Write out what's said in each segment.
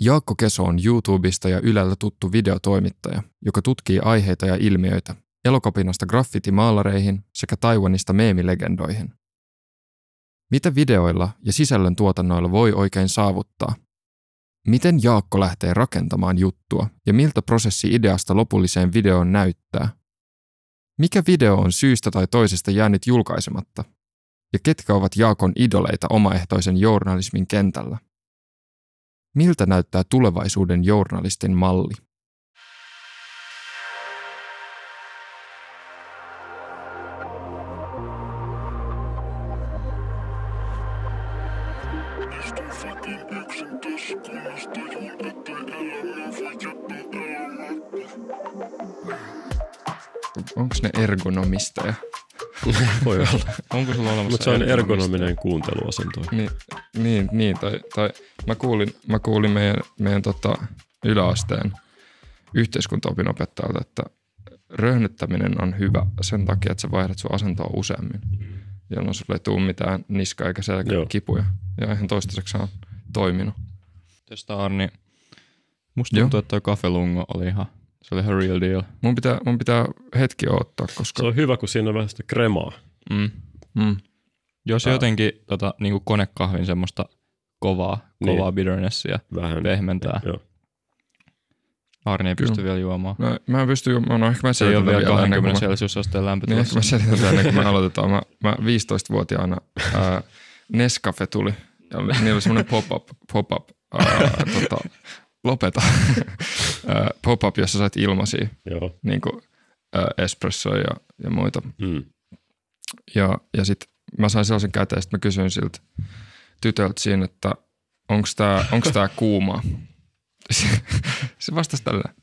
Jaakko Keso on YouTubesta ja Ylellä tuttu videotoimittaja, joka tutkii aiheita ja ilmiöitä, elokapinasta graffitimaalareihin sekä Taiwanista meemilegendoihin. Mitä videoilla ja sisällön tuotannoilla voi oikein saavuttaa? Miten Jaakko lähtee rakentamaan juttua ja miltä prosessi ideasta lopulliseen videoon näyttää? Mikä video on syystä tai toisesta jäänyt julkaisematta? Ja ketkä ovat Jaakon idoleita omaehtoisen journalismin kentällä? Miltä näyttää tulevaisuuden journalistin malli? Onko ne ergonomisteja? Voi olla. Onko sulla olemassa Mutta se on ergonominen kuunteluasento. Niin, niin, niin tai, tai mä, kuulin, mä kuulin meidän, meidän tota yläasteen yhteiskuntaopin opettajalta, että röhnyttäminen on hyvä sen takia, että sä vaihdat sun asentoa useammin, jolloin sulle ei tule mitään niska- eikä selkäkipuja. Ja ihan toistaiseksi on toiminut. Tästä Arni, musta tuntuu, että toi kafelungo oli ihan se oli ihan real deal. Mun pitää, mun pitää hetki odottaa, koska... Se on hyvä, kun siinä on vähän sitä kremaa. Mm. Mm. Jos Tää. jotenkin tota, niin kuin konekahvin semmoista kovaa, niin. kovaa niin. bitternessia vähän. pehmentää. Joo. Arni ei Kyllä. pysty vielä juomaan. Mä, mä en pysty juomaan, no ehkä mä Se ei ole vielä 20 mä... celsiusasteen lämpötilassa. Niin, ehkä mä selitän ennen kun me aloitetaan. Mä, mä 15-vuotiaana ää, Nescafe tuli. Ja niillä oli semmoinen pop-up, pop-up ää, tota, lopeta pop-up, jossa sait ilmaisia Niin kuin, espressoja ja, ja muita. Mm. Ja, ja sitten mä sain sellaisen käteen, että mä kysyin siltä tytöltä siinä, että onko tämä onks tää kuuma? se vastasi tällä,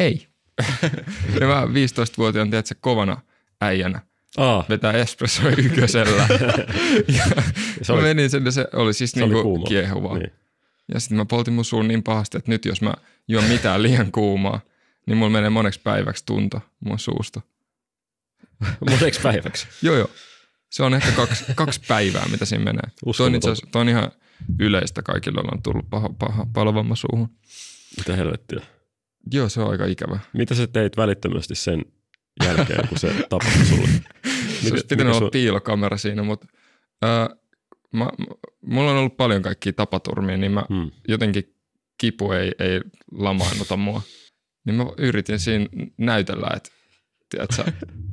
ei. ja mä 15-vuotiaan, tiedätkö, kovana äijänä Aa. vetää espressoa yköisellä. ja se oli, menin sen, se oli siis se niinku oli kuuma. kiehuva. Niin. Ja sitten mä poltin mun suun niin pahasti, että nyt jos mä juon mitään liian kuumaa, niin mulla menee moneksi päiväksi tunto mun suusta. moneksi päiväksi? joo, joo. Se on ehkä kaksi, kaksi päivää, mitä siinä menee. Toi on, itse asiassa, toi on ihan yleistä kaikille, on tullut paha, paha palvamma suuhun. Mitä helvettiä? Joo, se on aika ikävä. Mitä sä teit välittömästi sen jälkeen, kun se tapahtui sulle? Mitä, se olisi pitänyt olla sun... piilokamera siinä, mutta äh, mä, mulla on ollut paljon kaikkia tapaturmia, niin mä hmm. jotenkin kipu ei, ei lamaannuta mua. Niin mä yritin siinä näytellä, että tiedätkö,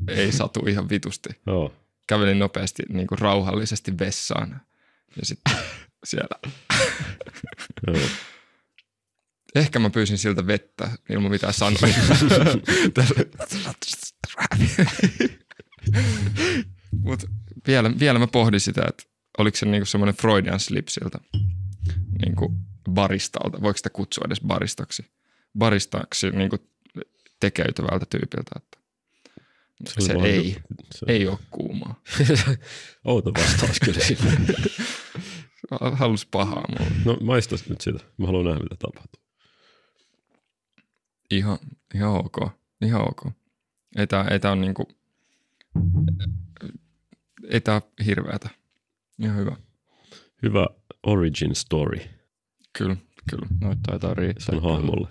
ei satu ihan vitusti. No. Kävelin nopeasti niin kuin rauhallisesti vessaan ja sitten siellä. No. Ehkä mä pyysin siltä vettä ilman mitään sanoja. Mutta vielä, vielä mä pohdin sitä, että oliko se niinku semmoinen Freudian slip siltä niinku baristalta, voiko sitä kutsua edes baristaksi, baristaksi niinku tekeytyvältä tyypiltä, että se, se ei, se... ei ole kuumaa. Outo vastaus kyllä sillä. Halusi pahaa mulle. No maistas nyt sitä. Mä haluan nähdä, mitä tapahtuu. Ihan, ihan ok. Ihan ok. Ei tää, ei tää on niinku, ei tää hirveätä. Ihan hyvä. Hyvä origin story. Kyllä, kyllä. Noita taitaa riittää. Sun hahmolle.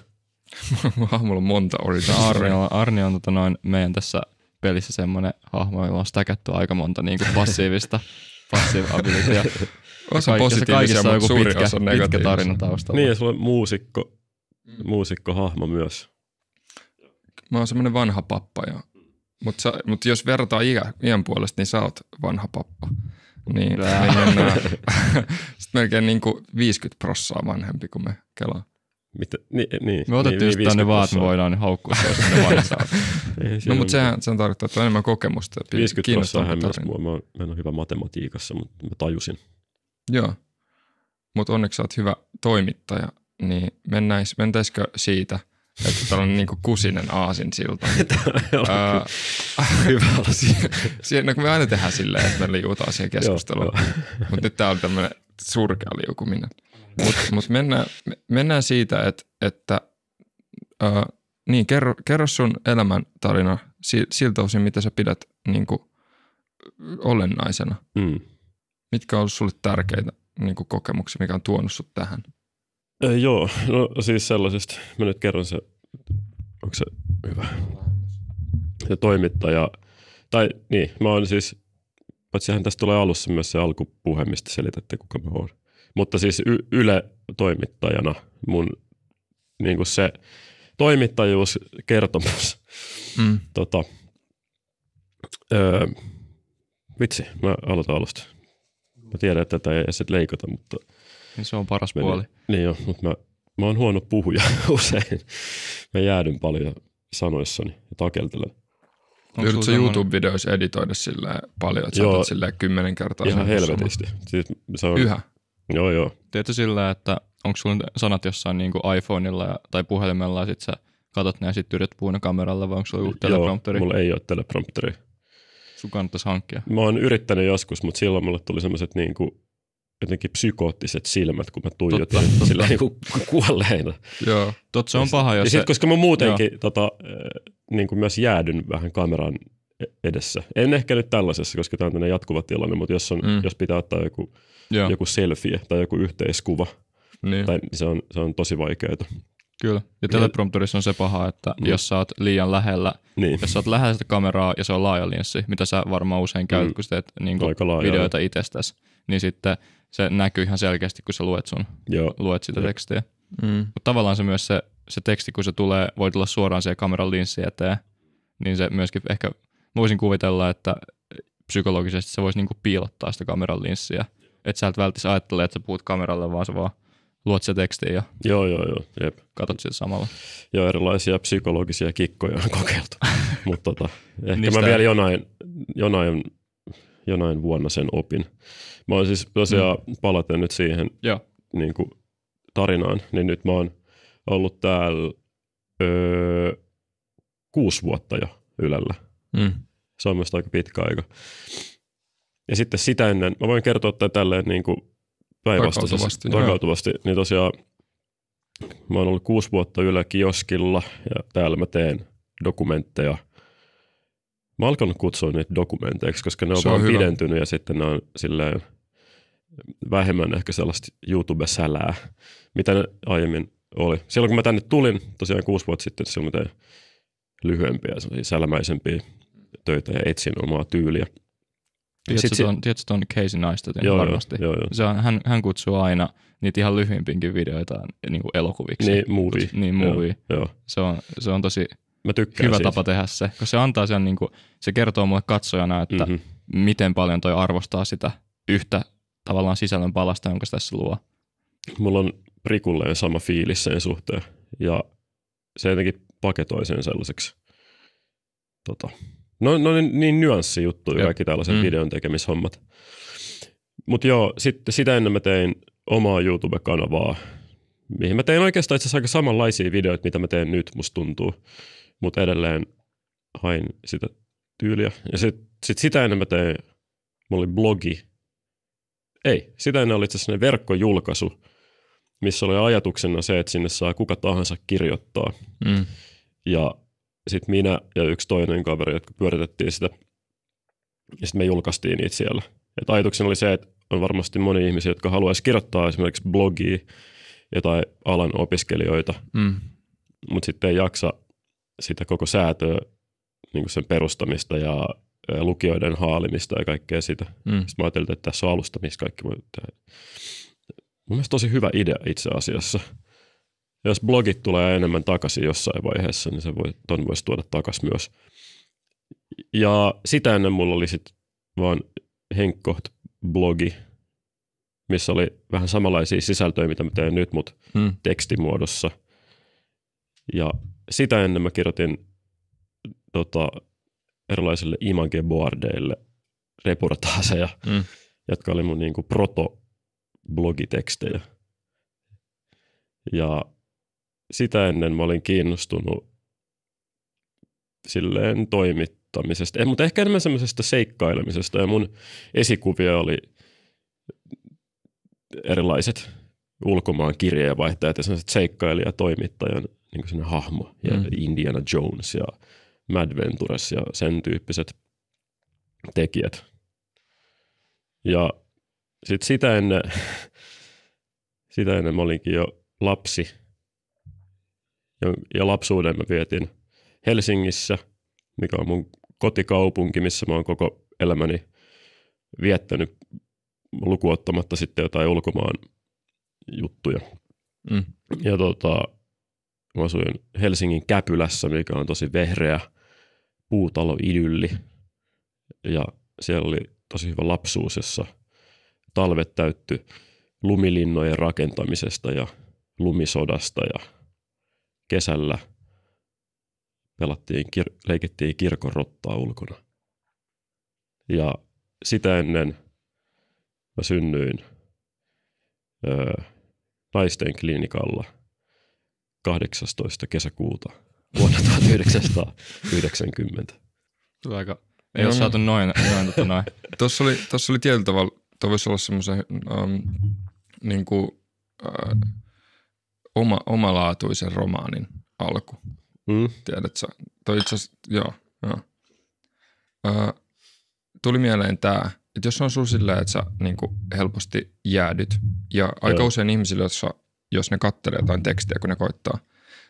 hahmolla on monta origin Arni on, Arni on tota noin, meidän tässä pelissä semmoinen hahmo, jolla on stäkätty aika monta niin kuin passiivista passiivabilitia. abilityä. Osa positiivisia, mutta suuri pitkä, osa negatiivisia. Pitkä tarina taustalla. Niin, ja sulla on muusikko, mm. muusikkohahmo myös. Mä oon semmoinen vanha pappa, joo. Mutta mut jos vertaa iän, iän puolesta, niin sä oot vanha pappa. Niin, niin Sitten melkein niin kuin 50 prossaa vanhempi kuin me kelaa. Mitä? Ni, niin, me otettiin niin, just tänne vaan, että me voidaan haukkua sinne vanhaa. no mutta sehän, sehän tarkoittaa, että on enemmän kokemusta. 50 hän myös mua. Mä, en ole hyvä matematiikassa, mutta mä tajusin. Joo, mutta onneksi sä oot hyvä toimittaja, niin mennäis, mentäisikö siitä – että täällä on niinku kusinen aasin silta. hyvä olla siinä. no, kun me aina tehdään silleen, että me liuutaan siihen keskusteluun. Mutta nyt tämä on tämmöinen surkea liukuminen. Mutta mut mennään, mennään siitä, et, että ää, niin, kerro, kerro sun elämän tarina siltä osin, mitä sä pidät niin kuin, olennaisena. Mm. Mitkä on ollut sulle tärkeitä niin kuin kokemuksia, mikä on tuonut sut tähän? Ei, joo, no siis sellaisesta. Mä nyt kerron se, onko se hyvä. Se toimittaja, tai niin, mä oon siis, paitsi tässä tulee alussa myös se alkupuhe, mistä selitätte, kuka mä oon. Mutta siis y- Yle toimittajana mun niin kuin se toimittajuuskertomus. Mm. Tota, öö, vitsi, mä aloitan alusta. Mä tiedän, että tätä ei edes leikata, mutta – niin se on paras Meni, puoli. Niin joo, mutta mä, mä oon huono puhuja usein. Mä jäädyn paljon sanoissani ja takeltelen. Yritätkö sä YouTube-videoissa editoida sillä paljon, että joo, sillä kymmenen kertaa? Ihan helvetisti. Siis se on, Yhä? Joo, joo. Tiedätkö sillä, että onko sulla sanat jossain niin kuin iPhoneilla tai puhelimella ja sit sä katot ne ja sit yrität puhua kameralla vai onko sulla joku teleprompteri? Joo, mulla ei ole teleprompteri. Sun kannattaisi hankkia. Mä oon yrittänyt joskus, mutta silloin mulle tuli semmoiset niin kuin jotenkin psykoottiset silmät, kun mä tuijotin totta, sillä totta. Niin kuolleina. Joo, totta se on siis- paha. Jos ja se... sitten koska mä muutenkin tota, eh, niin kuin myös jäädyn vähän kameran e- edessä. En ehkä nyt tällaisessa, koska tämä on jatkuva tilanne, mutta jos, on, mm. jos pitää ottaa joku, joo. joku selfie tai joku yhteiskuva, niin. Tai se, on, se on tosi vaikeaa. Kyllä. Ja teleprompterissa on se paha, että mm. jos sä oot liian lähellä, niin. jos sä oot lähellä sitä kameraa ja se on laaja linssi, mitä sä varmaan usein käytät, mm. kun sä teet niin kuin, videoita itsestäsi, niin sitten se näkyy ihan selkeästi, kun sä luet, sun, Joo. luet sitä Joo. tekstiä. Mm. Mutta tavallaan se myös se, se teksti, kun se tulee, voi tulla suoraan siihen kameran linssiin eteen, niin se myöskin ehkä, voisin kuvitella, että psykologisesti se voisi niinku piilottaa sitä kameran linssiä. Että sä et välttis ajattele, että sä puhut kameralle, vaan sä vaan luot se tekstiä. ja joo, joo, joo. Jep. katot sitä samalla. Joo, erilaisia psykologisia kikkoja on kokeiltu. Mutta tota, ehkä Niistä... mä vielä jonain, jonain jonain vuonna sen opin. Mä oon siis tosiaan mm. palaten nyt siihen yeah. niin kuin, tarinaan, niin nyt mä oon ollut täällä öö, kuusi vuotta jo Ylellä. Mm. Se on myös aika pitkä aika. Ja sitten sitä ennen, mä voin kertoa tämän tälleen niin kuin päinvastaisesti, takautuvasti, niin tosiaan mä oon ollut kuusi vuotta Yle kioskilla ja täällä mä teen dokumentteja – Mä alkanut kutsua niitä dokumenteiksi, koska ne on, on vaan hyvä. pidentynyt ja sitten ne on silleen vähemmän ehkä sellaista YouTube-sälää, mitä ne aiemmin oli. Silloin kun mä tänne tulin, tosiaan kuusi vuotta sitten, silloin mä tein lyhyempiä, sälämäisempiä töitä ja etsin omaa tyyliä. Tiedätkö tuon, tiedätkö tuon Casey Neistatin niin joo, varmasti? Joo, joo. Se on, hän, hän kutsuu aina niitä ihan lyhyimpinkin videoita niin kuin elokuviksi. Niin, movie. Niin, movie. Joo, joo. Se, on, se on tosi Mä tykkään hyvä siitä. tapa tehdä se, koska se antaa sen, niin kuin, se kertoo mulle katsojana, että mm-hmm. miten paljon toi arvostaa sitä yhtä tavallaan sisällön palasta, jonka se tässä luo. Mulla on prikulleen sama fiilis sen suhteen ja se jotenkin paketoi sen sellaiseksi. Tota. No, no niin, niin juttu, Jep. kaikki tällaiset mm. videon tekemishommat. Mutta joo, sit, sitä ennen mä tein omaa YouTube-kanavaa, mihin mä tein oikeastaan itse asiassa aika samanlaisia videoita, mitä mä teen nyt, musta tuntuu mutta edelleen hain sitä tyyliä. Ja sitten sit sitä ennen mä tein, mulla oli blogi. Ei, sitä ennen oli itse asiassa verkkojulkaisu, missä oli ajatuksena se, että sinne saa kuka tahansa kirjoittaa. Mm. Ja sitten minä ja yksi toinen kaveri, jotka pyöritettiin sitä, ja sitten me julkaistiin niitä siellä. Et ajatuksena oli se, että on varmasti moni ihmisiä, jotka haluaisi kirjoittaa esimerkiksi blogia, jotain alan opiskelijoita, mm. mutta sitten ei jaksa sitä koko säätöä, niin sen perustamista ja lukijoiden haalimista ja kaikkea sitä. Mm. Sitten mä ajattelin, että tässä on alusta, missä kaikki voi tehdä. Mun mielestä tosi hyvä idea itse asiassa. Jos blogit tulee enemmän takaisin jossain vaiheessa, niin se voi, ton voisi tuoda takaisin myös. Ja sitä ennen mulla oli sitten vaan Henkkoht blogi, missä oli vähän samanlaisia sisältöjä, mitä mä teen nyt, mutta hmm. tekstimuodossa. Ja sitä ennen mä kirjoitin tota, erilaisille imageboardeille reportaaseja, mm. jotka oli mun niin kuin proto-blogitekstejä. Ja sitä ennen mä olin kiinnostunut silleen toimittamisesta, eh, mutta ehkä enemmän semmoisesta seikkailemisesta. Ja mun esikuvia oli erilaiset ulkomaan kirjeenvaihtajat ja semmoiset seikkailijatoimittajan niin kuin hahmo ja mm. Indiana Jones ja Mad Ventures ja sen tyyppiset tekijät. Ja sitten sitä ennen, sitä ennen mä olinkin jo lapsi ja, ja lapsuuden mä vietin Helsingissä, mikä on mun kotikaupunki, missä mä oon koko elämäni viettänyt lukuottamatta sitten jotain ulkomaan juttuja. Mm. Ja tota, Mä asuin Helsingin Käpylässä, mikä on tosi vehreä puutalo idylli. Ja siellä oli tosi hyvä lapsuus, jossa talvet täytty lumilinnojen rakentamisesta ja lumisodasta ja kesällä pelattiin, kir- leikittiin kirkon rottaa ulkona. Ja sitä ennen mä synnyin öö, naisten klinikalla – 18. kesäkuuta vuonna 1990. Tuo aika, ei ole saatu noin. noin, tota noin. Tuossa oli, tossa oli tietyllä tavalla, tuo voisi olla semmoisen um, ähm, niin kuin, uh, äh, oma, omalaatuisen romaanin alku. Mm. Tiedätkö? Toi itse asiassa, joo, joo. Uh, tuli mieleen tämä, että jos on sulla silleen, että sä niin kuin helposti jäädyt, ja aika joo. usein ihmisillä, jotka jos ne kattelee jotain tekstiä, kun ne koittaa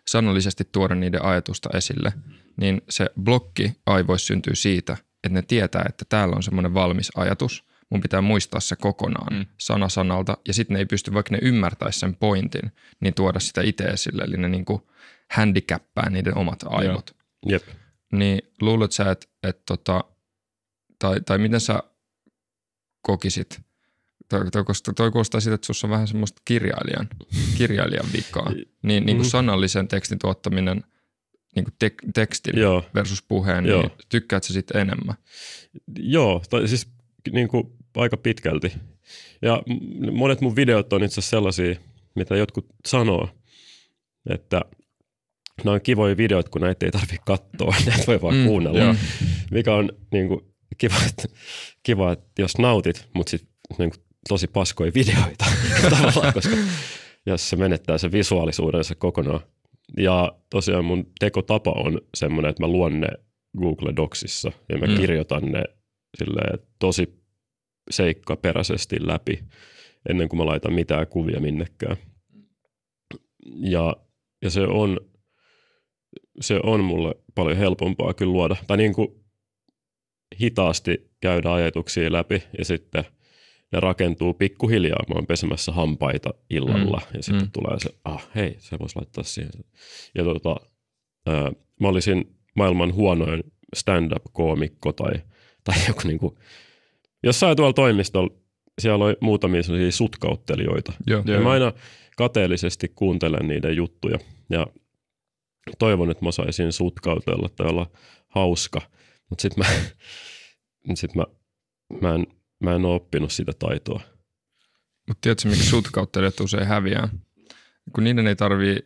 sanallisesti tuoda niiden ajatusta esille, niin se blokki aivoissa syntyy siitä, että ne tietää, että täällä on semmoinen valmis ajatus, mun pitää muistaa se kokonaan mm. sana sanalta, ja sitten ne ei pysty, vaikka ne ymmärtäisi sen pointin, niin tuoda sitä itse esille, eli ne niin kuin niiden omat aivot. Yeah. Yep. Niin luulet sä, että, että tota, tai, tai miten sä kokisit – toi, toi, kuulostaa, toi kuulostaa siitä, että sinussa on vähän semmoista kirjailijan, kirjailijan vikaa. Niin, niin kuin mm. sanallisen tekstin tuottaminen niin kuin tek, tekstin Joo. versus puheen, Joo. niin tykkäätkö sä sitten enemmän? Joo, tai siis niin kuin aika pitkälti. Ja monet mun videot on itse asiassa sellaisia, mitä jotkut sanoo, että nämä on kivoja videoita, kun näitä ei tarvitse katsoa, näitä voi vaan mm, kuunnella. Joo. Mikä on niin kuin, kiva, että, kiva, että jos nautit, mutta sitten niin kuin, tosi paskoja videoita tavallaan, koska jos se menettää sen visuaalisuudensa kokonaan. Ja tosiaan mun tekotapa on semmoinen, että mä luon ne Google Docsissa ja mä mm. kirjoitan ne tosi seikkaperäisesti läpi ennen kuin mä laitan mitään kuvia minnekään. Ja, ja se on se on mulle paljon helpompaa kyllä luoda. Tai niin kuin hitaasti käydä ajatuksia läpi ja sitten – ne rakentuu pikkuhiljaa. Mä oon pesemässä hampaita illalla mm. ja sitten mm. tulee se, ah hei, se voisi laittaa siihen. Ja tota, ää, mä olisin maailman huonoin stand-up-koomikko tai, tai joku niinku, jossain tuolla toimistolla siellä oli muutamia sellaisia sutkauttelijoita. Joo. Ja mä aina kateellisesti kuuntelen niiden juttuja ja toivon, että mä saisin sutkautella tai olla hauska. Mutta sitten mä, sit mä, mä en mä en ole oppinut sitä taitoa. Mutta tiedätkö, miksi sutkauttelijat usein häviää? Kun niiden ei tarvi,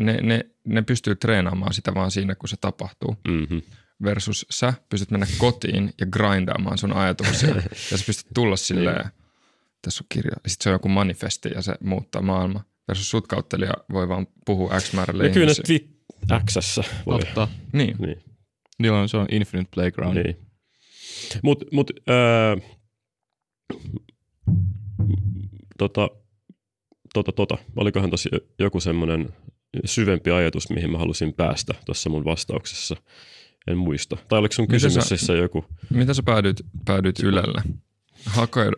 ne, ne, ne pystyy treenaamaan sitä vaan siinä, kun se tapahtuu. Mm-hmm. Versus sä pystyt mennä kotiin ja grindaamaan sun ajatuksia. ja sä pystyt tulla niin. silleen, tässä on kirja. Sitten se on joku manifesti ja se muuttaa maailmaa. Versus sutkauttelija voi vaan puhua X määrälle Nykyinen Twitter x niin voi. Totta. Niin. niin. on se on Infinite Playground. Niin. Mutta mut, öö, tota, tota, tota, olikohan tosi joku semmoinen syvempi ajatus, mihin mä halusin päästä tuossa mun vastauksessa. En muista. Tai oliko sun kysymyksessä joku? Mitä sä päädyit, päädyit Ylellä?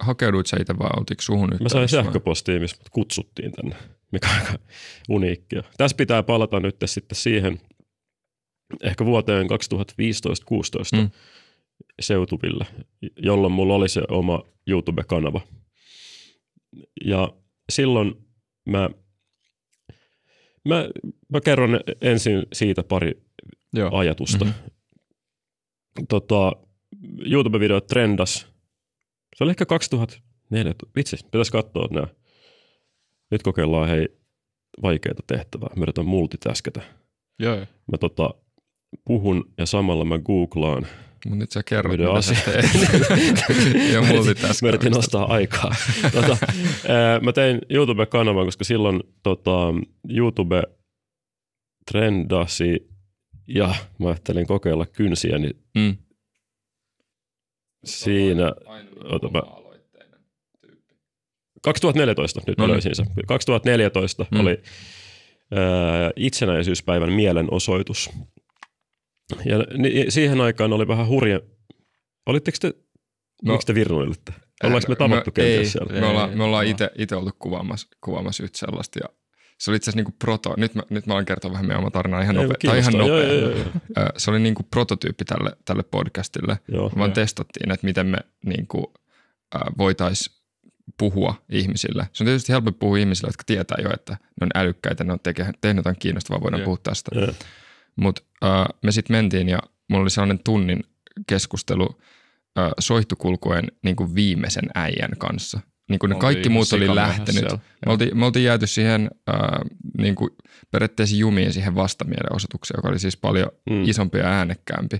hakeuduit sä itse vai oltiko suhun Mä sain sähköpostiin, missä mut kutsuttiin tänne, mikä on aika uniikkia. Tässä pitää palata nyt sitten siihen ehkä vuoteen 2015-2016. Mm Seutuville, jolloin mulla oli se oma YouTube-kanava. Ja silloin mä, mä, mä kerron ensin siitä pari Joo. ajatusta. Mm-hmm. Tota, YouTube-video trendas. Se oli ehkä 2004. Vitsi, pitäisi katsoa nämä. Nyt kokeillaan hei vaikeita tehtävää. Mä yritän multitaskata. Joo. Mä tota, puhun ja samalla mä googlaan – Mun nyt sä kerrot, mitä sä teet. ja multitaskausta. Mä yritin nostaa aikaa. tota, mä tein YouTube-kanavan, koska silloin tota, YouTube trendasi ja mä ajattelin kokeilla kynsiä, niin mm. siinä... Ota, mä, 2014, nyt no löysin niin. se. 2014 mm. oli ää, itsenäisyyspäivän mielenosoitus. Ja siihen aikaan oli vähän hurja. Olitteko te, no, miksi te virnuilitte? Ollaanko me eh, no, tavattu no, ei, siellä? Me ollaan, me ollaan no. itse oltu kuvaamassa, kuvaamassa yhtä sellaista ja se oli itse asiassa niin proto, nyt mä, nyt mä olen kertoa vähän meidän oma tarinaa ihan nopea. No ihan nopea. Se oli niinku prototyyppi tälle, tälle podcastille. Joo, me vaan joo. testattiin, että miten me niinku, äh, voitaisiin puhua ihmisille. Se on tietysti helppo puhua ihmisille, jotka tietää jo, että ne on älykkäitä, ne on teke, tehnyt jotain kiinnostavaa, voidaan yeah. puhua tästä. Yeah. Mutta me sitten mentiin ja mulla oli sellainen tunnin keskustelu äh, soihtukulkuen niin kuin viimeisen äijän kanssa. Niin kuin ne oltiin kaikki muut oli lähtenyt. me, oltiin, me oltiin jääty siihen niin kuin periaatteessa jumiin siihen osoitukseen, joka oli siis paljon mm. isompi ja äänekkäämpi.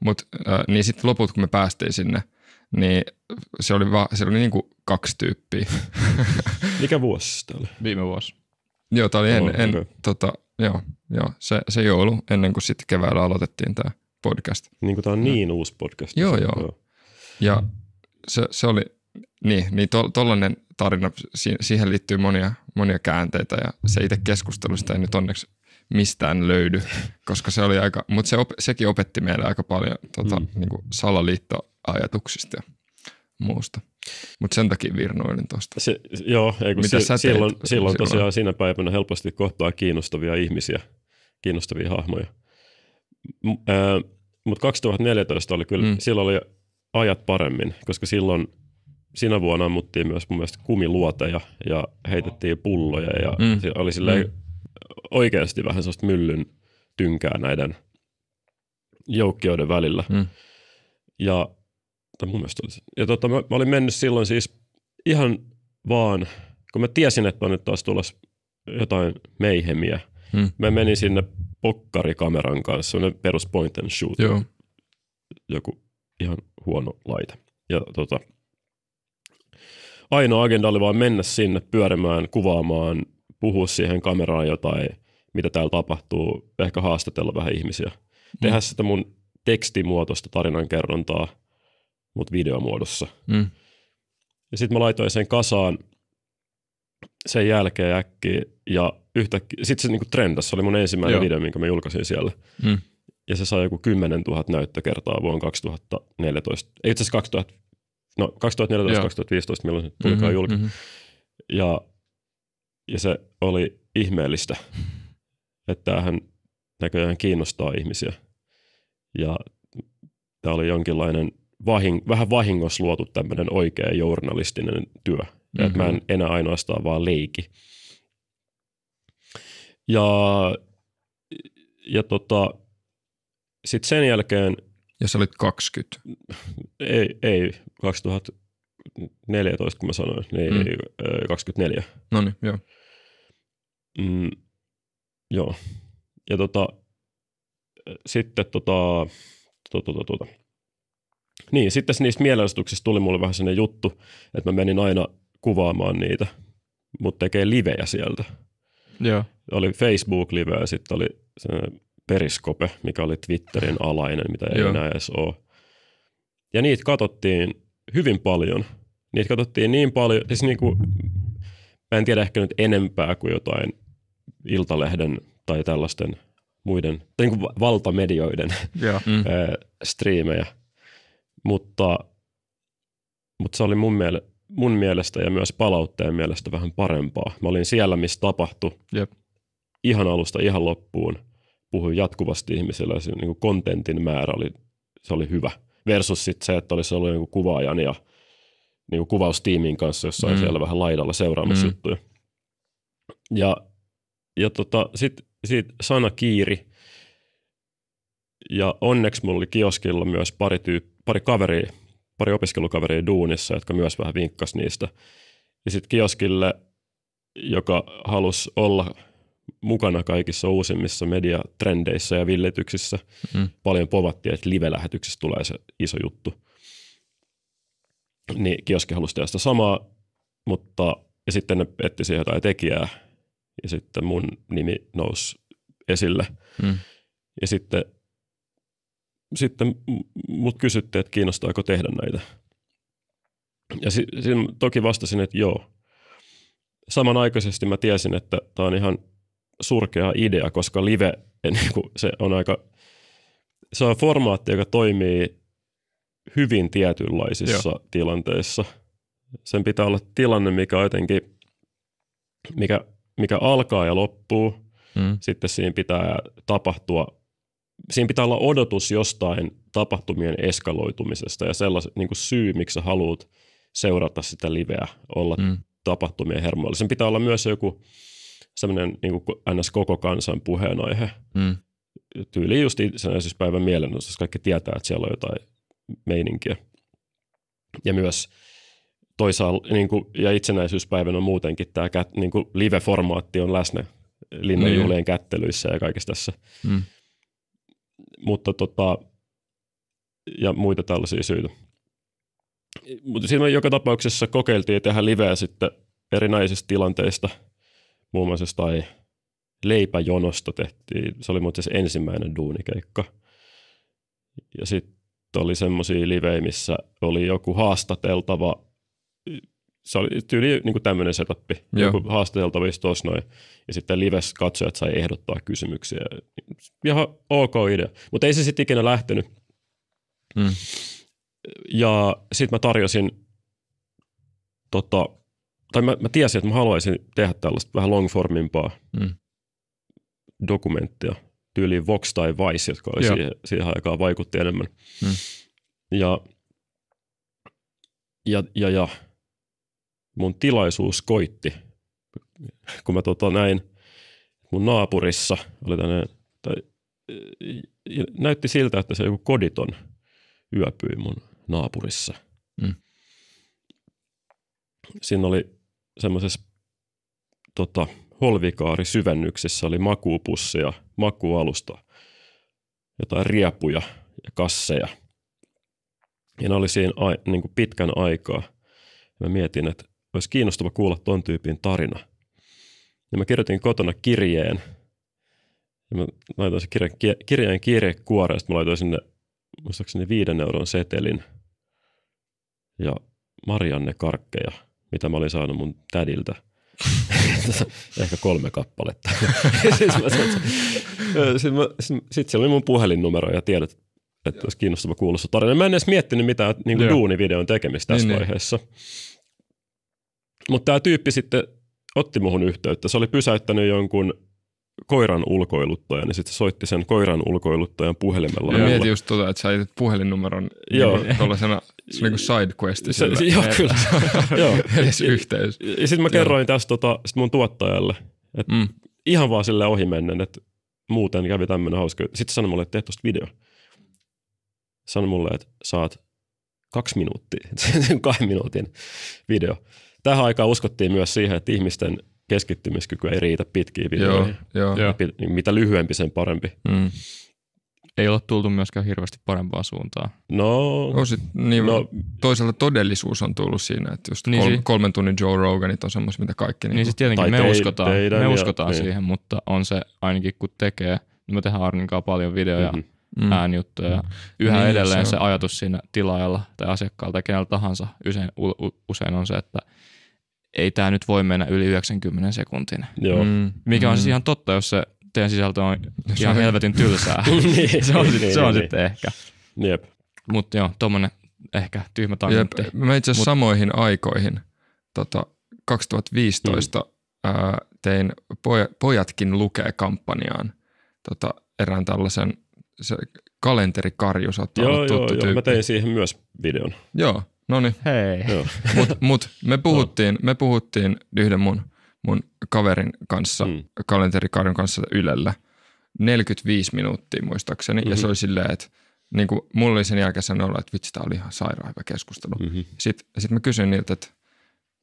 Mutta niin sitten loput, kun me päästiin sinne, niin se oli, va, se oli niin kuin kaksi tyyppiä. Mikä vuosi tämä oli? Viime vuosi. Joo, tämä oli en, oh, en, okay. tota, Joo, joo se, se joulu ennen kuin sitten keväällä aloitettiin tämä podcast. Niin kuin tämä on niin uusi podcast. Joo, joo. joo. Ja se, se oli, niin, niin tuollainen to, tarina, si, siihen liittyy monia, monia käänteitä ja se itse keskustelusta ei nyt onneksi mistään löydy, koska se oli aika, mutta se op, sekin opetti meille aika paljon tota, mm. niin salaliittoajatuksista ja muusta. Mutta sen takia virnoilin tuosta. Se, joo, ei kun Mitä si- sä silloin, silloin, silloin tosiaan sinä päivänä helposti kohtaa kiinnostavia ihmisiä, kiinnostavia hahmoja. M- äh, Mutta 2014 oli kyllä, mm. silloin oli ajat paremmin, koska silloin sinä vuonna ammuttiin myös mun mielestä kumiluoteja ja heitettiin pulloja ja mm. oli silleen mm. oikeasti vähän sellaista myllyn tynkää näiden joukkioiden välillä. Mm. Ja 2000 mun mielestä oli se. Ja tota, mä, mä olin mennyt silloin siis ihan vaan, kun mä tiesin, että on nyt taas tulos jotain meihemiä. Hmm. Mä menin sinne pokkarikameran kanssa, semmoinen perus point and shoot. Joo. Joku ihan huono laite. Ja tota, ainoa agenda oli vaan mennä sinne pyörimään, kuvaamaan, puhua siihen kameraan jotain, mitä täällä tapahtuu, ehkä haastatella vähän ihmisiä. Hmm. Tehdä sitä mun tekstimuotoista tarinankerrontaa – mutta videomuodossa. Mm. Ja sitten mä laitoin sen kasaan sen jälkeen äkkiä ja yhtäkkiä, sitten se niinku trendasi, se oli mun ensimmäinen Joo. video, minkä mä julkaisin siellä. Mm. Ja se sai joku 10 000 näyttökertaa vuonna 2014, ei itse asiassa 2000, no 2014-2015, milloin se tulikaan mm-hmm, julki. Mm-hmm. Ja, ja se oli ihmeellistä, että tämähän näköjään kiinnostaa ihmisiä. Ja tämä oli jonkinlainen vahing, vähän vahingossa luotu tämmöinen oikea journalistinen työ. Mm-hmm. Että mä en enää ainoastaan vaan leiki. Ja, ja tota, sitten sen jälkeen... Ja sä olit 20. Ei, ei 2014 kun mä sanoin, niin mm. 24. No niin, joo. Mm, joo. Ja tota, sitten tota, tota, tota, tota, niin, sitten niistä mielenosoituksista tuli mulle vähän sellainen juttu, että mä menin aina kuvaamaan niitä, mutta tekee livejä sieltä. Joo. Oli Facebook-live ja sitten oli Periskope, mikä oli Twitterin alainen, mitä ei Joo. enää edes ole. Ja niitä katsottiin hyvin paljon. Niitä katsottiin niin paljon, siis niin kuin, mä en tiedä ehkä nyt enempää kuin jotain Iltalehden tai tällaisten muiden, tai niin kuin valtamedioiden yeah. mm. striimejä. Mutta, mutta se oli mun, miele, mun mielestä ja myös palautteen mielestä vähän parempaa. Mä olin siellä, missä tapahtui. Jep. Ihan alusta ihan loppuun. Puhuin jatkuvasti ihmisille. ja niin kontentin määrä oli, se oli hyvä. Versus sit se, että olisi ollut niin kuvaajan ja niin kuvaustiimin kanssa jossa mm. siellä vähän laidalla seuraamassa mm. juttuja. Ja, ja tota, sitten sit sana kiiri. Ja onneksi mulla oli kioskilla myös pari tyyppiä, pari kaveria, pari opiskelukaveria duunissa, jotka myös vähän vinkkas niistä. Ja sitten kioskille, joka halusi olla mukana kaikissa uusimmissa mediatrendeissä ja villetyksissä. Mm. Paljon povattiin, että live-lähetyksessä tulee se iso juttu. Niin kioski halusi tehdä sitä samaa, mutta ja sitten ne etti siihen jotain tekijää ja sitten mun nimi nousi esille. Mm. Ja sitten sitten mut kysyttiin, että kiinnostaako tehdä näitä. Ja si- siinä toki vastasin, että joo. Samanaikaisesti mä tiesin, että tämä on ihan surkea idea, koska live niin se on aika, se on formaatti, joka toimii hyvin tietynlaisissa joo. tilanteissa. Sen pitää olla tilanne, mikä jotenkin, mikä, mikä alkaa ja loppuu. Mm. Sitten siinä pitää tapahtua siinä pitää olla odotus jostain tapahtumien eskaloitumisesta ja sellais, niin kuin syy, miksi sä haluat seurata sitä liveä, olla mm. tapahtumien hermoilla. Sen pitää olla myös joku semmoinen niin kuin ns. koko kansan puheenaihe. Mm. Tyyli just itsenäisyyspäivän siis koska kaikki tietää, että siellä on jotain meininkiä. Ja myös toisaalta, niin kuin, ja itsenäisyyspäivän on muutenkin tämä niin live-formaatti on läsnä mm. linnanjuhlien mm. kättelyissä ja kaikessa tässä. Mm mutta tota, ja muita tällaisia syitä. Mutta siinä joka tapauksessa kokeiltiin tehdä liveä sitten erinäisistä tilanteista, muun muassa tai leipäjonosta tehtiin. Se oli muuten ensimmäinen duunikeikka. Ja sitten oli semmoisia livejä, missä oli joku haastateltava se oli tyyli niin kuin tämmöinen setup, joku haastateltavissa tuossa noin. Ja sitten lives katsojat sai ehdottaa kysymyksiä. Ihan ok idea. Mutta ei se sitten ikinä lähtenyt. Mm. Ja sitten mä tarjosin, tota, tai mä, mä tiesin, että mä haluaisin tehdä tällaista vähän longformimpaa mm. dokumenttia. tyyli Vox tai Vice, jotka oli siihen, siihen aikaan vaikutti enemmän. Mm. Ja, ja, ja, ja mun tilaisuus koitti, kun mä tota näin mun naapurissa oli tämmöinen, tai näytti siltä, että se joku koditon yöpyi mun naapurissa. Mm. Siinä oli semmoisessa tota, holvikaari syvennyksessä oli makuupusseja, makuualusta, jotain riepuja ja kasseja. Ja ne oli siinä a, niin kuin pitkän aikaa. Mä mietin, että olisi kiinnostava kuulla ton tyypin tarina. Ja mä kirjoitin kotona kirjeen. Ja mä laitoin sen kirjeen, kirjeen kirjekuoreen, sitten mä laitoin sinne muistaakseni viiden euron setelin ja Marianne karkkeja, mitä mä olin saanut mun tädiltä. Ehkä kolme kappaletta. Siis siis siis- sitten siellä oli mun puhelinnumero ja tiedot, että olisi kiinnostava kuulla tarina. Mä en edes miettinyt mitään niin duunivideon tekemistä tässä niin, niin. vaiheessa. Niin. Mutta tämä tyyppi sitten otti muhun yhteyttä. Se oli pysäyttänyt jonkun koiran ulkoiluttajan, niin sitten se soitti sen koiran ulkoiluttajan puhelimella. Ja mietin just tota, että sä ajatit puhelinnumeron joo. Niinku tuollaisena se niin kuin sidequesti se, se, Joo, kyllä. joo. Edes yhteys. Ja, ja sitten mä kerroin tästä tota, sit mun tuottajalle, että mm. ihan vaan sille ohi mennen, että muuten kävi tämmöinen hauska. Sitten sanoi mulle, että tee tuosta video. Sanoi mulle, että saat kaksi minuuttia, kahden minuutin video. Tähän aikaan uskottiin myös siihen, että ihmisten keskittymiskyky ei riitä pitkiin videoihin. Joo, joo. Niin niin mitä lyhyempi, sen parempi. Mm. Ei ole tultu myöskään hirveästi parempaan suuntaan. No, Osit, niin, no toisaalta todellisuus on tullut siinä, että just niin kol, si- siis- kolmen tunnin Joe Roganit on semmoisia, mitä kaikki... Niin, niin siis tietenkin me, te, uskotaan, me uskotaan ja, niin. siihen, mutta on se ainakin kun tekee, niin me tehdään Arninkaan paljon videoja, mm-hmm mm. äänijuttuja. Mm. Yhä niin, edelleen se, se ajatus siinä tilaajalla tai asiakkaalla tai kenellä tahansa usein, u, usein on se, että ei tämä nyt voi mennä yli 90 sekuntin. Joo. Mm. Mikä on mm. siis ihan totta, jos se teidän sisältö on ihan helvetin tylsää. Niin, niin, niin, se on sitten niin, sitten niin, sit niin. ehkä. Yep. Mutta joo, tuommoinen ehkä tyhmä tangentti. Yep. Mä itse asiassa samoihin aikoihin tota, 2015 mm. ää, tein poja, Pojatkin lukee kampanjaan tota, erään tällaisen se kalenterikarju saattaa joo, olla tuttu joo, tyyppi. joo, mä tein siihen myös videon. Joo, no niin. Hei. Mutta mut, me puhuttiin, me puhuttiin yhden mun, mun kaverin kanssa, mm. kalenterikarjun kanssa Ylellä 45 minuuttia muistaakseni, mm-hmm. ja se mhm. oli silleen, että niin kuin, mulla oli sen jälkeen sanolla, että vitsi, tämä oli ihan sairaan hyvä keskustelu. Mm-hmm. Sitten sit mä kysyin niiltä, että,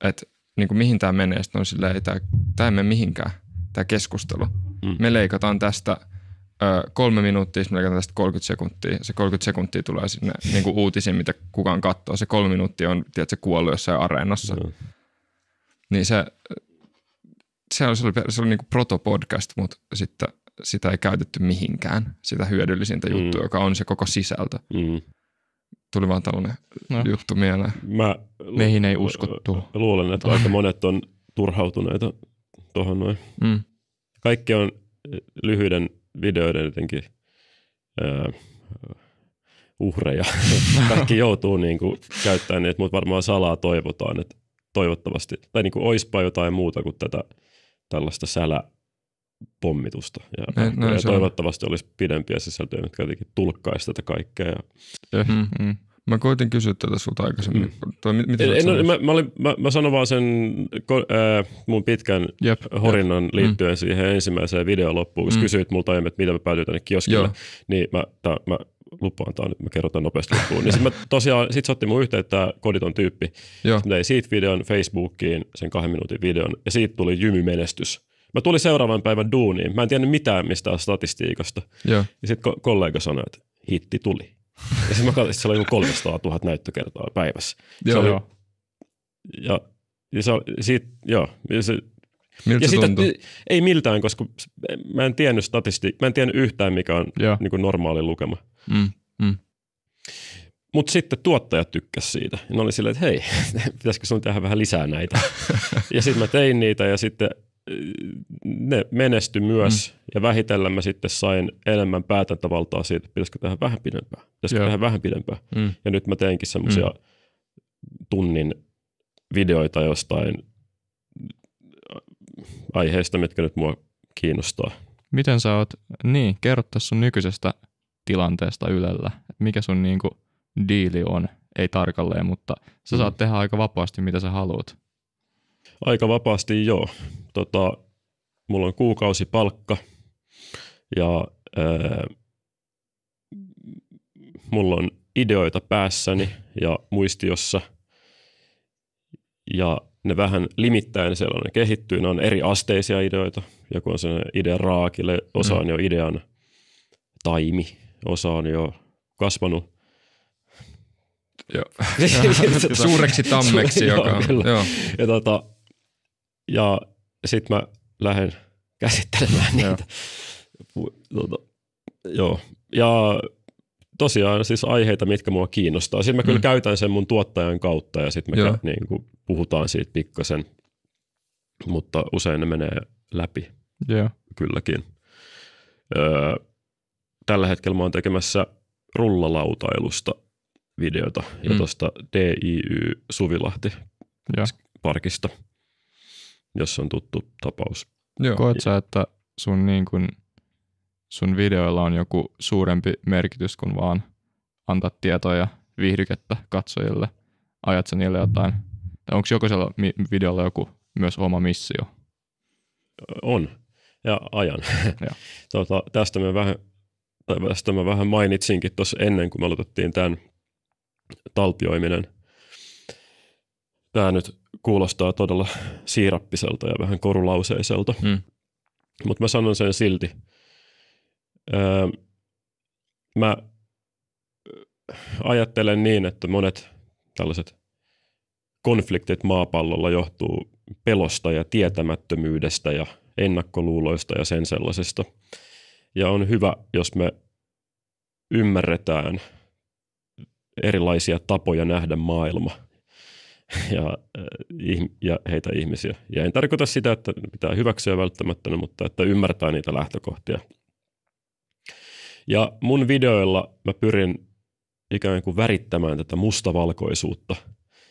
että niin kuin, mihin tämä menee, sitten on silleen, että tämä ei mene mihinkään, tämä keskustelu. Mm. Me leikataan tästä – kolme minuuttia, sitten mä tästä 30 sekuntia. Se 30 sekuntia tulee sinne niin kuin uutisiin, mitä kukaan katsoo. Se kolme minuuttia on, tiedätkö, kuollut jossain areenassa. Mm. Niin se, se oli, se oli, se oli niin kuin protopodcast, mutta sitten sitä ei käytetty mihinkään, sitä hyödyllisintä mm. juttua, joka on se koko sisältö. Mm. Tuli vaan tällainen no. juttu mieleen. Mä Meihin ei uskottu. Luulen, että aika monet on turhautuneita tuohon noin. Mm. Kaikki on lyhyiden videoiden jotenkin öö, uhreja. Kaikki joutuu niin kuin käyttämään niitä, mutta varmaan salaa toivotaan, että toivottavasti, tai niin kuin oispa jotain muuta kuin tätä tällaista sälä pommitusta. Ja, ja toivottavasti on. olisi pidempiä sisältöjä, jotka jotenkin tulkkaisi tätä kaikkea. Ja... Mm, hmm Mä koitin kysyä tätä sulta aikaisemmin. Mm. Toi, mitä en, en, no, mä, mä, olin, mä, mä sanon vaan sen äh, mun pitkän jep, horinnan jep. liittyen mm. siihen ensimmäiseen videon loppuun, koska mm. kysyit multa aiemmin, että mitä mä päätyin tänne kioskille. Joo. Niin mä, tää, mä lupaan nyt, mä kerron tämän nopeasti loppuun. niin sit mä tosiaan, sit se otti mun yhteyttä koditon tyyppi. Mä tein siitä videon Facebookiin, sen kahden minuutin videon, ja siitä tuli jymymenestys. Mä tulin seuraavan päivän duuniin. Mä en tiennyt mitään mistään statistiikasta. Joo. Ja sitten kollega sanoi, että hitti tuli. Ja sitten mä katsoin, että se oli joku 300 000 näyttökertaa päivässä. Joo, se oli, joo. Ja, ja se, siitä, joo, ja se, Miltä ja se sitä, ei miltään, koska mä en tiennyt statisti, mä en tiennyt yhtään, mikä on niin kuin normaali lukema. Mm, mm. Mutta sitten tuottajat tykkäs siitä. Ja Ne oli silleen, että hei, pitäisikö sun tehdä vähän lisää näitä. ja sitten mä tein niitä ja sitten ne menesty myös mm. ja vähitellen mä sitten sain enemmän päätäntävaltaa siitä, että pitäisikö tehdä vähän pidempää, pitäisikö tehdä vähän pidempää. Mm. Ja nyt mä teenkin semmoisia mm. tunnin videoita jostain aiheista, mitkä nyt mua kiinnostaa. Miten sä oot, niin, kerro tässä sun nykyisestä tilanteesta Ylellä, mikä sun niinku diili on, ei tarkalleen, mutta sä mm. tehdä aika vapaasti mitä sä haluat. Aika vapaasti joo tota, mulla on palkka ja ää, mulla on ideoita päässäni ja muistiossa ja ne vähän limittäin siellä ne kehittyy, ne on eri asteisia ideoita. Joku on sellainen idea raakille, osa on mm. jo idean taimi, osa on jo kasvanut Joo. Suureksi tammeksi, joka on. Joo. Ja, tota, ja sitten mä lähden käsittelemään niitä. Joo. Tuota, joo. Ja tosiaan siis aiheita, mitkä mua kiinnostaa. Sitten siis mä mm. kyllä käytän sen mun tuottajan kautta ja sitten me kä- niin kuin puhutaan siitä pikkasen, mutta usein ne menee läpi. Joo. Kylläkin. Öö, tällä hetkellä mä oon tekemässä rullalautailusta videota ja mm. tuosta DIY Suvilahti Joo. parkista – jos on tuttu tapaus. Joo. Koet sä, että sun, niin kun, sun videoilla on joku suurempi merkitys kuin vaan antaa tietoa ja viihdykettä katsojille? Ajat sä niille jotain? Tai onko jokaisella videolla joku myös oma missio? On. Ja ajan. Ja. tota, tästä, me vähän, tai tästä mä vähän mainitsinkin tuossa ennen, kuin me aloitettiin tämän talpioiminen. Tämä nyt kuulostaa todella siirappiselta ja vähän korulauseiselta. Mm. Mutta mä sanon sen silti. Öö, mä ajattelen niin, että monet tällaiset konfliktit maapallolla johtuu pelosta ja tietämättömyydestä ja ennakkoluuloista ja sen sellaisesta. Ja on hyvä, jos me ymmärretään erilaisia tapoja nähdä maailma – ja, äh, ja heitä ihmisiä. Ja en tarkoita sitä, että pitää hyväksyä välttämättä, mutta että ymmärtää niitä lähtökohtia. Ja mun videoilla mä pyrin ikään kuin värittämään tätä mustavalkoisuutta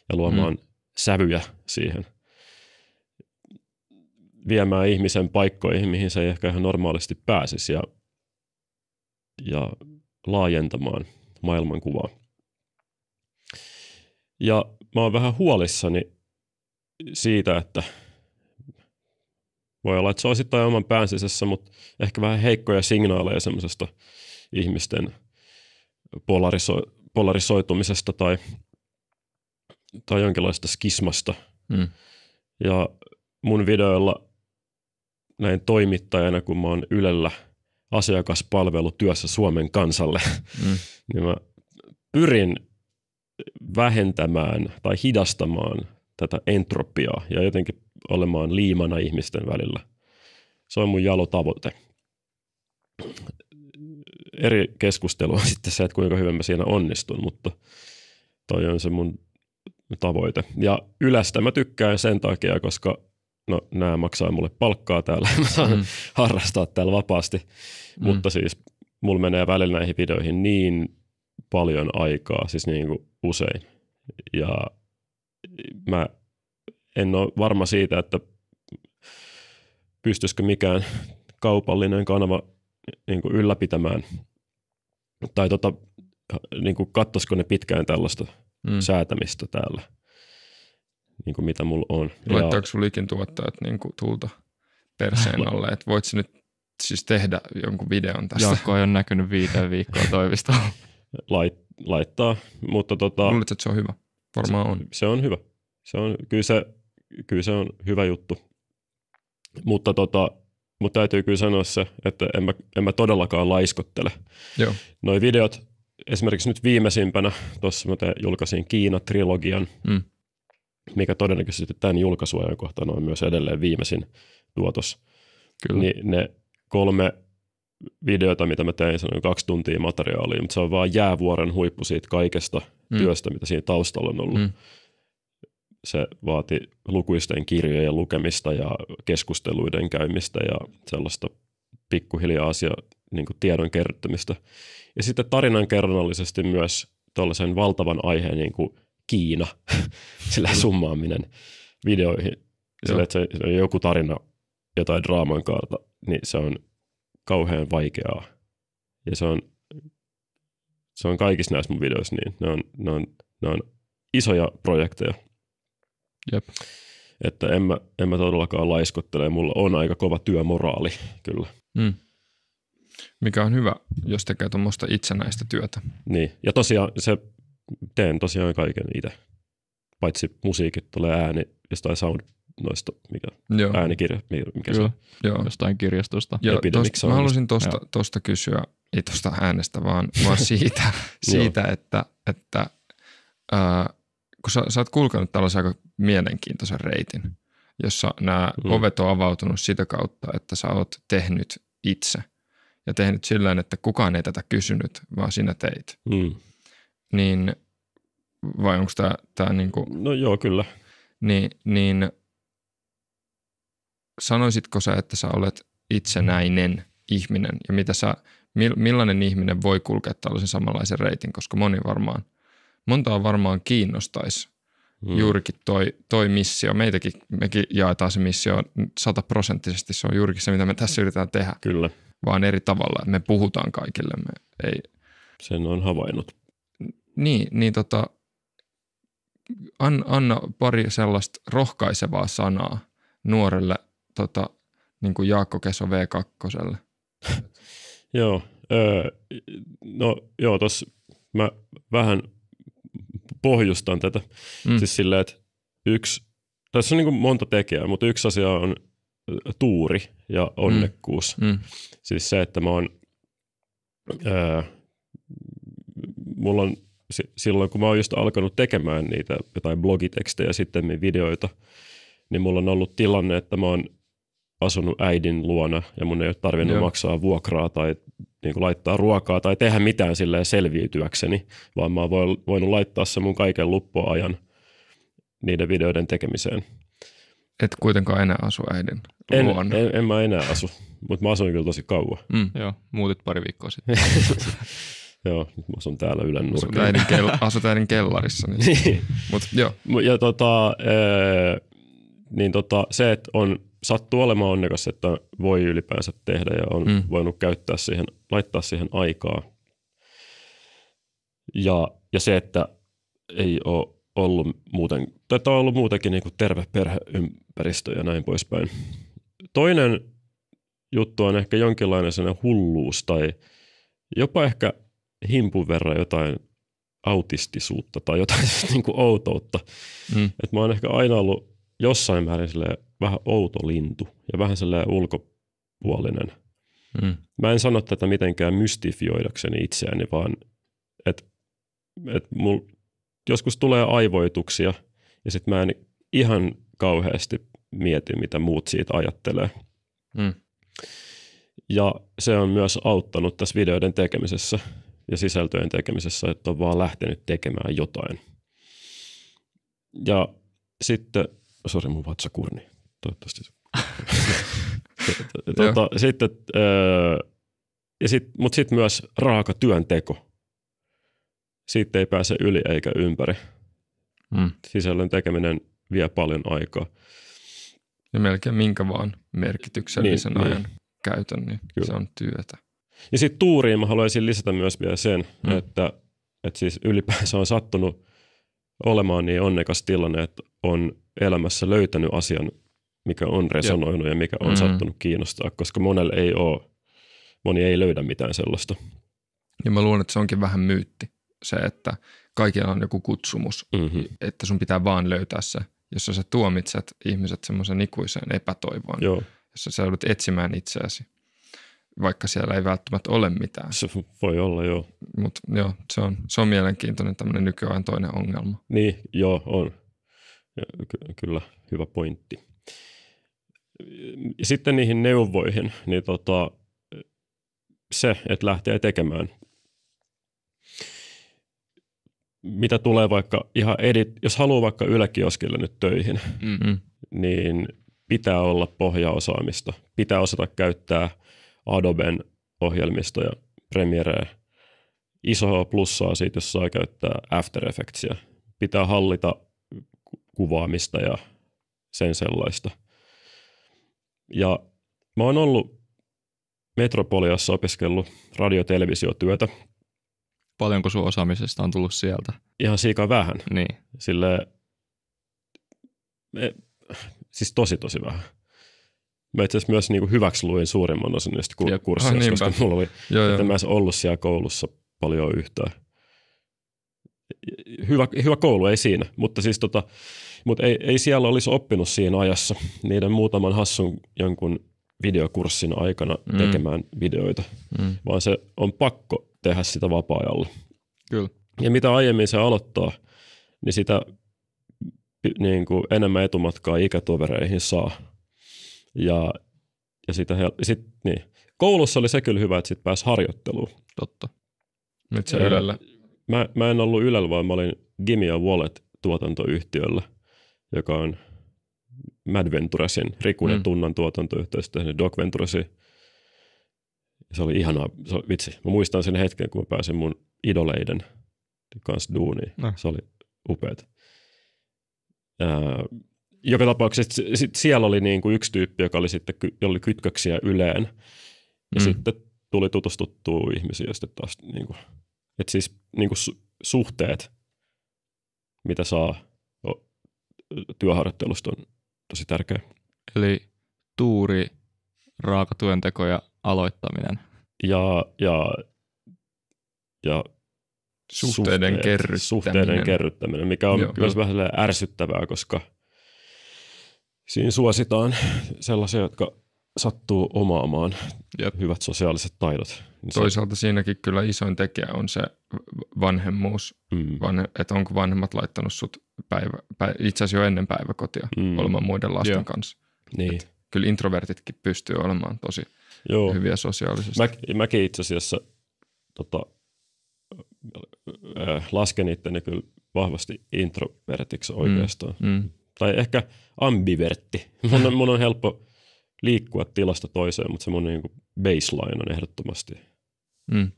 ja luomaan mm. sävyjä siihen. Viemään ihmisen paikkoihin, mihin se ei ehkä ihan normaalisti pääsisi ja, ja laajentamaan maailmankuvaa. Ja mä oon vähän huolissani siitä, että voi olla, että se on sitten oman päänsisessä, mutta ehkä vähän heikkoja signaaleja semmoisesta ihmisten polariso- polarisoitumisesta tai, tai jonkinlaista skismasta. Mm. Ja mun videoilla näin toimittajana, kun mä oon Ylellä asiakaspalvelutyössä Suomen kansalle, mm. niin mä pyrin vähentämään tai hidastamaan tätä entropiaa ja jotenkin olemaan liimana ihmisten välillä. Se on mun jalo tavoite. Eri keskustelu on sitten se, että kuinka hyvin mä siinä onnistun, mutta toi on se mun tavoite. Ja ylästä mä tykkään sen takia, koska no nämä maksaa mulle palkkaa täällä, mä saan mm. harrastaa täällä vapaasti, mm. mutta siis mulla menee välillä näihin videoihin niin paljon aikaa, siis niin kuin usein. Ja mä en ole varma siitä, että pystyisikö mikään kaupallinen kanava niin kuin ylläpitämään tai tota, niin kuin katsoisiko ne pitkään tällaista mm. säätämistä täällä, niin kuin mitä mulla on. Laittaako ja... sulikin tuottajat niin kuin tulta perseen alle, että voit nyt siis tehdä jonkun videon tästä? Jaakko ei ole näkynyt viiteen viikkoa toivistolla lait, laittaa. Mutta tota, Luuletko, että se on hyvä? Varmaan se, on. Se on hyvä. Se on, kyllä, se, kyllä se on hyvä juttu. Mutta tota, mutta täytyy kyllä sanoa se, että en mä, en mä todellakaan laiskottele. Joo. Noi videot, esimerkiksi nyt viimeisimpänä, tuossa mä te julkaisin Kiina-trilogian, mm. mikä todennäköisesti tämän julkaisuajan kohtaan on myös edelleen viimeisin tuotos. Kyllä. Niin ne kolme videota, mitä mä tein, se on kaksi tuntia materiaalia, mutta se on vaan jäävuoren huippu siitä kaikesta mm. työstä, mitä siinä taustalla on ollut. Mm. Se vaati lukuisten kirjojen lukemista ja keskusteluiden käymistä ja sellaista pikkuhiljaa asia niin kuin tiedon kerryttämistä. Ja sitten tarinan kerronnallisesti myös tällaisen valtavan aiheen niin kuin Kiina, sillä mm. summaaminen videoihin. Sillä, että se, se on joku tarina jotain draaman kaarta, niin se on – kauhean vaikeaa. Ja se on, se on kaikissa näissä mun videoissa niin. Ne on, ne on, ne on isoja projekteja. Jep. Että en mä, en mä todellakaan laiskottele. Mulla on aika kova työmoraali kyllä. Mm. Mikä on hyvä, jos tekee tuommoista itsenäistä työtä. Niin, ja tosiaan se teen tosiaan kaiken itse. Paitsi musiikit tulee ääni jostain sound noista, mikä Joo. äänikirja, mikä Kyllä. se Joo. jostain kirjastosta. Ja tosta, mä halusin tuosta tosta kysyä, ei tuosta äänestä, vaan, vaan siitä, siitä että, että äh, kun sä, sä oot kulkenut tällaisen aika mielenkiintoisen reitin, jossa nämä mm. ovet on avautunut sitä kautta, että sä oot tehnyt itse ja tehnyt sillä että kukaan ei tätä kysynyt, vaan sinä teit. Mm. Niin vai onko tämä niin kuin, No joo, kyllä. Niin, niin sanoisitko sä, että sä olet itsenäinen ihminen ja mitä sä, millainen ihminen voi kulkea tällaisen samanlaisen reitin, koska moni varmaan, montaa varmaan kiinnostaisi mm. juurikin toi, toi missio. Meitäkin, mekin jaetaan se missio sataprosenttisesti, se on juurikin se, mitä me tässä yritetään tehdä. Kyllä. Vaan eri tavalla, me puhutaan kaikille. Me ei... Sen on havainnut. Niin, niin tota, anna pari sellaista rohkaisevaa sanaa nuorelle tota, niin kuin Jaakko Keso V2. joo, öö, no joo, tos mä vähän pohjustan tätä. Mm. Siis silleen, että yksi, tässä on niin kuin monta tekijää, mutta yksi asia on tuuri ja mm. onnekkuus. Mm. Mm. Siis se, että mä oon, öö, mulla on silloin, kun mä oon just alkanut tekemään niitä jotain blogitekstejä sitten videoita, niin mulla on ollut tilanne, että mä oon asunut äidin luona ja mun ei ole tarvinnut Joo. maksaa vuokraa tai niin kuin laittaa ruokaa tai tehdä mitään silleen selviytyäkseni, vaan mä oon voinut laittaa se mun kaiken luppoajan niiden videoiden tekemiseen. Et kuitenkaan enää asu äidin en, luona. En, en mä enää asu, mutta mä asuin kyllä tosi kauan. Mm, joo, muutit pari viikkoa sitten. joo, nyt mä asun täällä ylän nurkilla. Äidin kell- asut äidin kellarissa. Niin. Mut, jo. Ja tota, ee, niin tota, se, että on sattuu olemaan onnekas, että voi ylipäänsä tehdä ja on mm. voinut käyttää siihen, laittaa siihen aikaa. Ja, ja se, että ei ole ollut muuten, tai on ollut muutenkin niin kuin terve perheympäristö ja näin poispäin. Toinen juttu on ehkä jonkinlainen sellainen hulluus tai jopa ehkä himpun verran jotain autistisuutta tai jotain niin kuin outoutta. Mm. Et mä oon ehkä aina ollut jossain määrin vähän outo lintu ja vähän sellainen ulkopuolinen. Mm. Mä en sano tätä mitenkään mystifioidakseni itseäni, vaan että et joskus tulee aivoituksia ja sitten mä en ihan kauheasti mieti, mitä muut siitä ajattelee. Mm. Ja se on myös auttanut tässä videoiden tekemisessä ja sisältöjen tekemisessä, että on vaan lähtenyt tekemään jotain. Ja sitten Sori mun vatsakurni, toivottavasti. tuota, sitten, äh, ja sit, mutta sitten myös raaka työnteko. Siitä ei pääse yli eikä ympäri. Mm. Sisällön tekeminen vie paljon aikaa. Ja melkein minkä vaan merkityksellisen niin, ajan niin. käytön, niin Kyllä. se on työtä. Ja sitten tuuriin mä haluaisin lisätä myös vielä sen, mm. että, että siis ylipäänsä on sattunut olemaan niin onnekas tilanne, että on elämässä löytänyt asian, mikä on resonoinut ja, ja mikä on mm. sattunut kiinnostaa, koska monelle ei ole, moni ei löydä mitään sellaista. Ja mä luulen, että se onkin vähän myytti se, että kaikilla on joku kutsumus, mm-hmm. että sun pitää vaan löytää se, jossa sä tuomitset ihmiset semmoisen ikuiseen epätoivoon, Joo. jossa sä joudut etsimään itseäsi vaikka siellä ei välttämättä ole mitään. Se voi olla, joo. Mutta joo, se on, se on mielenkiintoinen tämmöinen nykyään toinen ongelma. Niin, joo, on. Ky- kyllä hyvä pointti. Sitten niihin neuvoihin, niin tota, se, että lähtee tekemään. Mitä tulee vaikka ihan edit, jos haluaa vaikka yläkioskille nyt töihin, mm-hmm. niin pitää olla pohjaosaamista. Pitää osata käyttää Adoben ohjelmistoja, Premiereä. Isoa plussaa siitä, jos saa käyttää After Effectsia. Pitää hallita kuvaamista ja sen sellaista. Ja mä oon ollut Metropoliassa opiskellut radiotelevisiotyötä. Paljonko sun osaamisesta on tullut sieltä? Ihan siika vähän. Niin. Sille, me, siis tosi tosi vähän. Mä itse asiassa myös niin hyväksi luin suurimman osan niistä ah, kursseista, ah, koska mulla oli, jo, että mä ollut siellä koulussa paljon yhtään. Hyvä, hyvä koulu, ei siinä, mutta siis tota, mutta ei, ei siellä olisi oppinut siinä ajassa niiden muutaman hassun jonkun videokurssin aikana mm. tekemään videoita, mm. vaan se on pakko tehdä sitä vapaa-ajalla. Kyllä. Ja mitä aiemmin se aloittaa, niin sitä niin kuin enemmän etumatkaa ikätovereihin saa. Ja, ja sitä, sit, niin. Koulussa oli se kyllä hyvä, että sitten pääsi harjoitteluun. Totta. Nyt se Ylellä. Mä, mä en ollut Ylellä, vaan mä olin Gimia Wallet tuotantoyhtiöllä – joka on Mad Venturasin ja mm. tunnan tuotantoyhteys tehnyt Doc Venturesi. Se oli ihanaa, se oli, vitsi. Mä muistan sen hetken, kun mä pääsin mun idoleiden kanssa duuniin. No. Se oli upeat. Ää, joka tapauksessa sit siellä oli niin kuin yksi tyyppi, joka oli sitten, jolla oli kytköksiä yleen. Ja mm. sitten tuli tutustuttua ihmisiä ja sitten taas niin kuin, että siis niin kuin su- suhteet, mitä saa työharjoittelusta on tosi tärkeä. Eli tuuri, raaka työnteko ja aloittaminen. Ja, ja, ja suhteiden, suhteet, kerryttäminen. suhteiden kerryttäminen, mikä on Joo, myös vähän ärsyttävää, koska siinä suositaan sellaisia, jotka sattuu omaamaan Jep. hyvät sosiaaliset taidot. Niin Toisaalta se... siinäkin kyllä isoin tekijä on se vanhemmuus, mm. Vanhe, että onko vanhemmat laittanut sut päivä, päivä, itse asiassa jo ennen päiväkotia mm. olemaan muiden lasten Jep. kanssa. Niin. kyllä introvertitkin pystyy olemaan tosi Joo. hyviä sosiaalisesti. Mä, mäkin itse asiassa tota, äh, lasken itteni kyllä vahvasti introvertiksi mm. oikeastaan. Mm. Mm. Tai ehkä ambivertti. Mun on, mun on helppo liikkua tilasta toiseen, mutta semmoinen niin kuin baseline on ehdottomasti. Mm.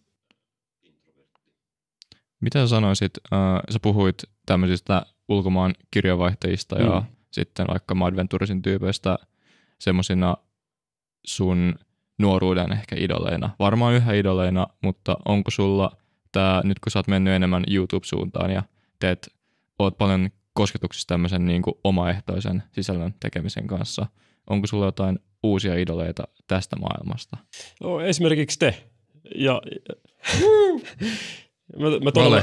Mitä sä sanoisit, äh, sä puhuit tämmöisistä ulkomaan kirjavaihtajista mm. ja sitten vaikka Madventurisin tyypeistä semmoisina sun nuoruuden ehkä idoleina. Varmaan yhä idoleina, mutta onko sulla tämä, nyt kun sä oot mennyt enemmän YouTube-suuntaan ja teet, oot paljon kosketuksissa tämmöisen niin kuin omaehtoisen sisällön tekemisen kanssa – Onko sulla jotain uusia idoleita tästä maailmasta? No esimerkiksi te. Ja, Mä, mä todella,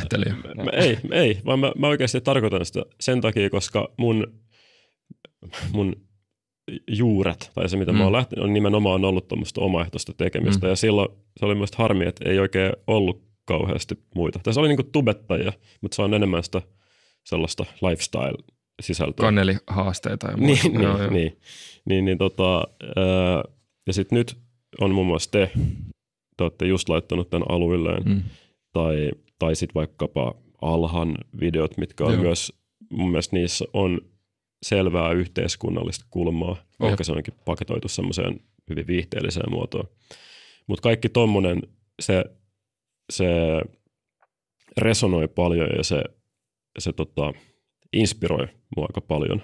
mä, mä, ei, ei, vaan mä, mä oikeasti tarkoitan sitä sen takia, koska mun, mun juuret tai se, mitä mm. mä oon mm. lähtenyt, on nimenomaan ollut tuommoista omaehtoista tekemistä. Mm. Ja silloin se oli myös harmi, että ei oikein ollut kauheasti muita. Tässä oli niinku tubettajia, mutta se on enemmän sitä sellaista lifestyle sisältöä. Kanelihaasteita ja muuta. niin, joo, niin, joo. niin, niin, niin tota, ää, ja sitten nyt on muun muassa te, te olette just laittanut tämän aluilleen, mm. tai, tai sitten vaikkapa Alhan videot, mitkä on joo. myös, mun mielestä niissä on selvää yhteiskunnallista kulmaa, oh. ehkä se onkin paketoitu semmoiseen hyvin viihteelliseen muotoon. Mutta kaikki tommonen, se, se resonoi paljon ja se, se tota, inspiroi mua aika paljon.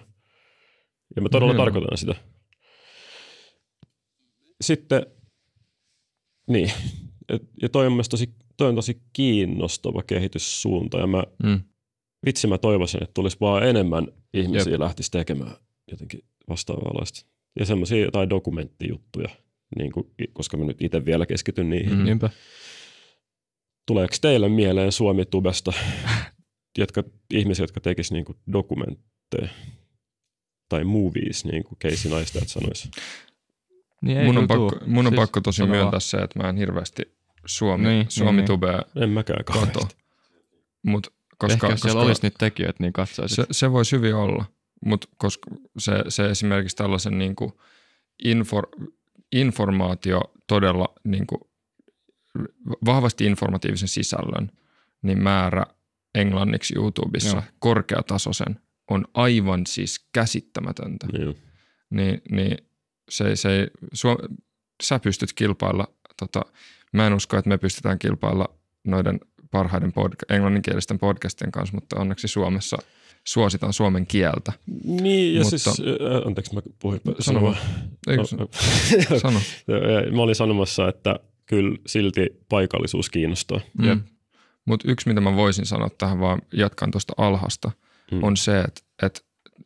Ja mä todella Hieno. Mm. tarkoitan sitä. Sitten, niin, ja toi on myös tosi, toi on tosi kiinnostava kehityssuunta ja mä, mm. vitsi mä toivoisin, että tulisi vaan enemmän ihmisiä Jep. lähtisi tekemään jotenkin vastaavanlaista. Ja semmoisia jotain dokumenttijuttuja, niin kuin, koska mä nyt itse vielä keskityn niihin. Mm. Niinpä. Tuleeko teille mieleen Suomi-tubesta jotka, ihmisiä, jotka tekisivät niin dokumentteja tai movies, niin kuin Casey Neistat sanoisi. Niin mun, on pakko, mun on siis, pakko tosi myöntää se, että mä en hirveästi Suomi, niin, niin Suomi niin, tubea En mäkään kato. Mut, koska, Ehkä jos koska, siellä olisi niitä tekijöitä, niin katsoisit. Se, se voisi hyvin olla, mutta koska se, se esimerkiksi tällaisen niin kuin infor, informaatio todella niin kuin, vahvasti informatiivisen sisällön niin määrä englanniksi YouTubessa Joo. korkeatasoisen on aivan siis käsittämätöntä. Joo. Niin, niin, niin se, se, sua, sä pystyt kilpailla, tota, mä en usko, että me pystytään kilpailla noiden parhaiden podca- englanninkielisten podcastien kanssa, mutta onneksi Suomessa suositaan suomen kieltä. Niin, ja siis, mutta, siis, äh, anteeksi, mä puhuin. Sano vaan. Eikö no, sano? sano. mä olin sanomassa, että kyllä silti paikallisuus kiinnostaa. Mm. Ja mutta yksi, mitä mä voisin sanoa tähän, vaan jatkan tuosta alhasta, mm. on se, että, että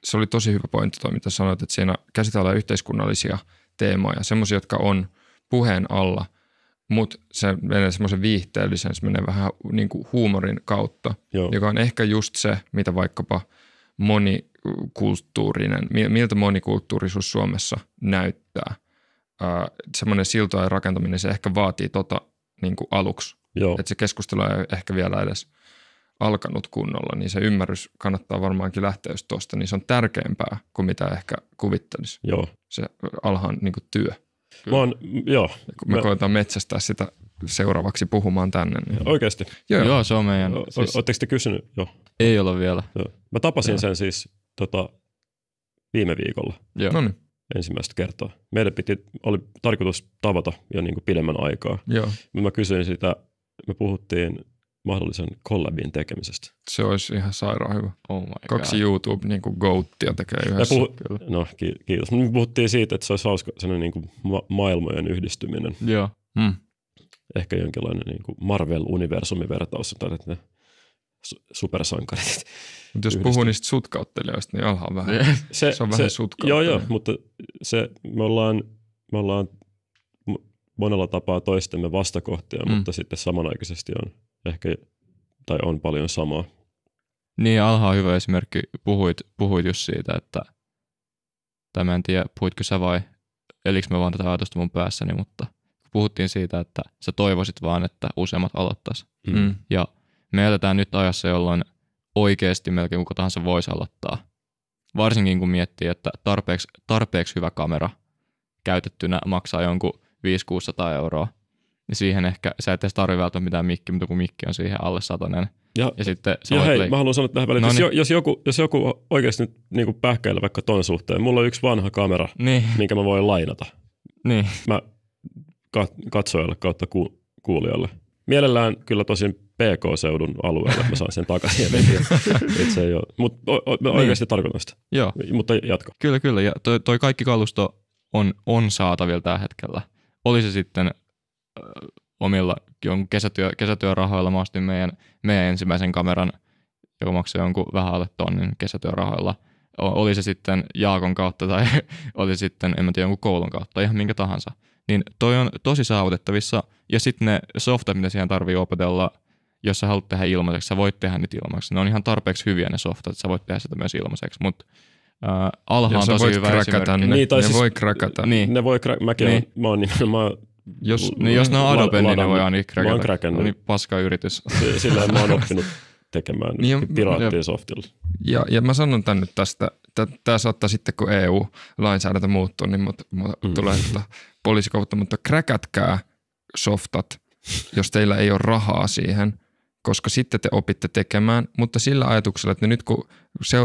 se oli tosi hyvä pointti toi, mitä sanoit, että siinä käsitellään yhteiskunnallisia teemoja, semmoisia, jotka on puheen alla, mutta se menee semmoisen viihteellisen, se menee vähän niin kuin huumorin kautta, Joo. joka on ehkä just se, mitä vaikkapa monikulttuurinen, miltä monikulttuurisuus Suomessa näyttää. Äh, semmoinen siltojen rakentaminen, se ehkä vaatii tota niin kuin aluksi Joo. Että se keskustelu ei ehkä vielä edes alkanut kunnolla, niin se ymmärrys kannattaa varmaankin lähteä just tuosta, niin se on tärkeämpää kuin mitä ehkä kuvittelisi Joo. se alhaan niin työ. Mä oon, joo. Ja kun me mä... koetaan metsästää sitä seuraavaksi puhumaan tänne. Niin... Oikeasti? Joo. joo, se on meidän. O- siis... Oletteko te kysynyt? Joo. Ei ole vielä. Joo. Mä tapasin joo. sen siis tota, viime viikolla. Joo. No niin Ensimmäistä kertaa. Meidän piti, oli tarkoitus tavata jo niin kuin pidemmän aikaa. Joo. Mä kysyin sitä me puhuttiin mahdollisen collabin tekemisestä. Se olisi ihan sairaan hyvä. Oh my Kaksi God. YouTube niin tekee yhdessä. Puhu... Kyllä. No kiitos. Me puhuttiin siitä, että se olisi hauska sellainen niin kuin ma- maailmojen yhdistyminen. Joo. Hmm. Ehkä jonkinlainen niin kuin Marvel-universumin vertaus, tai että ne su- supersankarit. Mut jos puhuu niistä sutkauttelijoista, niin ollaan vähän, se, se on vähän se, Joo, joo, mutta se, me ollaan, me ollaan monella tapaa toistemme vastakohtia, mm. mutta sitten samanaikaisesti on ehkä tai on paljon samaa. Niin, Alha on hyvä esimerkki. Puhuit, puhuit just siitä, että tämä en tiedä, puhuitko sä vai eliks mä vaan tätä ajatusta mun päässäni, mutta puhuttiin siitä, että sä toivoisit vaan, että useammat aloittaisi. Mm. mm. Ja me eletään nyt ajassa, jolloin oikeasti melkein kuka tahansa voisi aloittaa. Varsinkin kun miettii, että tarpeeksi, tarpeeksi hyvä kamera käytettynä maksaa jonkun 500-600 euroa. Niin siihen ehkä, sä et edes tarvitse välttämättä mitään mikki, mutta kun mikki on siihen alle satanen. Ja, ja, sitten ja hei, leik- mä haluan sanoa tähän väliin, no jos, niin. jos, joku, jos joku oikeasti nyt niin pähkäillä vaikka ton suhteen, mulla on yksi vanha kamera, niin. minkä mä voin lainata. Niin. Mä katsojalle kautta ku, kuulijalle. Mielellään kyllä tosin PK-seudun alueella, että mä saan sen takaisin. Mutta ei ole. o, o, mä oikeasti niin. tarkoitan sitä. Joo. Mutta jatka. Kyllä, kyllä. Ja toi, toi kaikki kalusto on, on saatavilla tällä hetkellä oli se sitten äh, omilla jonkun kesätyö, kesätyörahoilla. Mä ostin meidän, meidän ensimmäisen kameran, joka maksoi jonkun vähän alle tonnin kesätyörahoilla. O, oli se sitten Jaakon kautta tai oli sitten, en mä tiedä, jonkun koulun kautta ihan minkä tahansa. Niin toi on tosi saavutettavissa. Ja sitten ne softat, mitä siihen tarvii opetella, jos sä haluat tehdä ilmaiseksi, sä voit tehdä niitä ilmaiseksi. Ne on ihan tarpeeksi hyviä ne softat, että sä voit tehdä sitä myös ilmaiseksi. Mutta Uh, äh, alha on tosi hyvä krakata, ne, niin, tai ne siis, voi krakata. Niin. Ne voi krakata. Mäkin niin. on, mä oon nimenomaan jos, niin jos ne on Adobe, niin ne voi aina krakata. Mä oon krakannut. No niin paska yritys. Sillähän mä oon oppinut tekemään niin, piraattia softilla. Ja, ja mä sanon tän nyt tästä, Tää saattaa sitten kun EU-lainsäädäntö muuttuu, niin mut, mut mm. tulee poliisikoutta, mutta kräkätkää softat, jos teillä ei ole rahaa siihen – koska sitten te opitte tekemään, mutta sillä ajatuksella, että nyt kun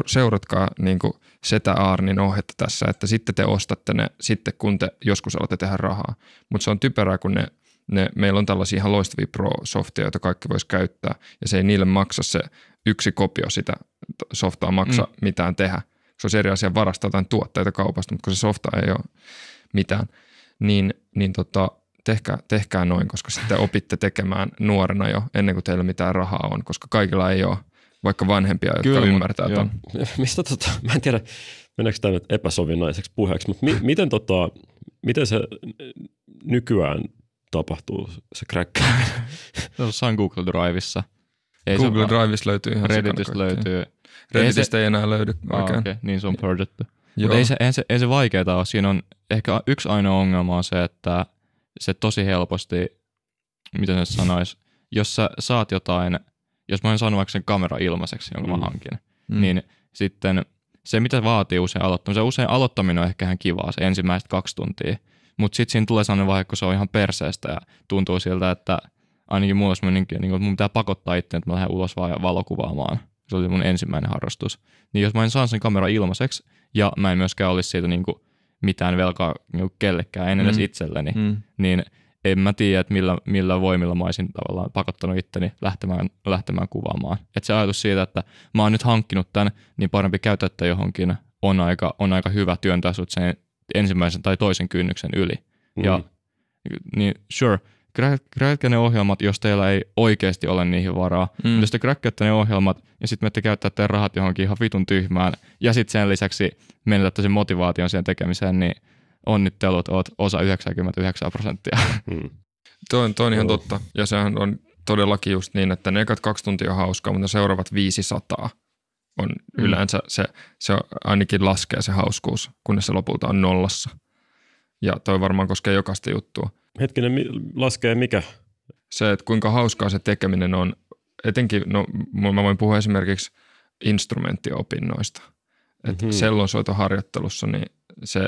seuratkaa niin kuin Setä Aarnin ohjetta tässä, että sitten te ostatte ne sitten, kun te joskus alatte tehdä rahaa. Mutta se on typerää, kun ne, ne, meillä on tällaisia ihan loistavia pro-softia, joita kaikki voisi käyttää, ja se ei niille maksa se yksi kopio sitä softaa maksa mm. mitään tehdä. Se on eri asia varastaa jotain tuotteita kaupasta, mutta kun se softa ei ole mitään, niin, niin tota, tehkää, tehkää noin, koska sitten opitte tekemään nuorena jo ennen kuin teillä mitään rahaa on, koska kaikilla ei ole vaikka vanhempia, jotka Kyllä, ymmärtää tämän. Mistä tota, mä en tiedä, meneekö tämä nyt epäsovinnaiseksi puheeksi, mutta mi- miten, tota, miten se nykyään tapahtuu se kräkkääminen? Tuossa on Google Driveissa. Ei Google Driveissa löytyy ihan Redditistä löytyy. Redditistä ei, se... ei enää löydy oikein. okei, okay. Niin se on purgettu. Mutta ei se, ei se, ei se vaikeaa ole. Siinä on ehkä yksi ainoa ongelma on se, että – se tosi helposti, miten sen sanois, jos sä saat jotain, jos mä en saanut vaikka sen kamera ilmaiseksi, jonka mm. mä hankin, mm. niin sitten se, mitä vaatii usein se usein aloittaminen on ehkä ihan kivaa, se ensimmäiset kaksi tuntia, mutta sitten siinä tulee sellainen vaihe, kun se on ihan perseestä ja tuntuu siltä, että ainakin mulla olisi niin, niin, mun pitää pakottaa itse, että mä lähden ulos vaan valokuvaamaan. Se oli mun ensimmäinen harrastus. Niin jos mä en saa sen kamera ilmaiseksi ja mä en myöskään olisi siitä niin kuin, mitään velkaa niinku kellekään, en edes mm. itselleni, mm. niin en mä tiedä, että millä, millä voimilla mä olisin tavallaan pakottanut itteni lähtemään, lähtemään kuvaamaan. Et se ajatus siitä, että mä oon nyt hankkinut tämän, niin parempi käyttää tätä johonkin, on aika, on aika hyvä työntää sut sen ensimmäisen tai toisen kynnyksen yli. Mm. Ja niin sure, krätkää ne ohjelmat, jos teillä ei oikeasti ole niihin varaa. Mm. jos niin te kräkkäätte ne ohjelmat ja sitten menette käyttää teidän rahat johonkin ihan vitun tyhmään ja sitten sen lisäksi menetätte sen motivaation siihen tekemiseen, niin onnittelut, oot osa 99 prosenttia. Mm. Tuo on, toi on ihan totta. Ja sehän on todellakin just niin, että ne ekat kaksi tuntia on hauskaa, mutta seuraavat 500 on mm. yleensä se, se ainakin laskee se hauskuus, kunnes se lopulta on nollassa. Ja toi varmaan koskee jokaista juttua hetkinen, laskee mikä? Se, että kuinka hauskaa se tekeminen on. Etenkin, no mä voin puhua esimerkiksi instrumenttiopinnoista. Että mm-hmm. sellonsoitoharjoittelussa niin se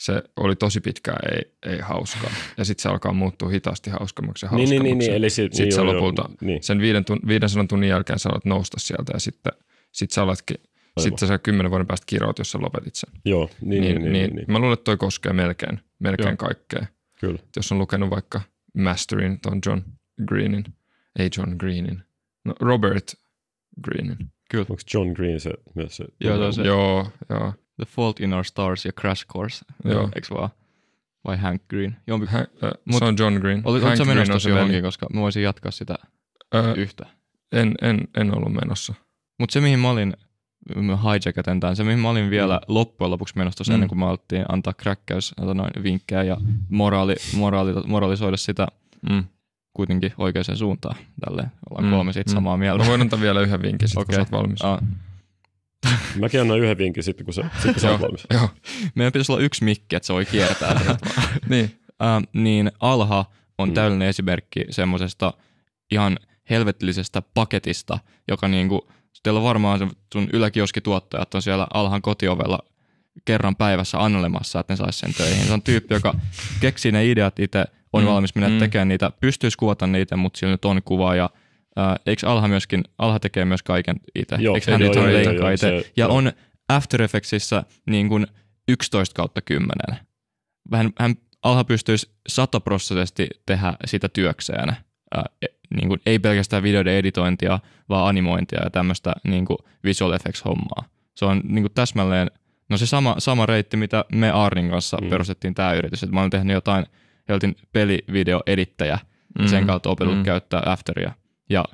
se oli tosi pitkään ei, ei hauskaa. Ja sitten se alkaa muuttua hitaasti hauskammaksi ja hauskammaksi. Niin, niin, niin, niin eli si- sitten niin, sä joo, lopulta joo, niin. sen viiden tun- sanan tunnin jälkeen sä alat nousta sieltä ja sitten sit sä alatkin, sitten sä kymmenen vuoden päästä kiroot, jos sä lopetit sen. Joo, niin, niin, niin, niin, niin, niin. niin. Mä luulen, että toi koskee melkein, melkein kaikkea. Kyllä. Jos on lukenut vaikka Masterin, tuon John Greenin, ei John Greenin, no Robert Greenin. Kyllä. Onko John Green se myös se? Joo, se. Joo, joo. The Fault in Our Stars ja Crash Course, joo. eikö vaan? Vai Hank Green? Jompi, Hank, äh, mut, se on John Green. Oletko Hank Green menossa on johonkin, koska mä voisin jatkaa sitä äh, yhtä? En, en, en ollut menossa. Mutta se mihin mä olin hijackatän tämän. Se, mihin mä olin vielä mm. loppujen lopuksi menossa mm. ennen niin kuin me alettiin antaa kräkkäys noin, vinkkejä ja moraali, moraali, moralisoida sitä mm. kuitenkin oikeaan suuntaan. Tälle ollaan mm. kolme siitä mm. samaa mieltä. Mä voin antaa vielä yhden vinkin sitten, okay. kun sä oot valmis. Ah. Mäkin annan yhden vinkin sitten, kun sä, sit, kun sä oot valmis. Joo. Meidän pitäisi olla yksi mikki, että se voi kiertää. niin. Uh, niin alha on mm. täydellinen esimerkki semmoisesta ihan helvetillisestä paketista, joka niinku – sitten on varmaan sun yläkioskituottajat on siellä alhan kotiovella kerran päivässä annelemassa, että ne saisi sen töihin. Se on tyyppi, joka keksii ne ideat itse, on mm, valmis mennä mm. tekemään niitä, pystyisi kuvata niitä, mutta sillä nyt on kuva ja äh, eikö Alha myöskin, Alha tekee myös kaiken itse, eikö hän on leikkaa itse. Ja joo. on After Effectsissä niin kuin 11 kautta 10. Hän, hän Alha pystyisi sataprosenttisesti tehdä sitä työkseen. Äh, niin kuin, ei pelkästään videoiden editointia, vaan animointia ja tämmöistä niin kuin visual effects-hommaa. Se on niin kuin täsmälleen, no se sama, sama reitti, mitä me Arnin kanssa mm. perustettiin tämä yritys. Et mä olen tehnyt jotain, heltin pelivideoedittäjä, mm. sen kautta opetut mm. käyttää Afteria. Ja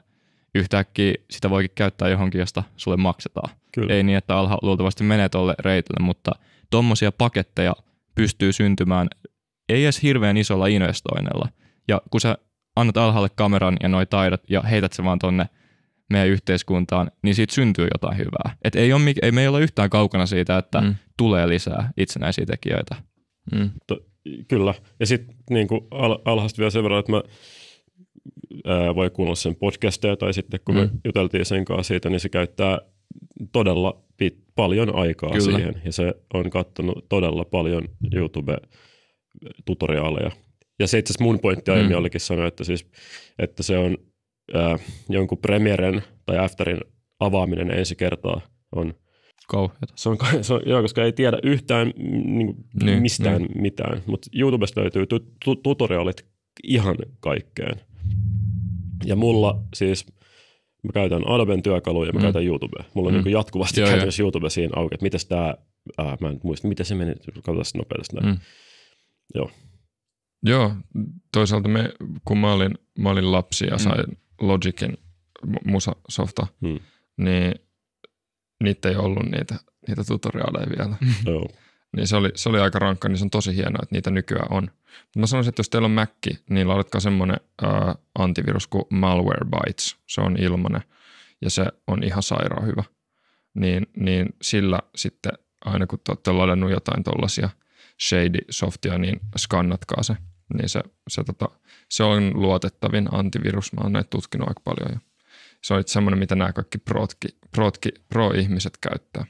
yhtäkkiä sitä voikin käyttää johonkin, josta sulle maksetaan. Kyllä. Ei niin, että alha luultavasti menee tuolle reitille, mutta tuommoisia paketteja pystyy syntymään ei edes hirveän isolla investoinnilla. Ja kun sä annat alhaalle kameran ja noi taidot ja heität se vaan tonne meidän yhteiskuntaan, niin siitä syntyy jotain hyvää. Et ei, ole, ei me ei olla yhtään kaukana siitä, että mm. tulee lisää itsenäisiä tekijöitä. Mm. Kyllä. Ja sitten niin al- alhaasta vielä sen verran, että mä ää, voi kuunnella sen podcasteja tai sitten kun mm. me juteltiin sen kanssa siitä, niin se käyttää todella pit- paljon aikaa Kyllä. siihen. Ja se on katsonut todella paljon YouTube tutoriaaleja ja se itse asiassa mun pointti aiemmin mm. olikin sanoa, että, siis, että se on äh, jonkun premieren tai afterin avaaminen ensi kertaa on Kauheata. Se on, se on, joo, koska ei tiedä yhtään niin, niin, mistään niin. mitään, mutta YouTubesta löytyy tu- tu- tutorialit ihan kaikkeen. Ja mulla siis, mä käytän Adoben työkaluja ja mä mm. käytän YouTubea. Mulla mm. on niin jatkuvasti joo, käytännössä joo. YouTube siinä auki, että mitäs tää, äh, mä en muista, miten se meni, katsotaan nopeasti näin. Mm. Joo, Joo, toisaalta me, kun mä olin, mä olin lapsi ja mm. sain mm. Logicin musasofta, mm. niin niitä ei ollut niitä, niitä tutoriaaleja vielä. Joo. niin se oli, se oli aika rankka, niin se on tosi hienoa, että niitä nykyään on. Mutta mä sanoisin, että jos teillä on Mac, niin laitatkaa semmoinen äh, antivirus kuin Malwarebytes. Se on ilmanen ja se on ihan sairaan hyvä. Niin, niin sillä sitten aina kun te olette ladannut jotain tuollaisia shady softia, niin skannatkaa se – niin se, se, tota, se on luotettavin antivirus. Mä oon näitä tutkinut aika paljon ja se on itse semmoinen, mitä nämä kaikki protki, protki, pro-ihmiset käyttää.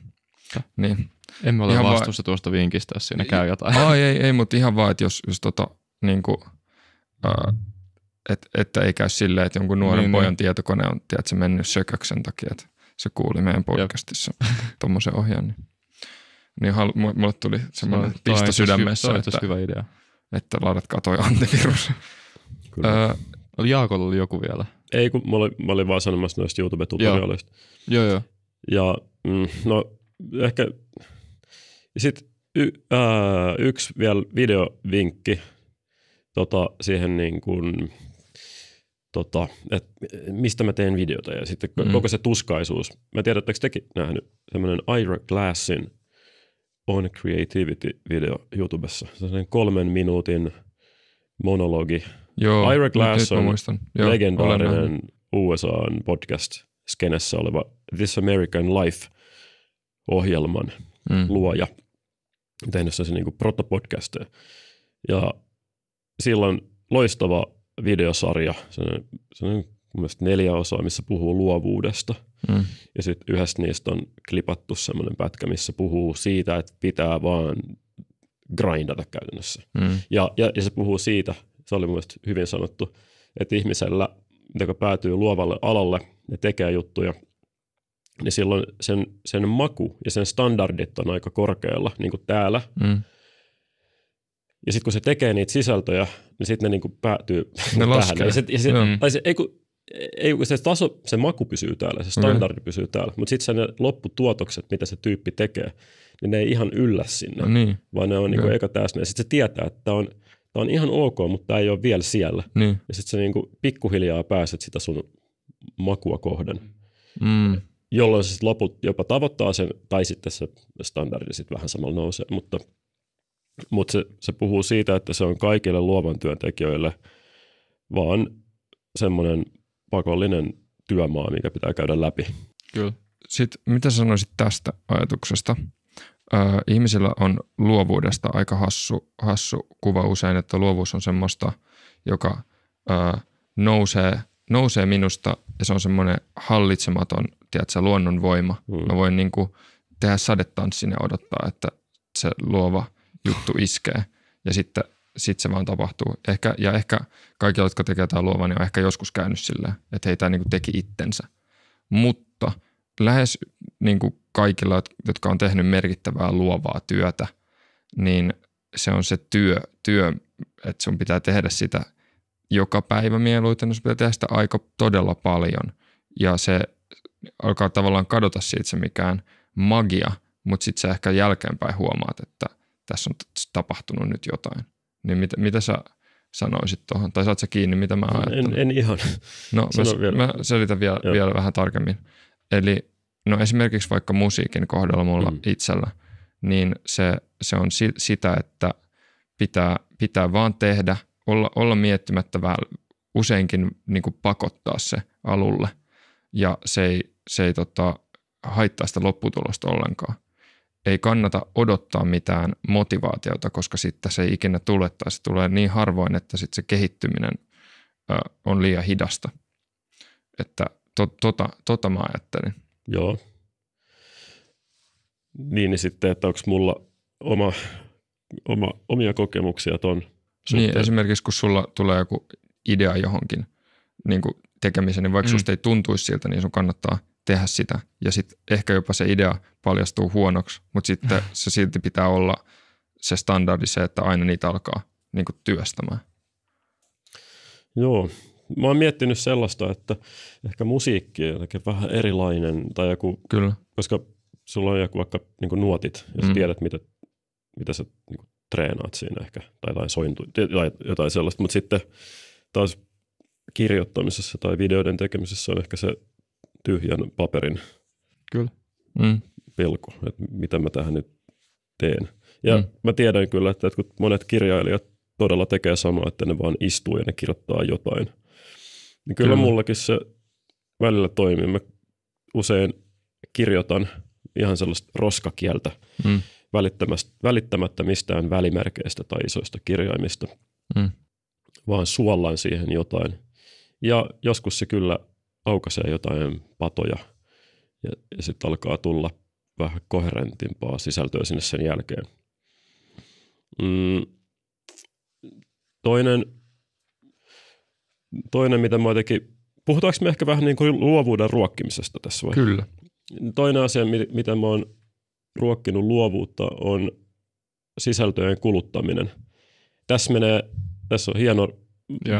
Niin. Emme ole ihan vastuussa va- tuosta vinkistä, jos siinä käy jotain. Ai ei, ei mutta ihan vaan, että jos, jos tota, niin kuin, ää, et, että ei käy silleen, että jonkun nuoren niin, pojan niin. tietokone on tiedätkö, mennyt sököksen takia, että se kuuli meidän podcastissa tuommoisen ohjaan. Niin, niin halu, mulle tuli semmoinen se pisto sydämessä. Toi, että, hyvä idea että laidat toi antivirus. Kyllä. Öö, oli Jaakolla oli joku vielä. Ei, kun mä olin, mä olin vaan sanomassa noista youtube tutorialista Joo, joo. Ja mm, no ehkä, sitten y, äh, yksi vielä videovinkki tota, siihen niin kuin, tota, että mistä mä teen videota ja sitten mm. koko se tuskaisuus. Mä tiedän, että tekin nähnyt semmoinen Ira Glassin on Creativity-video YouTubessa. Se on kolmen minuutin monologi. Joo, Ira Glass on muistan. Joo, legendaarinen USAn podcast-skenessä oleva This American Life-ohjelman mm. luoja. Tehnyt sen niin protopodcasteja. Ja silloin loistava videosarja, sellainen, sellainen mun neljä osaa, missä puhuu luovuudesta. Mm. Ja sitten yhdessä niistä on klipattu semmoinen pätkä, missä puhuu siitä, että pitää vaan grindata käytännössä. Mm. Ja, ja, ja se puhuu siitä, se oli mun hyvin sanottu, että ihmisellä, joka päätyy luovalle alalle ja tekee juttuja, niin silloin sen, sen maku ja sen standardit on aika korkealla, niin kuin täällä. Mm. Ja sitten kun se tekee niitä sisältöjä, niin sitten ne niinku päätyy ne tähän. Laskee. Ja sit, ja sit, mm. tai se, ei kun, E- ei, se taso, se maku pysyy täällä, se standardi okay. Mm. pysyy täällä, mutta sitten ne lopputuotokset, mitä se tyyppi tekee, niin ne ei ihan yllä sinne, no niin. vaan ne on niinku eka täysin. Ja sitten se tietää, että tämä on, on ihan ok, mutta tämä ei ole vielä siellä. Niin. Ja sitten sä niinku pikkuhiljaa pääset sitä sun makua kohden. Mm. Jolloin se sitten loput jopa tavoittaa sen, tai sitten se standardi sitten vähän samalla nousee. Mutta, mutta se, se puhuu siitä, että se on kaikille luovan työntekijöille vaan semmoinen – pakollinen työmaa, mikä pitää käydä läpi. Kyllä. Sitten mitä sanoisit tästä ajatuksesta? Äh, ihmisillä on luovuudesta aika hassu, hassu kuva usein, että luovuus on semmoista, joka äh, nousee, nousee minusta ja se on semmoinen hallitsematon tiedätkö, luonnonvoima. Mm. Mä voin niin kuin, tehdä sadetanssin ja odottaa, että se luova juttu iskee. Ja sitten sitten se vaan tapahtuu. Ehkä, ja ehkä kaikki, jotka tekee tämä luova, niin on ehkä joskus käynyt silleen, että heitä niin teki itsensä. Mutta lähes niin kuin kaikilla, jotka on tehnyt merkittävää luovaa työtä, niin se on se työ, työ että sun pitää tehdä sitä joka päivä mieluiten, sun pitää tehdä sitä aika todella paljon. Ja se alkaa tavallaan kadota siitä se mikään magia, mutta sitten sä ehkä jälkeenpäin huomaat, että tässä on tapahtunut nyt jotain. Niin mit, mitä sä sanoisit tuohon? Tai saat sä kiinni, mitä mä ajattelen? En, en ihan. No mä, vielä. mä selitän vielä, vielä vähän tarkemmin. Eli no esimerkiksi vaikka musiikin kohdalla mulla mm. itsellä, niin se, se on si, sitä, että pitää, pitää vaan tehdä, olla, olla miettimättä vähän, useinkin niin kuin pakottaa se alulle. Ja se ei, se ei tota, haittaa sitä lopputulosta ollenkaan ei kannata odottaa mitään motivaatiota, koska sitten se ei ikinä tule tai se tulee niin harvoin, että sitten se kehittyminen on liian hidasta. Että to, tota, tota mä ajattelin. Joo. Niin, niin sitten, että onko mulla oma, oma, omia kokemuksia ton niin, suhteen. Niin, esimerkiksi kun sulla tulee joku idea johonkin niin tekemiseen, niin vaikka mm. susta ei tuntuisi siltä, niin sun kannattaa – tehdä sitä. Ja sitten ehkä jopa se idea paljastuu huonoksi, mutta sitten se silti pitää olla se standardi se, että aina niitä alkaa niin kuin työstämään. Joo, mä oon miettinyt sellaista, että ehkä musiikki on jotenkin vähän erilainen, tai joku, Kyllä. koska sulla on joku vaikka niin kuin nuotit, ja sä mm. tiedät, mitä, mitä sä niin kuin, treenaat siinä ehkä, tai jotain, sointu, tai jotain sellaista, mutta sitten taas kirjoittamisessa tai videoiden tekemisessä on ehkä se tyhjän paperin kyllä. Mm. pelko, että mitä mä tähän nyt teen. Ja mm. mä tiedän kyllä, että kun monet kirjailijat todella tekee samaa, että ne vaan istuu ja ne kirjoittaa jotain. Niin kyllä, kyllä mullakin se välillä toimii. Mä usein kirjoitan ihan sellaista roskakieltä mm. välittämättä mistään välimerkeistä tai isoista kirjaimista, mm. vaan suollaan siihen jotain. Ja joskus se kyllä aukaisee jotain patoja ja, ja sitten alkaa tulla vähän koherentimpaa sisältöä sinne sen jälkeen. Mm. Toinen, toinen, mitä mä jotenkin, puhutaanko me ehkä vähän niin kuin luovuuden ruokkimisesta tässä vai? Kyllä. Toinen asia, mitä mä oon ruokkinut luovuutta, on sisältöjen kuluttaminen. Tässä menee, tässä on hieno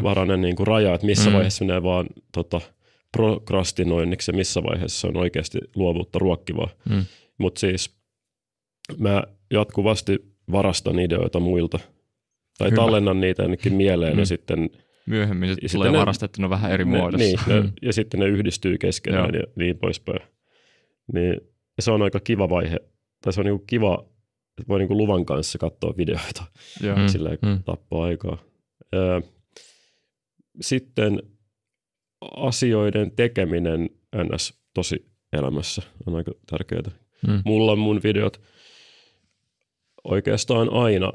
varainen niin kuin raja, että missä mm. vaiheessa menee vaan tota, – prokrastinoinniksi ja missä vaiheessa se on oikeasti luovuutta ruokkivaa. Mm. Mutta siis mä jatkuvasti varastan ideoita muilta tai Hyvä. tallennan niitä ainakin mieleen mm. ja sitten Myöhemmin se sitten tulee ne, varastettuna vähän eri ne, muodossa. Niin, ne, mm. ja sitten ne yhdistyy keskenään ja niin poispäin. Niin, se on aika kiva vaihe, tai se on niinku kiva, että voi niinku luvan kanssa katsoa videoita, Joo. silleen mm. mm. tappaa aikaa. Ö, öö, sitten asioiden tekeminen ns. tosi elämässä on aika tärkeää. Mm. Mulla on mun videot oikeastaan aina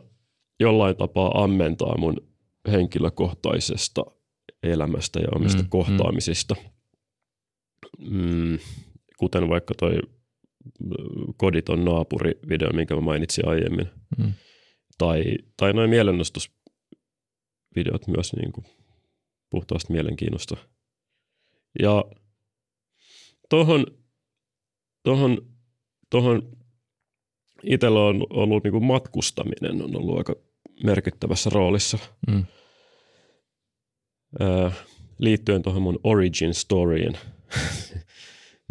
jollain tapaa ammentaa mun henkilökohtaisesta elämästä ja omista mm. mm. kohtaamisista. Mm, kuten vaikka toi äh, Koditon naapuri-video, minkä mä mainitsin aiemmin. Mm. Tai, tai noin mielenostusvideot myös niin kuin puhtaasti mielenkiinnosta. Ja tuohon tohon, tohon itsellä on ollut niin kuin matkustaminen on ollut aika merkittävässä roolissa. Mm. Öö, liittyen tuohon mun origin storyin,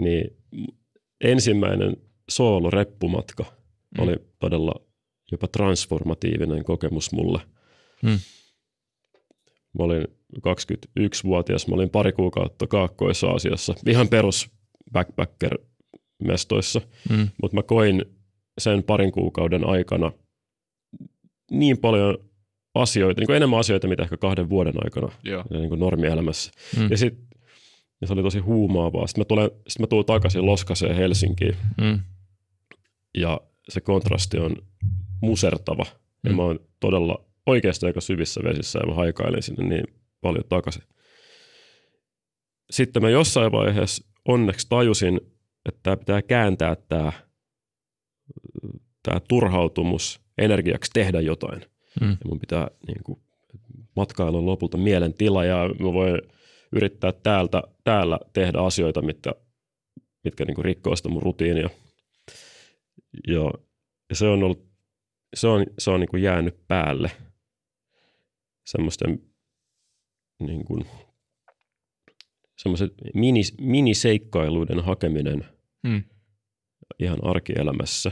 niin ensimmäinen soolo-reppumatka mm. oli todella jopa transformatiivinen kokemus mulle. Mm. Mä olin 21-vuotias. Mä olin pari kuukautta Kaakkois-Aasiassa, ihan perus backpacker-mestoissa, mm. mutta mä koin sen parin kuukauden aikana niin paljon asioita, niin kuin enemmän asioita, mitä ehkä kahden vuoden aikana yeah. niin kuin normielämässä. Mm. Ja sit, ja se oli tosi huumaavaa. Sitten mä tulen, sitten mä tulen takaisin Loskaseen Helsinkiin. Mm. Ja se kontrasti on musertava. Mm. Ja mä oon todella oikeasti aika syvissä vesissä ja mä haikailen sinne niin paljon takaisin. Sitten mä jossain vaiheessa onneksi tajusin, että pitää kääntää tämä, tämä turhautumus energiaksi tehdä jotain. Mm. Ja mun pitää niin kuin, matkailun lopulta mielen tila ja mä voin yrittää täältä, täällä tehdä asioita, mitkä, mitkä niin kuin rikkoo sitä mun rutiinia. Ja, ja se on, ollut, se on, se on niin kuin jäänyt päälle semmoisten niin kuin, semmoiset minis, miniseikkailuiden hakeminen mm. ihan arkielämässä.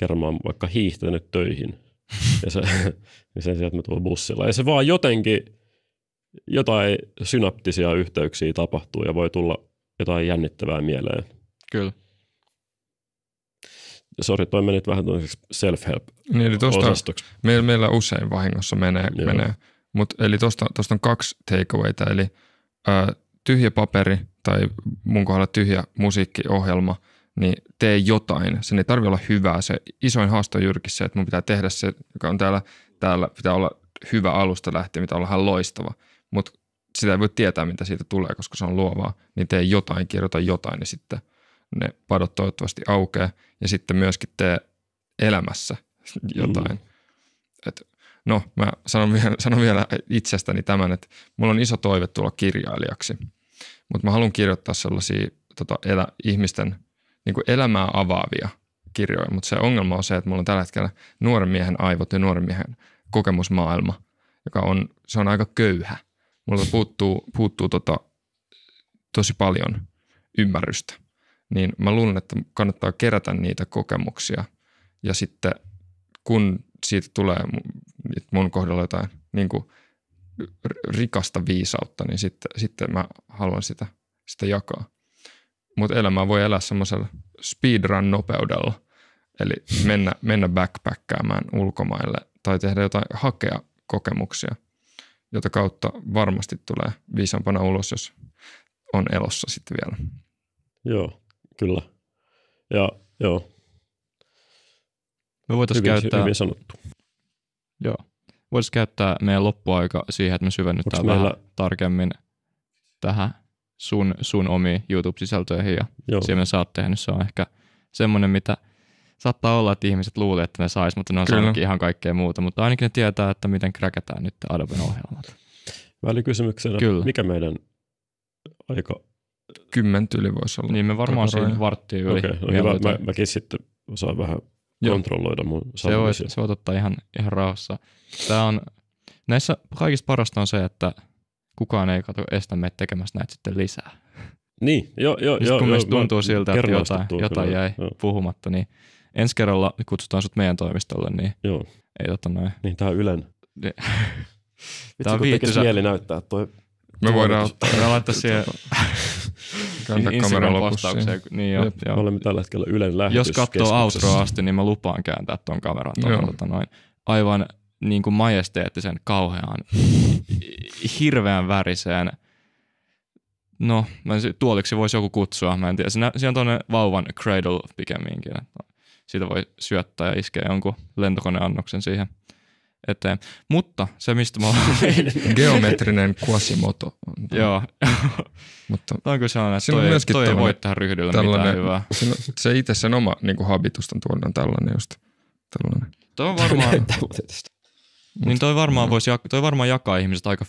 Kerran mä oon vaikka hiihtänyt töihin ja se, niin sen sijaan, että mä tulen bussilla. Ja se vaan jotenkin jotain synaptisia yhteyksiä tapahtuu ja voi tulla jotain jännittävää mieleen. Kyllä. Sori, toi meni vähän self-help-osastoksi. Niin, eli tosta, meillä usein vahingossa menee, Joo. menee Mut, eli tuosta on kaksi takeawayta, eli ö, tyhjä paperi tai mun kohdalla tyhjä musiikkiohjelma, niin tee jotain. Sen ei tarvitse olla hyvää. Se isoin haaste on juurikin se, että mun pitää tehdä se, joka on täällä, täällä pitää olla hyvä alusta lähtien, mitä olla ihan loistava. Mutta sitä ei voi tietää, mitä siitä tulee, koska se on luovaa. Niin tee jotain, kirjoita jotain, niin sitten ne padot toivottavasti aukeaa. Ja sitten myöskin tee elämässä jotain. Mm. Et No, mä sanon vielä, sanon vielä itsestäni tämän, että mulla on iso toive tulla kirjailijaksi, mutta mä haluan kirjoittaa sellaisia tota, elä, ihmisten niin kuin elämää avaavia kirjoja, mutta se ongelma on se, että mulla on tällä hetkellä nuoren miehen aivot ja nuoren miehen kokemusmaailma, joka on, se on aika köyhä. Mulla puuttuu, puuttuu tota, tosi paljon ymmärrystä. Niin mä luulen, että kannattaa kerätä niitä kokemuksia ja sitten kun siitä tulee mun kohdalla jotain niin kuin rikasta viisautta, niin sitten, sitten mä haluan sitä, sitä jakaa. Mutta elämää voi elää semmoisella speedrun-nopeudella, eli mennä, mennä backpackkäämään ulkomaille tai tehdä jotain, hakea kokemuksia, jota kautta varmasti tulee viisampana ulos, jos on elossa sitten vielä. Joo, kyllä. Ja joo, me voitaisiin käyttää... Hyvin sanottu. Joo. Voitaisiin käyttää meidän loppuaika siihen, että me syvennytään Onks vähän meillä... tarkemmin tähän sun, sun omiin YouTube-sisältöihin ja Joo. siihen, mitä sä oot tehnyt. Se on ehkä semmoinen, mitä saattaa olla, että ihmiset luulee, että ne sais, mutta ne on saanutkin ihan kaikkea muuta. Mutta ainakin ne tietää, että miten kräkätään nyt Adoben ohjelmat. Välikysymyksenä, Kyllä. mikä meidän aika... Kymmentä yli voisi olla. Niin me varmaan tuota siinä varttiin yli. Okei, okay, no hyvä. Mä, mäkin sitten osaan vähän Joo. kontrolloida mun se voi, se voi ottaa ihan, ihan rauhassa. Tää on, näissä kaikista parasta on se, että kukaan ei kato estä meitä tekemästä näitä sitten lisää. Niin, joo, joo. Just jo, kun jo, tuntuu siltä, että jotain, jotain jäi jo. puhumatta, niin ensi kerralla kutsutaan sut meidän toimistolle, niin joo. ei tota noin. Niin, tää on Ylen. Niin. tää on viittysä... mieli näyttää toi. Me voidaan, me laittaa siihen Instagram kameran lopussa. Niin jo, jo. Me olemme tällä hetkellä Ylen lähetys. Jos katsoo outroa asti, niin mä lupaan kääntää ton kameran tuon, tota noin, aivan niin kuin majesteettisen kauhean, hirveän väriseen – No, mä tuoliksi voisi joku kutsua, mä en tiedä. Siinä, siinä on tuonne vauvan cradle pikemminkin. Siitä voi syöttää ja iskeä jonkun lentokoneannoksen siihen eteen. Mutta se, mistä mä Geometrinen Quasimoto. Joo. Mutta kyllä sellainen, että toi, toi ei voi tähän ryhdyllä mitään hyvää. Siinä, se itse sen oma niin habitustan tuolla on tällainen just. Tällainen. Toi on varmaan... Niin toi varmaan, mm. voisi, toi varmaan jakaa ihmiset aika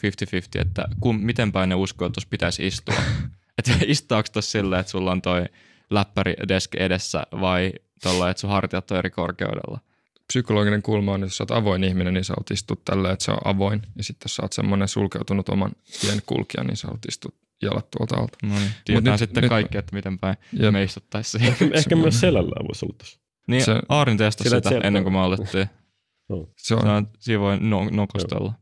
50-50, että kun, miten päin ne uskoo, että tuossa pitäisi istua. että istaako tuossa silleen, että sulla on toi läppäri desk edessä vai tuolla, että sun hartiat on eri korkeudella psykologinen kulma on, jos sä oot avoin ihminen, niin sä istut tälleen, että se on avoin. Ja sitten jos sä oot semmoinen sulkeutunut oman tien kulkija, niin sä istut jalat tuolta alta. No niin, tietää Mut sitten nyt, kaikki, että miten päin jep. me istuttaisiin. Ehkä, ehkä myös selällään voisi olla tässä. Niin, se, Aarin testasi sitä, siellä... ennen kuin me alettiin. no. Se on, Saan, siinä voi no, nokostella.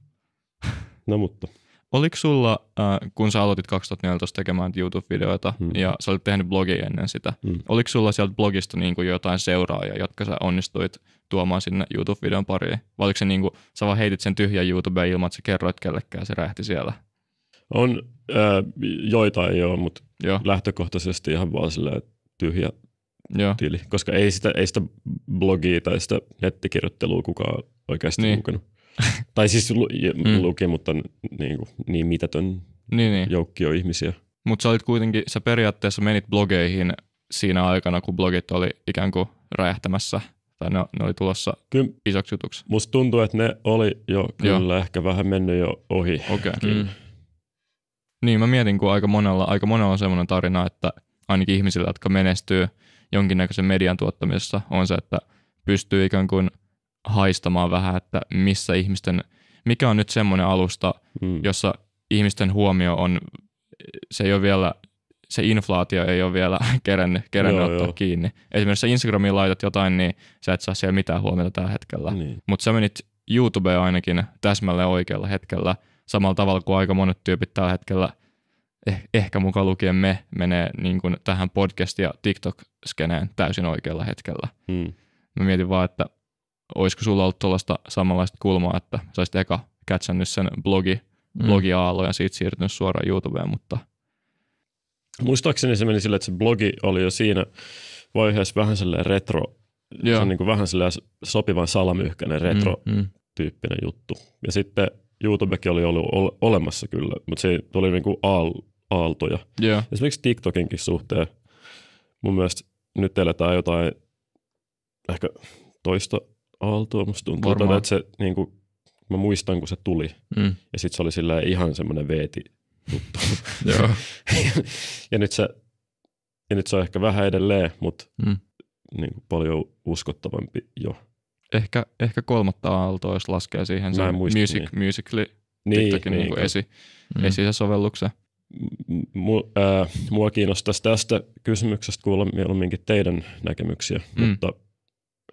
No mutta. Oliko sulla, äh, kun sä aloitit 2014 tekemään YouTube-videoita mm. ja sä olit tehnyt blogia ennen sitä, mm. oliko sulla sieltä blogista niin kuin jotain seuraajia, jotka sä onnistuit tuomaan sinne YouTube-videon pariin? Vai oliko se niin kuin, sä vaan heitit sen tyhjän YouTubeen ilman, että sä kerroit kellekään se rähti siellä? On äh, joitain joo, mutta joo. lähtökohtaisesti ihan vaan silleen tyhjä joo. tili, koska ei sitä, ei sitä blogia tai sitä nettikirjoittelua kukaan oikeasti niin. lukenut. tai siis lu, mm. luki, mutta niin, kuin, niin mitätön niin, niin. joukkio ihmisiä. Mutta sä olit kuitenkin, sä periaatteessa menit blogeihin siinä aikana, kun blogit oli ikään kuin räjähtämässä tai ne, ne oli tulossa kyllä, isoksi jutuksi. Musta tuntuu, että ne oli jo kyllä Joo. ehkä vähän mennyt jo ohi. Okay. Mm. Niin, mä mietin, kun aika monella, aika monella on semmoinen tarina, että ainakin ihmisillä, jotka menestyy jonkinnäköisen median tuottamisessa, on se, että pystyy ikään kuin – haistamaan vähän, että missä ihmisten, mikä on nyt semmoinen alusta, mm. jossa ihmisten huomio on, se ei ole vielä, se inflaatio ei ole vielä kerennyt, kerennyt joo, ottaa joo. kiinni. Esimerkiksi sä Instagramiin laitat jotain, niin sä et saa siellä mitään huomiota tällä hetkellä. Niin. Mutta sä menit YouTubeen ainakin täsmälleen oikealla hetkellä, samalla tavalla kuin aika monet tyypit tällä hetkellä, eh, ehkä mukaan lukien me, menee niin kuin tähän podcast- ja TikTok-skeneen täysin oikealla hetkellä. Mm. Mä mietin vaan, että olisiko sulla ollut tuollaista samanlaista kulmaa, että sä olisit eka kätsännyt sen blogi, mm. blogiaalo ja siitä siirtynyt suoraan YouTubeen, mutta... Muistaakseni se meni silleen, että se blogi oli jo siinä vaiheessa vähän sellainen retro, Joo. se on niin kuin vähän sellainen sopivan salamyhkäinen mm, retro-tyyppinen mm, mm. juttu. Ja sitten YouTubekin oli ollut olemassa kyllä, mutta se tuli niin kuin aal, aaltoja. Yeah. Esimerkiksi TikTokinkin suhteen mun mielestä nyt eletään jotain ehkä toista Aaltoa. Musta tuntuu, että se, niin kuin, mä muistan, kun se tuli. Mm. Ja sitten se oli sillä ihan semmoinen veeti tuttu. ja, ja, nyt se, ja nyt se on ehkä vähän edelleen, mutta mm. niin kuin paljon uskottavampi jo. Ehkä, ehkä kolmatta aaltoa, jos laskee siihen sen muista, music, niin. musically niin, niin, niin, kuin esi, mm. esisosovelluksen. M- äh, mua kiinnostaisi tästä kysymyksestä kuulla mieluumminkin teidän näkemyksiä, mm. mutta –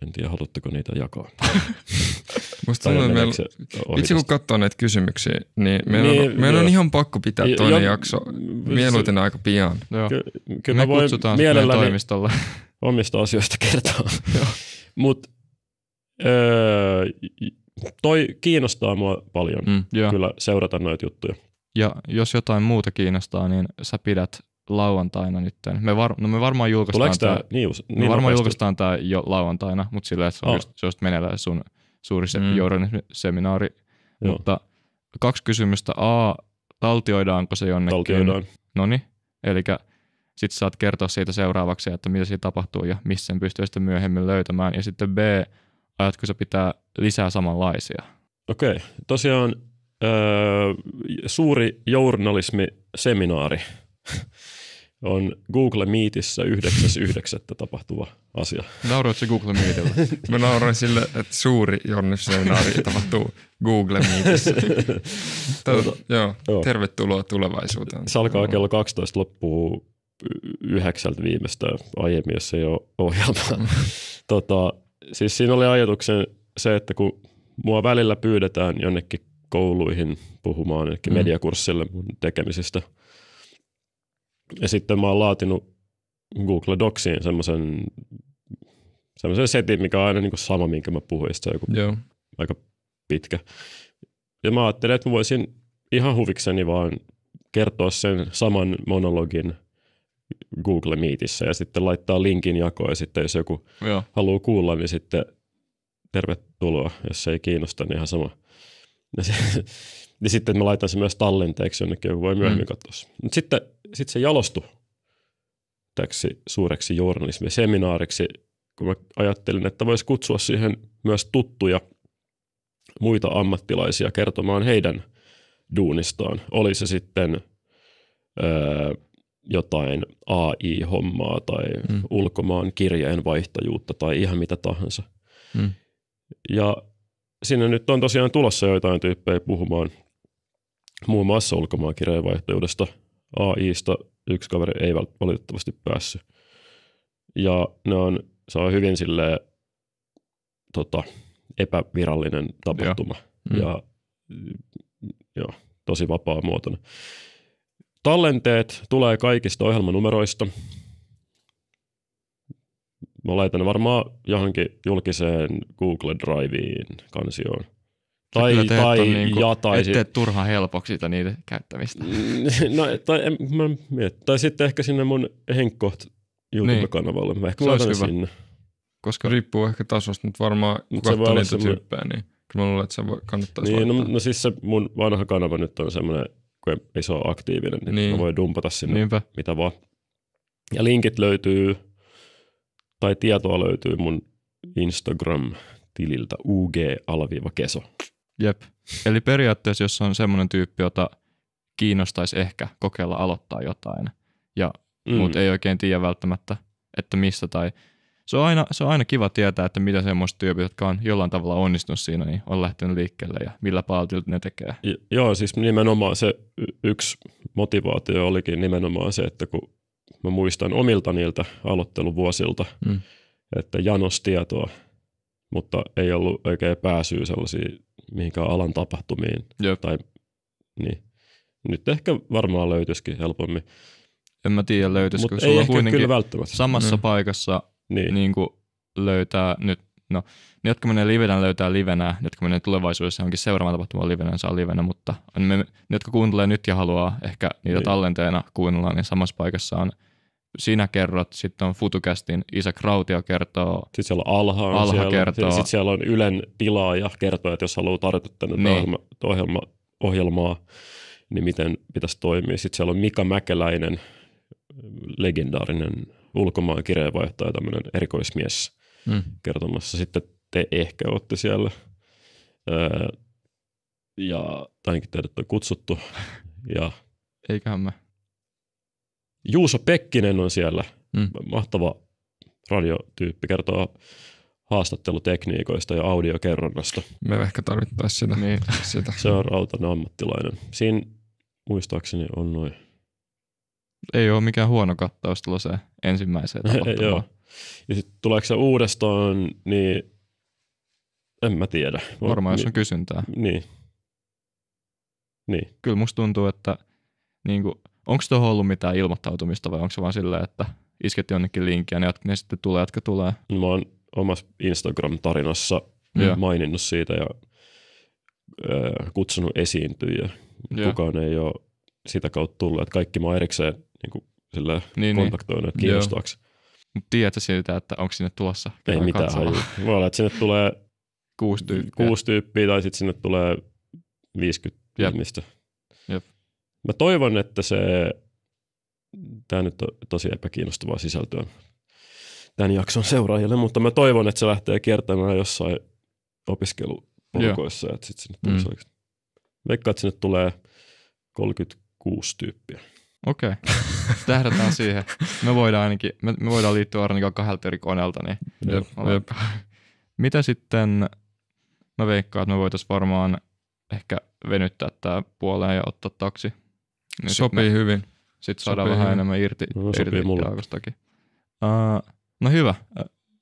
en tiedä, haluatteko niitä jakaa. Musta tuntuu, että meillä, itse kun katsoo näitä kysymyksiä, niin meillä, niin, on, meillä on ihan pakko pitää toinen ja, jakso mieluiten aika pian. Joo. Ky- kyllä Me mä voin mielelläni toimistolla. omista asioista kertoa. Mutta öö, toi kiinnostaa mua paljon mm, kyllä seurata noita juttuja. Ja jos jotain muuta kiinnostaa, niin sä pidät lauantaina nyt. Me var, no me varmaan julkaistaan tämä, niin, niin me varmaan julkaistaan tämä jo lauantaina, mutta sillä että se on, oh. just, se just meneillään sun suuri se, mm. seminaari. Joo. Mutta kaksi kysymystä. A, taltioidaanko se jonnekin? Taltioidaan. No niin, eli sitten saat kertoa siitä seuraavaksi, että mitä siinä tapahtuu ja missä sen pystyy sitten myöhemmin löytämään. Ja sitten B, ajatko se pitää lisää samanlaisia? Okei, okay. tosiaan öö, suuri journalismiseminaari on Google Meetissä 9.9. tapahtuva asia. se Google Meetillä? Mä nauroin sille, että suuri jonny Seinaari tapahtuu Google Meetissä. Tätä, Mutta, joo, joo, tervetuloa tulevaisuuteen. Se alkaa kello 12 loppuu yhdeksältä viimeistä aiemmin, jos ei ole ohjelmaa. tota, siis siinä oli ajatuksen se, että kun mua välillä pyydetään jonnekin kouluihin puhumaan jonnekin mm. mediakurssille mun tekemisistä – ja sitten mä oon laatinut Google Docsiin semmoisen semmoisen setin, mikä on aina niin sama, minkä mä puhuin. Se on joku Joo. aika pitkä. Ja mä ajattelin, että mä voisin ihan huvikseni vaan kertoa sen saman monologin Google Meetissä ja sitten laittaa linkin jakoon ja sitten jos joku Joo. haluaa kuulla, niin sitten tervetuloa, jos se ei kiinnosta, niin ihan sama. Ja, se, ja sitten mä laitan sen myös tallenteeksi jonnekin, joku voi myöhemmin mm. katsoa. Mutta sitten sit se jalostui täksi suureksi journalismiseminaariksi, kun mä ajattelin, että voisi kutsua siihen myös tuttuja muita ammattilaisia kertomaan heidän duunistaan. Oli se sitten öö, jotain AI-hommaa tai mm. ulkomaan kirjeenvaihtajuutta tai ihan mitä tahansa. Mm. Ja sinne nyt on tosiaan tulossa joitain tyyppejä puhumaan muun muassa ulkomaan kirjeenvaihtajuudesta – AIsta yksi kaveri ei valitettavasti päässyt. Ja ne on, se on hyvin silleen, tota, epävirallinen tapahtuma. Ja, mm. joo, tosi vapaa muotona. Tallenteet tulee kaikista ohjelmanumeroista. Mä laitan varmaan johonkin julkiseen Google Driveen kansioon. Tai, tai on niin kuin, ja, tai ette sit... turha helpoksi sitä niiden käyttämistä. Mm, no, tai, en, mä mietin. tai sitten ehkä sinne mun Henkkoht niin. YouTube-kanavalle. Mä ehkä laitan hyvä. sinne. Koska riippuu ehkä tasosta, mutta varmaan kun katsoo niitä semmoinen... tyyppejä, niin kyllä mä luulen, että se kannattaisi niin, no, no, siis se mun vanha kanava nyt on semmoinen, kun ei se ole aktiivinen, niin, niin. mä voin dumpata sinne Niinpä. mitä vaan. Ja linkit löytyy, tai tietoa löytyy mun Instagram-tililtä ug-keso. Jep. Eli periaatteessa, jos on semmoinen tyyppi, jota kiinnostaisi ehkä kokeilla aloittaa jotain, ja mm. mutta ei oikein tiedä välttämättä, että mistä tai se on, aina, se on aina kiva tietää, että mitä semmoista tyypit, jotka on jollain tavalla onnistunut siinä, niin on lähtenyt liikkeelle ja millä paaltilta ne tekee. Ja, joo, siis nimenomaan se yksi motivaatio olikin nimenomaan se, että kun mä muistan omilta niiltä aloitteluvuosilta, mm. että janos tietoa, mutta ei ollut oikein pääsyä sellaisiin mihinkään alan tapahtumiin. Jep. Tai, niin. Nyt ehkä varmaan löytyisikin helpommin. En mä tiedä löytyisikö. Mutta ei ehkä kuitenkin kyllä välttämättä. Samassa mm. paikassa niin. Niin kuin löytää nyt, no ne jotka menee livenä löytää livenä, ne jotka menee tulevaisuudessa johonkin seuraavaan tapahtumaan livenä saa livenä, mutta ne, ne jotka kuuntelee nyt ja haluaa ehkä niitä niin. tallenteena kuunnella, niin samassa paikassa on – sinä kerrot, sitten on Futukästin Isak Rautio kertoo. Sitten siellä on Alha, Alha siellä, kertoo. Sitten siellä on Ylen tilaaja kertoo, että jos haluaa tarjota tänne niin. ohjelma, ohjelma, ohjelmaa, niin miten pitäisi toimia. Sitten siellä on Mika Mäkeläinen, legendaarinen ulkomaan kirjeenvaihtaja, tämmöinen erikoismies mm. kertomassa. Sitten te ehkä olette siellä. Öö, ja ainakin teidät on kutsuttu. Ja, Eiköhän me. Juuso Pekkinen on siellä, mm. mahtava radiotyyppi, kertoo haastattelutekniikoista ja audiokerronnasta. Me ehkä tarvittaisiin sitä. Niin. sitä. Se on rautainen ammattilainen. Siinä muistaakseni on noin. Ei ole mikään huono kattaus se ensimmäiseen tapahtumaan. Joo. Ja sitten tuleeko se uudestaan, niin en mä tiedä. Varmaan jos on kysyntää. Niin. niin. Kyllä musta tuntuu, että niin kuin – Onko tuohon ollut mitään ilmoittautumista vai onko se vaan silleen, että isket jonnekin linkkiä, ja ne, ne sitten tulee, jotka tulee? No, mä oon omassa Instagram-tarinassa ja. maininnut siitä ja äh, kutsunut esiintyjiä. Ja. Kukaan ei ole sitä kautta tullut, että kaikki mä oon erikseen niin kuin, silleen, niin, niin. kontaktoinut, niin. kiinnostavaksi. Mutta tiedätkö siitä, että onko sinne tulossa? Ei mitään hajua. Voi olla, että sinne tulee kuusi tyyppiä, kuusi tyyppiä tai sitten sinne tulee 50 Jep. ihmistä. Jep. Mä toivon, että se, tämä nyt on tosi epäkiinnostavaa sisältöä tämän jakson seuraajille, mutta mä toivon, että se lähtee kiertämään jossain opiskelupolkoissa. että sit sinne mm. että sinne tulee 36 tyyppiä. Okei, okay. tähdätään siihen. Me voidaan ainakin, me, me voidaan liittyä ainakaan kahdelta eri koneelta. Niin jep, jep. Mitä sitten, mä veikkaan, että me voitaisiin varmaan ehkä venyttää tämä puoleen ja ottaa taksi. Niin sit sopii hyvin. Sitten saadaan sopii vähän hyvin. enemmän irti, no, irti mulle. Uh, no hyvä.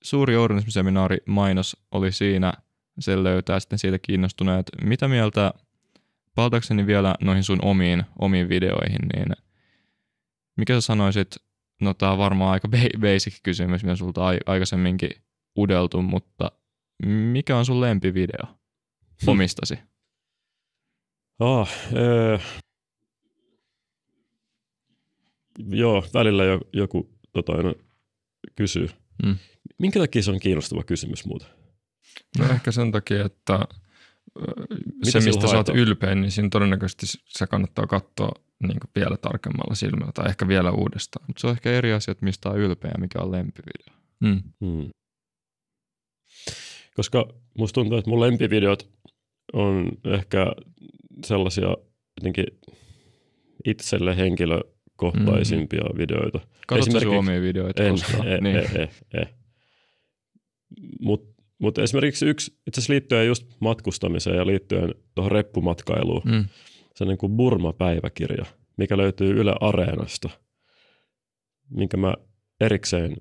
Suuri journalismiseminaari mainos oli siinä. Se löytää sitten siitä kiinnostuneet. Mitä mieltä, palatakseni vielä noihin sun omiin, omiin videoihin, niin mikä sä sanoisit, no tää on varmaan aika basic kysymys, mitä sulta aikaisemminkin udeltu, mutta mikä on sun lempivideo omistasi? Ah, oh, joo, välillä jo, joku tota, aina kysyy. Mm. Minkä takia se on kiinnostava kysymys muuta? No ehkä sen takia, että se, Mitä mistä sä oot ylpeä, niin siinä todennäköisesti se kannattaa katsoa niin vielä tarkemmalla silmällä tai ehkä vielä uudestaan. Mutta se on ehkä eri asiat, mistä on ylpeä ja mikä on lempivideo. Mm. Mm. Koska musta tuntuu, että mun lempivideot on ehkä sellaisia jotenkin itselle henkilö kohtaisimpia mm. videoita. Katsotko Suomen videoita en, koskaan? En, niin. en, en, Mutta mut esimerkiksi yksi, itse asiassa liittyen just matkustamiseen ja liittyen tuohon reppumatkailuun, mm. se on niin kuin Burma-päiväkirja, mikä löytyy Yle Areenasta, minkä mä erikseen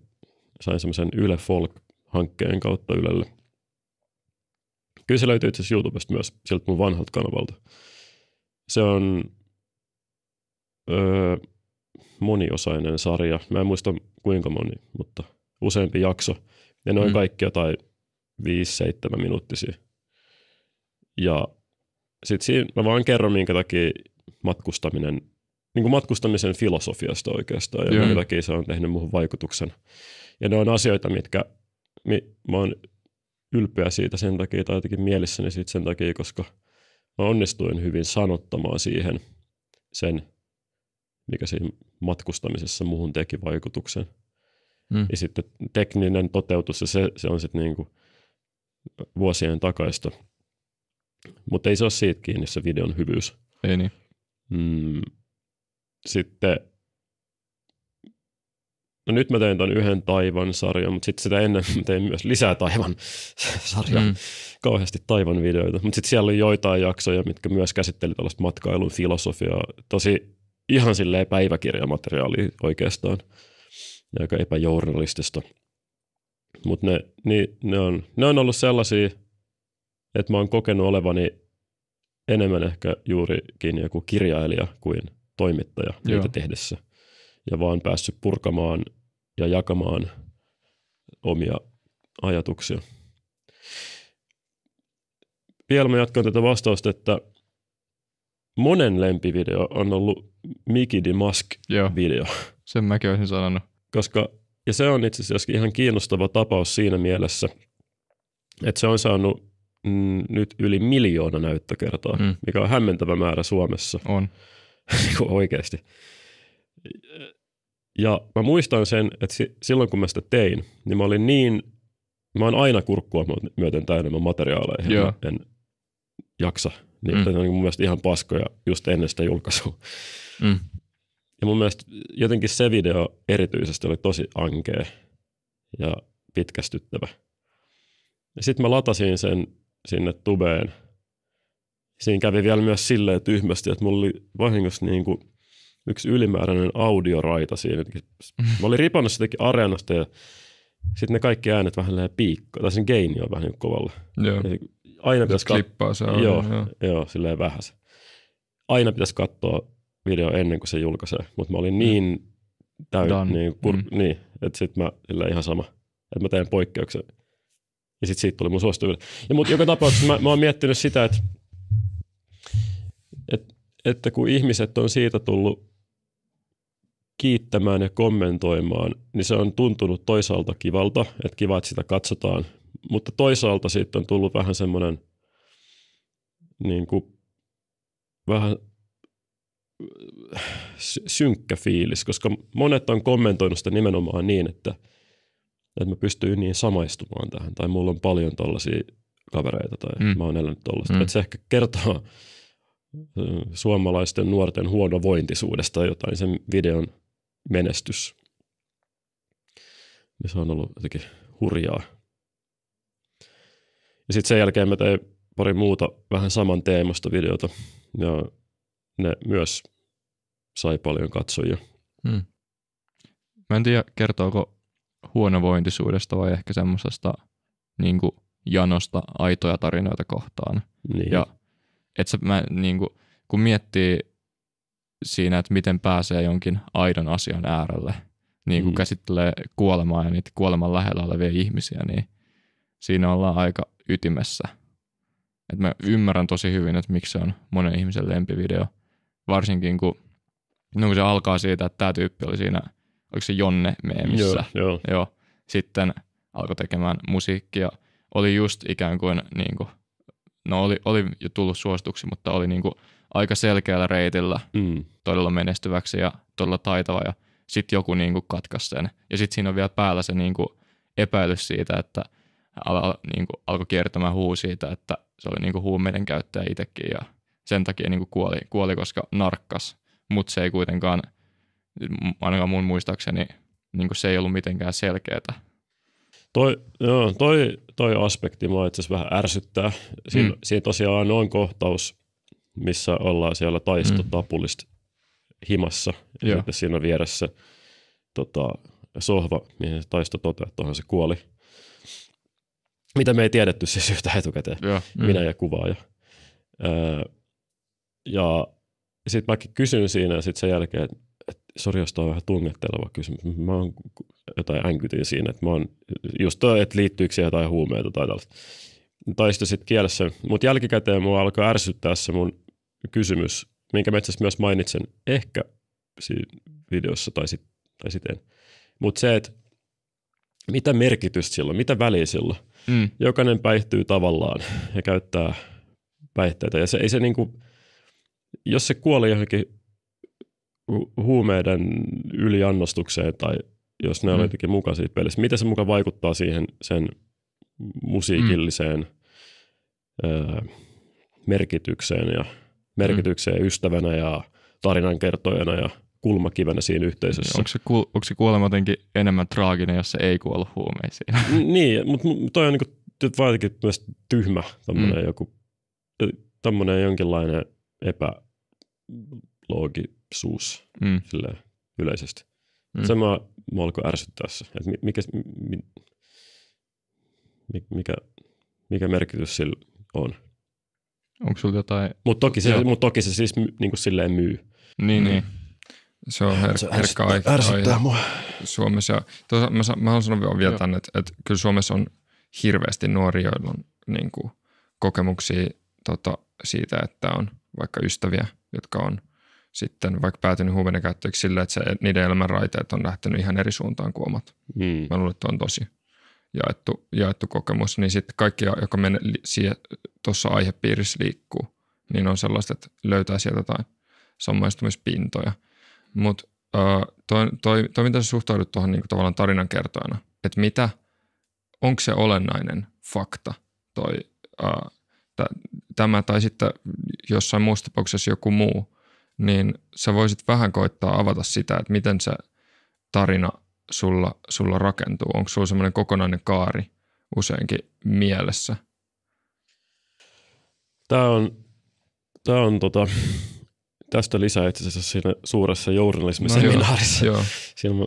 sain semmoisen Yle Folk-hankkeen kautta Ylelle. Kyllä se löytyy itse asiassa YouTubesta myös sieltä mun vanhalta kanavalta. Se on öö, moniosainen sarja. Mä en muista kuinka moni, mutta useampi jakso. Ja noin mm. kaikki jotain 5-7 minuuttisia. Ja sitten siinä mä vaan kerron, minkä takia matkustaminen, niin kuin matkustamisen filosofiasta oikeastaan, ja mm. minkä takia se on tehnyt muuhun vaikutuksen. Ja ne on asioita, mitkä mi, mä oon ylpeä siitä sen takia, tai jotenkin mielissäni siitä sen takia, koska mä onnistuin hyvin sanottamaan siihen sen mikä siinä matkustamisessa muuhun teki vaikutuksen. Mm. Ja sitten tekninen toteutus, ja se, se on sitten niin vuosien takaista. Mutta ei se ole siitä kiinni se videon hyvyys. Ei niin. Mm. Sitten, no nyt mä tein ton yhden taivan sarjan, mutta sitten sitä ennen mä tein myös lisää taivan sarjaa. Mm. Kauheasti taivan videoita. Mutta sitten siellä oli joitain jaksoja, mitkä myös käsitteli tällaista matkailun filosofiaa. Tosi ihan silleen päiväkirjamateriaali oikeastaan, aika epäjournalistista. Mutta ne, niin, ne, on, ne on ollut sellaisia, että mä oon kokenut olevani enemmän ehkä juurikin joku kirjailija kuin toimittaja niitä tehdessä. Ja vaan päässyt purkamaan ja jakamaan omia ajatuksia. Vielä mä jatkan tätä vastausta, että monen lempivideo on ollut Miki mask video. Sen mäkin olisin sanonut. Koska, ja se on itse asiassa ihan kiinnostava tapaus siinä mielessä, että se on saanut mm, nyt yli miljoona näyttökertaa, mm. mikä on hämmentävä määrä Suomessa. On. Niin Oikeasti. Ja mä muistan sen, että silloin kun mä sitä tein, niin mä olin niin, mä oon aina kurkkua myöten täynnä materiaaleja. Yeah. en jaksa niin mm. on niin mun mielestä ihan paskoja just ennen sitä julkaisua. Mm. Ja mun mielestä jotenkin se video erityisesti oli tosi ankea ja pitkästyttävä. Ja sitten mä latasin sen sinne tubeen. Siinä kävi vielä myös silleen tyhmästi, että mulla oli vahingossa niin kuin yksi ylimääräinen audioraita siinä. Mä olin ripannut sitäkin areenasta ja sitten ne kaikki äänet vähän lähellä piikkoon, tai sen geini on vähän niin kovalla. Joo aina pitäisi kat- klippaa se on. Joo, joo. joo silleen vähän se. Aina pitäisi katsoa video ennen kuin se julkaisee, mutta mä olin niin mm. täynnä, niin, kur- mm. niin, että sitten mä sille ihan sama, että mä teen poikkeuksen. Ja sitten siitä tuli mun suosituin. Ja mut joka tapauksessa mä, mä oon miettinyt sitä, että että, että kun ihmiset on siitä tullut kiittämään ja kommentoimaan, niin se on tuntunut toisaalta kivalta, että kiva, että sitä katsotaan, mutta toisaalta sitten on tullut vähän semmoinen niin kuin, vähän synkkä fiilis, koska monet on kommentoinut sitä nimenomaan niin, että, että mä pystyn niin samaistumaan tähän, tai mulla on paljon tollaisia kavereita, tai mm. mä oon elänyt tollaista. Mm. Että se ehkä kertoo suomalaisten nuorten huonovointisuudesta jotain sen videon menestys. se on ollut jotenkin hurjaa ja sitten sen jälkeen mä tein pari muuta vähän saman teemasta videota ja ne myös sai paljon katsojia. Hmm. Mä en tiedä, kertooko huonovointisuudesta vai ehkä semmoisesta niin janosta aitoja tarinoita kohtaan. Niin. Ja et sä, mä, niin kuin, kun miettii siinä, että miten pääsee jonkin aidon asian äärelle, niin kun mm. käsittelee kuolemaa ja niitä kuoleman lähellä olevia ihmisiä, niin siinä ollaan aika ytimessä. Et mä ymmärrän tosi hyvin, että miksi se on monen ihmisen lempivideo. Varsinkin kun, no kun se alkaa siitä, että tämä tyyppi oli siinä, oliko se Jonne meemissä. Joo, joo. joo. Sitten alkoi tekemään musiikkia. Oli just ikään kuin, niin kuin no oli, oli jo tullut suosituksi, mutta oli niin kuin aika selkeällä reitillä mm. todella menestyväksi ja todella taitava. Ja sitten joku niin katkaisi sen. Ja sitten siinä on vielä päällä se niin kuin epäilys siitä, että – al, niin kuin, alkoi kiertämään huu siitä, että se oli niin kuin huumeiden käyttäjä itsekin ja sen takia niin kuin kuoli, kuoli, koska narkkas. Mutta se ei kuitenkaan, ainakaan mun muistaakseni, niin kuin se ei ollut mitenkään selkeätä. Toi, joo, toi, toi aspekti mua itse vähän ärsyttää. Siin, mm. Siinä tosiaan on kohtaus, missä ollaan siellä taistotapulista mm. himassa. Ja joo. sitten siinä vieressä tota, sohva, mihin se taisto toteuttaa, se kuoli mitä me ei tiedetty siis yhtä etukäteen, Joo. Mm. minä ja kuvaaja. Öö, ja sitten mäkin kysyn siinä sitten sen jälkeen, että et, sori jos on vähän tungetteleva kysymys, mä oon jotain änkytin siinä, että mä oon just toi, että liittyykö siihen jotain huumeita tai tällaista. Tai sitten sit kielessä, mutta jälkikäteen mua alkoi ärsyttää se mun kysymys, minkä mä itse myös mainitsen ehkä siinä videossa tai, sit, tai Mutta se, että mitä merkitystä sillä on, mitä väliä sillä on Mm. Jokainen päihtyy tavallaan ja käyttää päihteitä. Ja se ei se niin kuin, jos se kuoli johonkin huumeiden yliannostukseen tai jos ne mm. on jotenkin mukaan siinä pelissä, miten se mukaan vaikuttaa siihen sen musiikilliseen mm. ö, merkitykseen ja merkitykseen mm. ystävänä ja tarinankertojana ja – kulmakivenä siinä yhteisössä. Onko se, ku, onko se kuolema jotenkin enemmän traaginen, jos se ei kuollut huumeisiin? niin, mutta toi on niin vaikka myös tyhmä tämmöinen mm. joku, tämmöinen jonkinlainen epäloogisuus mm. yleisesti. Mm. Se mua, alkoi ärsyttää se, että mikä, mikä, mikä, merkitys sillä on. Onko sulla jotain? Mutta toki, se, mut toki se siis niinku silleen myy. Niin, mm. niin. Se on her- se herkka aihe. Ärsyttää mua. Suomessa, tuossa, mä, mä haluan sanoa vielä Joo. tänne, että, että kyllä Suomessa on hirveästi nuoria, joilla on niin kuin, kokemuksia tota, siitä, että on vaikka ystäviä, jotka on sitten vaikka päätynyt huumeiden käyttöön sillä, että se, niiden raiteet on lähtenyt ihan eri suuntaan kuin omat. Hmm. Mä luulen, että on tosi jaettu, jaettu kokemus. Niin sitten kaikki, joka tuossa aihepiirissä liikkuu, niin on sellaista, että löytää sieltä jotain samaistumispintoja – mutta toi, toi, toi, miten sä suhtaudut tuohon niinku tavallaan tarinankertojana, että mitä, onko se olennainen fakta toi, uh, t- tämä tai sitten jossain muussa tapauksessa joku muu, niin sä voisit vähän koittaa avata sitä, että miten se tarina sulla, sulla rakentuu. Onko sulla semmoinen kokonainen kaari useinkin mielessä? Tämä on, tämä on tota, Tästä lisää itse asiassa siinä suuressa journalismiseminaarissa. No Siinä mä,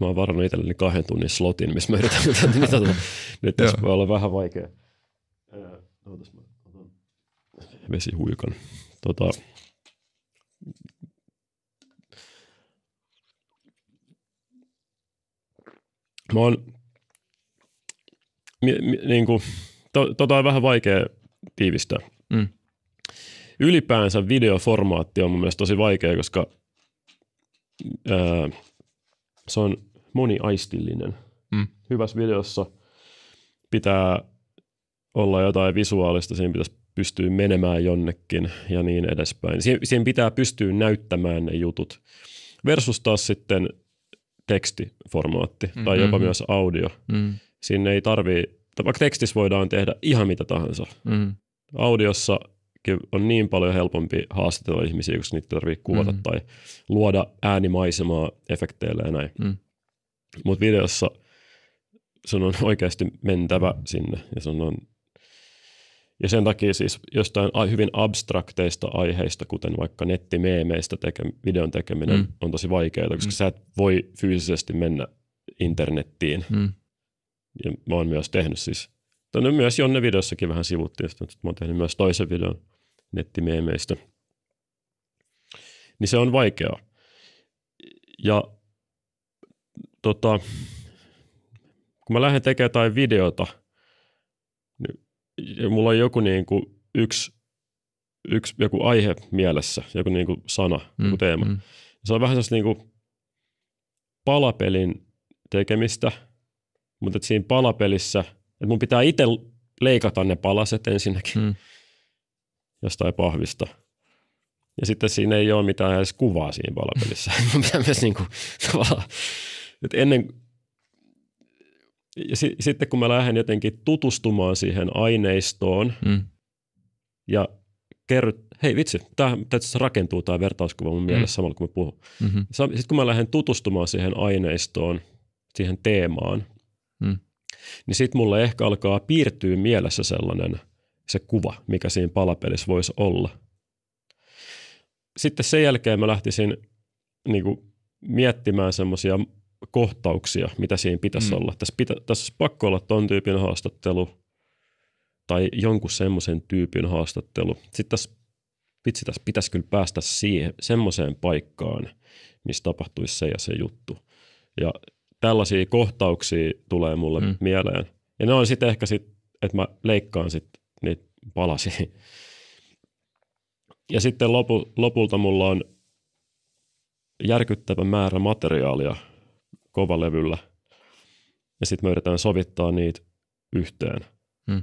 mä oon varannut itselleni kahden tunnin slotin, missä mä yritän mitata. mitä tuota. Nyt tässä voi olla vähän vaikea. Ootas, mä otan vesihuikan. Tota, mä oon, niin kuin, to, tota on vähän vaikea tiivistää ylipäänsä videoformaatti on mun mielestä tosi vaikea, koska ää, se on moniaistillinen. Mm. Hyvässä videossa pitää olla jotain visuaalista, siinä pitäisi pystyä menemään jonnekin ja niin edespäin. Siihen, siihen pitää pystyä näyttämään ne jutut. Versus taas sitten tekstiformaatti mm-hmm. tai jopa mm-hmm. myös audio. Mm. Sinne ei tarvii, vaikka tekstissä voidaan tehdä ihan mitä tahansa. Mm. Audiossa on niin paljon helpompi haastatella ihmisiä, koska niitä tarvii kuvata mm. tai luoda äänimaisemaa efekteillä ja näin. Mm. Mutta videossa sun on oikeasti mentävä sinne ja sun on ja sen takia siis jostain hyvin abstrakteista aiheista, kuten vaikka nettimeemeistä teke, videon tekeminen mm. on tosi vaikeaa, koska mm. sä et voi fyysisesti mennä internettiin. Mm. Ja mä oon myös tehnyt siis. Tänne no myös Jonne videossakin vähän sivuttiin, että mä oon tehnyt myös toisen videon nettimeemeistä. Niin se on vaikeaa. Ja tota, kun mä lähden tekemään jotain videota, niin mulla on joku niin kuin yksi, yksi joku aihe mielessä, joku niin kuin sana, mm, joku teema. Mm. Se on vähän sellaista niin kuin palapelin tekemistä, mutta että siinä palapelissä, että mun pitää itse leikata ne palaset ensinnäkin. Mm jostain pahvista. Ja sitten siinä ei ole mitään edes kuvaa siinä palapelissä. myös niin kuin, että ennen, ja si, sitten kun mä lähden jotenkin tutustumaan siihen aineistoon mm. ja kerryt, hei vitsi, tämä rakentuu tämä vertauskuva mun mielessä mm. samalla kun mä puhun. Mm-hmm. Sitten kun mä lähden tutustumaan siihen aineistoon, siihen teemaan, mm. niin sitten mulle ehkä alkaa piirtyä mielessä sellainen – se kuva, mikä siinä palapelissä voisi olla. Sitten sen jälkeen mä lähtisin niin kuin, miettimään semmoisia kohtauksia, mitä siinä pitäisi mm. olla. Tässä, pitä, tässä olisi pakko olla ton tyypin haastattelu tai jonkun semmoisen tyypin haastattelu. Sitten tässä, vitsi, tässä pitäisi kyllä päästä siihen, semmoiseen paikkaan, missä tapahtuisi se ja se juttu. Ja tällaisia kohtauksia tulee mulle mm. mieleen. Ja ne on sitten ehkä, sit, että mä leikkaan sit niitä palasi. Ja sitten lopu, lopulta mulla on järkyttävä määrä materiaalia kovalevyllä. Ja sitten me yritetään sovittaa niitä yhteen. Hmm.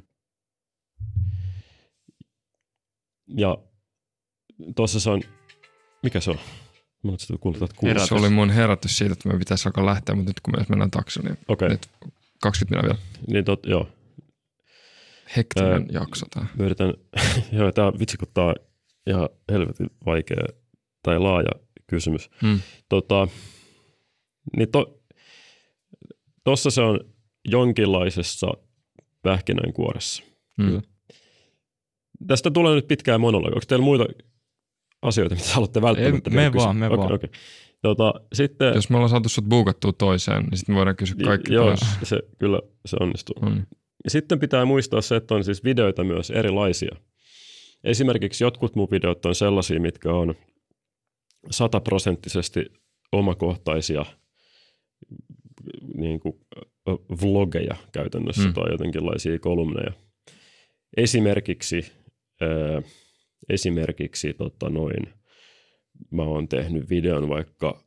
Ja tuossa se on, mikä se on? Mä nyt kuulutat Se oli mun herätys siitä, että me pitäisi alkaa lähteä, mutta nyt kun me mennään taksiin, niin okay. nyt 20 minuuttia vielä. Niin tot, joo. Hektinen äh, jakso tämä. yritän, joo, tämä vitsi kun tämä on ihan helvetin vaikea tai laaja kysymys. Hmm. Tota, niin to, tossa se on jonkinlaisessa pähkinänkuoressa. Hmm. Tästä tulee nyt pitkään monologi. Onko teillä muita asioita, mitä haluatte välttämättä? Ei, me vaan, me okay, vaan. Okay. Tota, sitten, Jos me ollaan saatu sut buukattua toiseen, niin sitten voidaan kysyä niin, kaikki Joo, se, kyllä se onnistuu. Mm. Ja sitten pitää muistaa se, että on siis videoita myös erilaisia. Esimerkiksi jotkut mun videot on sellaisia, mitkä on sataprosenttisesti omakohtaisia niin kuin, vlogeja käytännössä mm. tai jotenkinlaisia kolumneja. Esimerkiksi, ää, esimerkiksi tota noin, mä oon tehnyt videon vaikka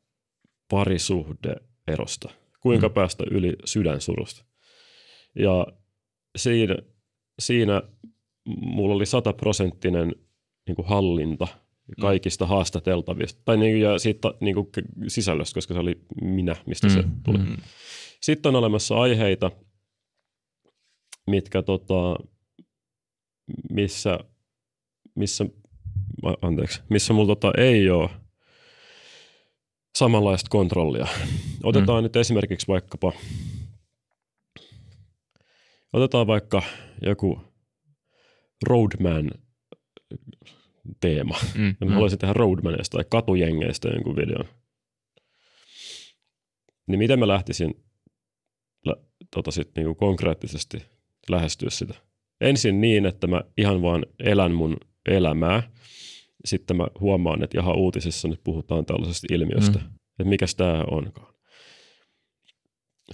parisuhdeerosta, kuinka mm. päästä yli sydänsurusta. Ja siinä, siinä mulla oli sataprosenttinen niin kuin hallinta mm. kaikista mm. haastateltavista, tai niin, ja siitä niin kuin sisällöstä, koska se oli minä, mistä mm. se mm, tuli. Mm. Sitten on olemassa aiheita, mitkä tota, missä, missä, anteeksi, missä mulla tota, ei ole samanlaista kontrollia. Otetaan mm. nyt esimerkiksi vaikkapa Otetaan vaikka joku roadman teema. Mm, ja mä mm. haluaisin tehdä roadmaneista tai katujengeistä jonkun videon. Niin miten mä lähtisin lä- tota sit niinku konkreettisesti lähestyä sitä? Ensin niin, että mä ihan vaan elän mun elämää. Sitten mä huomaan, että ihan uutisissa nyt puhutaan tällaisesta ilmiöstä. Mm. Että mikäs tämä onkaan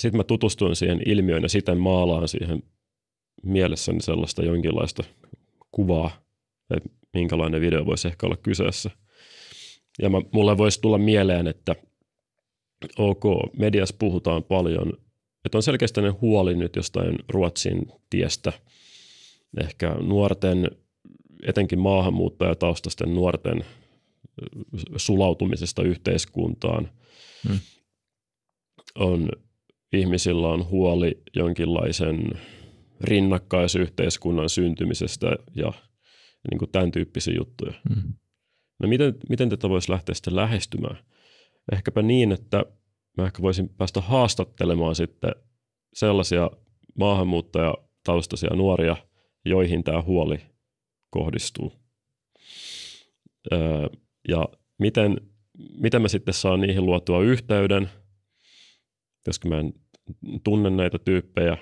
sitten mä tutustuin siihen ilmiöön ja sitten maalaan siihen mielessäni sellaista jonkinlaista kuvaa, että minkälainen video voisi ehkä olla kyseessä. Ja mä, mulle voisi tulla mieleen, että ok, mediassa puhutaan paljon, että on selkeästi ne huoli nyt jostain Ruotsin tiestä, ehkä nuorten, etenkin maahanmuuttajataustasten nuorten äh, sulautumisesta yhteiskuntaan. Hmm. On ihmisillä on huoli jonkinlaisen rinnakkaisyhteiskunnan syntymisestä ja niin kuin tämän tyyppisiä juttuja. Mm. No miten, miten tätä voisi lähteä sitten lähestymään? Ehkäpä niin, että mä ehkä voisin päästä haastattelemaan sitten sellaisia maahanmuuttajataustaisia nuoria, joihin tämä huoli kohdistuu. Öö, ja miten, miten mä sitten saan niihin luotua yhteyden – koska mä en tunne näitä tyyppejä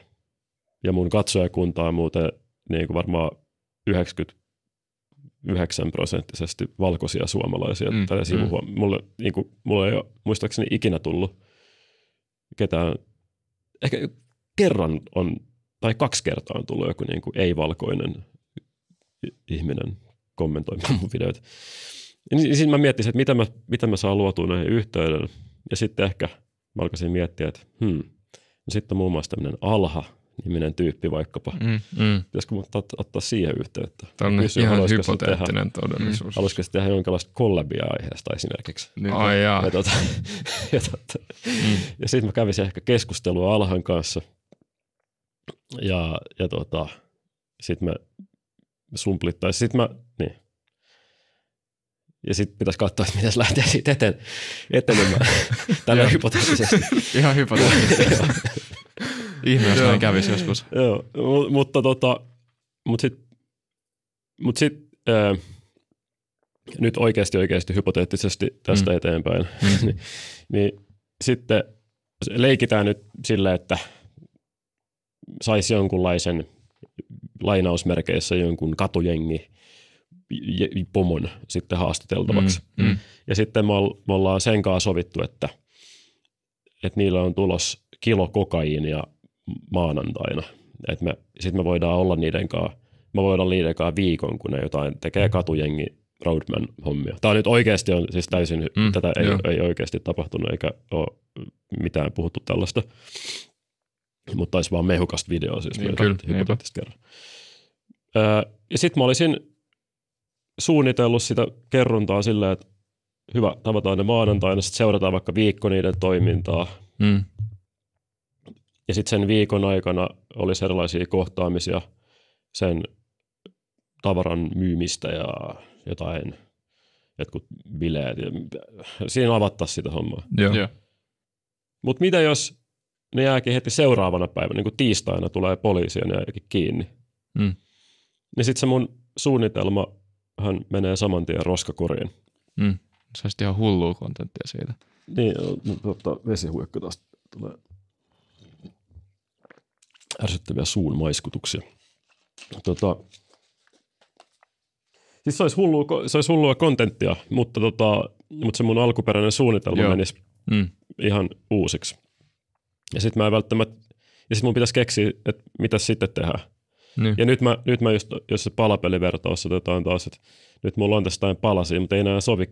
ja mun katsojakuntaa muuten niin kuin varmaan 99 prosenttisesti valkoisia suomalaisia. Mm, tällaisia mm. mulle, niin kuin, mulle ei ole muistaakseni ikinä tullut ketään, ehkä kerran on, tai kaksi kertaa on tullut joku niin kuin ei-valkoinen ihminen kommentoimaan mun videoita. Niin, niin mä miettisin, että mitä mä, mitä mä saan luotua näihin yhteyden. Ja sitten ehkä – mä alkaisin miettiä, että hmm, no sitten on muun muassa tämmöinen alha, niminen tyyppi vaikkapa. Mm, mm. Pitäisikö ottaa, ottaa siihen yhteyttä? Tämä on ihan hypoteettinen tehdä, todellisuus. Mm, haluaisiko tehdä jonkinlaista kollabia aiheesta esimerkiksi? Niin. Ai ja tota- Ja, tota, ja, tota, mm. ja sitten mä kävisin ehkä keskustelua Alhan kanssa. Ja, ja tota, sitten mä sumplittaisin. Sitten mä, niin, ja sitten pitäisi katsoa, että miten se lähtee siitä eteen, etenemään. Tällä hypoteettisesti. Ihan hypoteettisesti. Ihme, jos näin kävisi joskus. Joo, mutta tota, mut sitten mut sit, nyt oikeasti oikeasti hypoteettisesti tästä mm. eteenpäin, mm. niin, niin sitten leikitään nyt sille, että saisi jonkunlaisen lainausmerkeissä jonkun katujengi pomon sitten haastateltavaksi. Mm, mm. Ja sitten me, ollaan sen kanssa sovittu, että, että niillä on tulos kilo kokaiinia maanantaina. Että me, sitten me voidaan olla niiden kanssa, me voidaan niiden kanssa viikon, kun ne jotain tekee katujengi roadman hommia. Tämä on nyt oikeasti on siis täysin, mm, tätä ei, ei oikeasti tapahtunut eikä ole mitään puhuttu tällaista. Mutta olisi vaan mehukasta videoa siis. Niin, kyllä, kerran. Öö, ja sitten mä olisin suunnitellut sitä kerrontaa silleen, että hyvä, tavataan ne maanantaina, sitten seurataan vaikka viikko niiden toimintaa. Mm. Ja sitten sen viikon aikana oli erilaisia kohtaamisia sen tavaran myymistä ja jotain, jotkut bileet. Siinä avattaa sitä hommaa. Yeah. Yeah. Mutta mitä jos ne jääkin heti seuraavana päivänä, niin kuin tiistaina tulee poliisi ja ne jääkin kiinni. Mm. Niin sitten se mun suunnitelma hän menee saman tien roskakoriin. Mm. Se olisi ihan hullua kontenttia siitä. Niin, no, no, tota, vesihuikka taas tulee ärsyttäviä suun maiskutuksia. Tota, siis se olisi hullua, se olisi hullua kontenttia, mutta, tota, mutta se mun alkuperäinen suunnitelma Joo. menisi mm. ihan uusiksi. Ja sitten mä välttämättä, ja sitten mun pitäisi keksiä, että mitä sitten tehdään. Niin. Ja nyt mä, nyt mä just, jos se palapelivertaus otetaan taas, että nyt mulla on tässä jotain palasia, mutta ei enää sovi,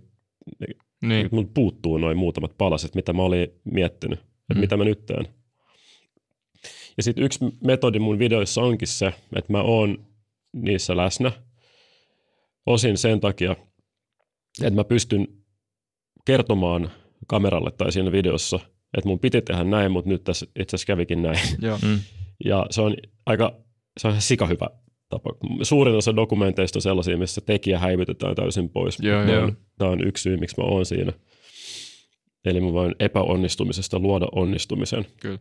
niin. mun puuttuu noin muutamat palaset, mitä mä olin miettinyt, että mm. mitä mä nyt teen. Ja sitten yksi metodi mun videoissa onkin se, että mä oon niissä läsnä osin sen takia, että mä pystyn kertomaan kameralle tai siinä videossa, että mun piti tehdä näin, mutta nyt tässä itse asiassa kävikin näin. Joo. Mm. Ja se on aika se on ihan sika hyvä tapa. Suurin osa dokumenteista on sellaisia, missä tekijä häivytetään täysin pois. Joo, joo. Tämä on yksi syy, miksi mä oon siinä. Eli mä voin epäonnistumisesta luoda onnistumisen. Kyllä.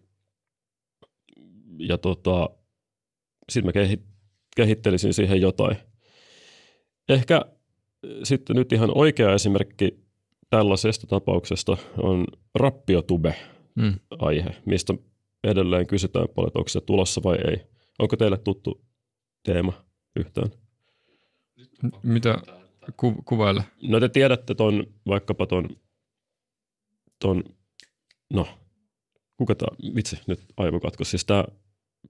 Ja tota, sitten mä kehi- kehittelisin siihen jotain. Ehkä äh, sitten nyt ihan oikea esimerkki tällaisesta tapauksesta on rappiotube-aihe, mm. mistä edelleen kysytään paljon, että onko se tulossa vai ei. Onko teille tuttu teema yhtään? Mitä ku, kuvailla? No te tiedätte ton, vaikkapa ton, ton no, kuka tämä, vitsi, nyt aivokatko, siis tämä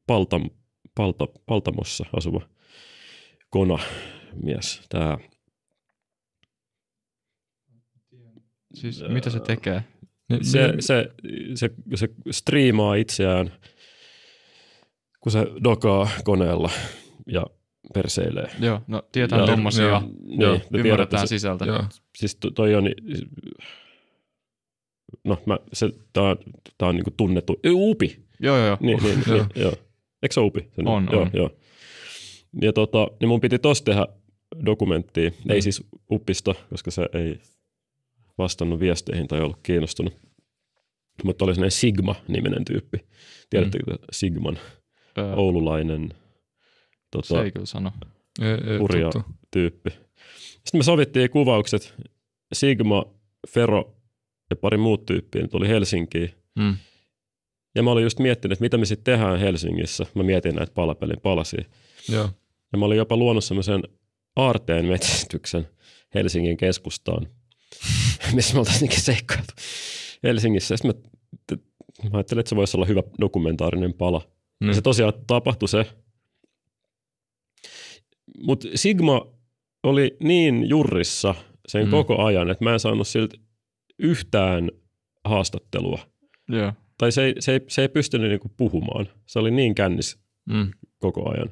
Paltam, Palta, Paltamossa asuva kona mies, tämä Siis ää, mitä se tekee? se, se, se, se striimaa itseään kun se dokaa koneella ja perseilee. Joo, no tietää tuommoisia, joo, joo, niin, ymmärretään se, sisältä. Joo. Siis, siis toi on, no mä, se, tää, tää on niinku tunnettu, upi. Joo, joo, joo. Niin, niin, niin, joo. joo. Eikö se upi? Sen, on, joo, on. Joo. Ja tota, niin mun piti tossa tehdä dokumenttia, mm. ei siis uppista, koska se ei vastannut viesteihin tai ollut kiinnostunut. Mutta oli sellainen Sigma-niminen tyyppi. Tiedättekö mm. Sigman? Ää, oululainen tota, se ei kyllä sano. Kurja tyyppi. Sitten me sovittiin kuvaukset. Sigma, Fero ja pari muut tyyppiä tuli Helsinkiin. Mm. Ja mä olin just miettinyt, että mitä me sitten tehdään Helsingissä. Mä mietin näitä palapelin palasia. Joo. Ja mä olin jopa luonut semmoisen aarteen metsästyksen Helsingin keskustaan, missä me oltaisiin seikkailtu Helsingissä. Sitten mä, mä ajattelin, että se voisi olla hyvä dokumentaarinen pala. Mm. Ja se tosiaan tapahtui se. Mutta Sigma oli niin jurrissa sen mm. koko ajan, että mä en saanut siltä yhtään haastattelua. Yeah. Tai se ei, se ei, se ei pystynyt niinku puhumaan. Se oli niin kännis mm. koko ajan.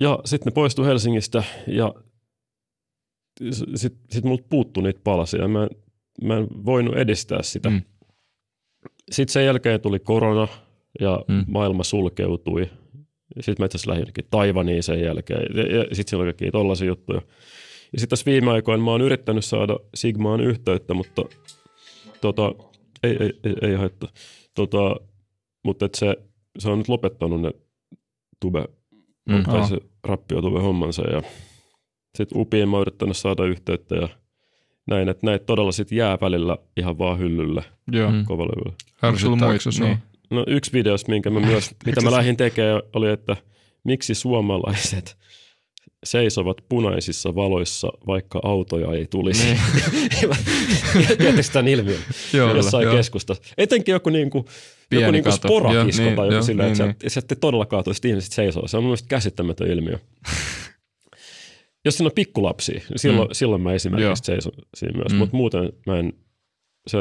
Ja sitten ne poistui Helsingistä ja sitten sit multa puuttui niitä palasia. Mä, mä en voinut edistää sitä. Mm. Sitten sen jälkeen tuli korona ja mm. maailma sulkeutui. Sitten mä itse asiassa lähdin Taivaniin sen jälkeen. Ja, ja sitten siellä oli kaikki tollaisia juttuja. Ja sitten tässä viime aikoina mä oon yrittänyt saada Sigmaan yhteyttä, mutta tota, ei, ei, ei, ei haittaa. Tota, mutta et se, se on nyt lopettanut ne tube, mm, tai se tube hommansa ja sitten upiin mä oon yrittänyt saada yhteyttä ja – näin, että näitä todella sitten jää välillä ihan vaan hyllylle Joo. Mm. kovalevylle. Ärsyttääkö niin. No yksi video, minkä mä myös, mitä mä lähdin tekemään, oli, että miksi suomalaiset seisovat punaisissa valoissa, vaikka autoja ei tulisi. Niin. tämän ilmiön Jolla, jossain keskustassa? Etenkin joku, niinku, joku niinku sporakisko jo, niin, tai niin, joku niin, silleen, niin, että niin. sieltä, niin. sieltä todella kaatuiset ihmiset seisoo. Se on mun käsittämätön ilmiö. Jos siinä on pikkulapsi, niin silloin, mm. silloin mä esimerkiksi seison siinä myös. Mm. Mutta muuten mä en, se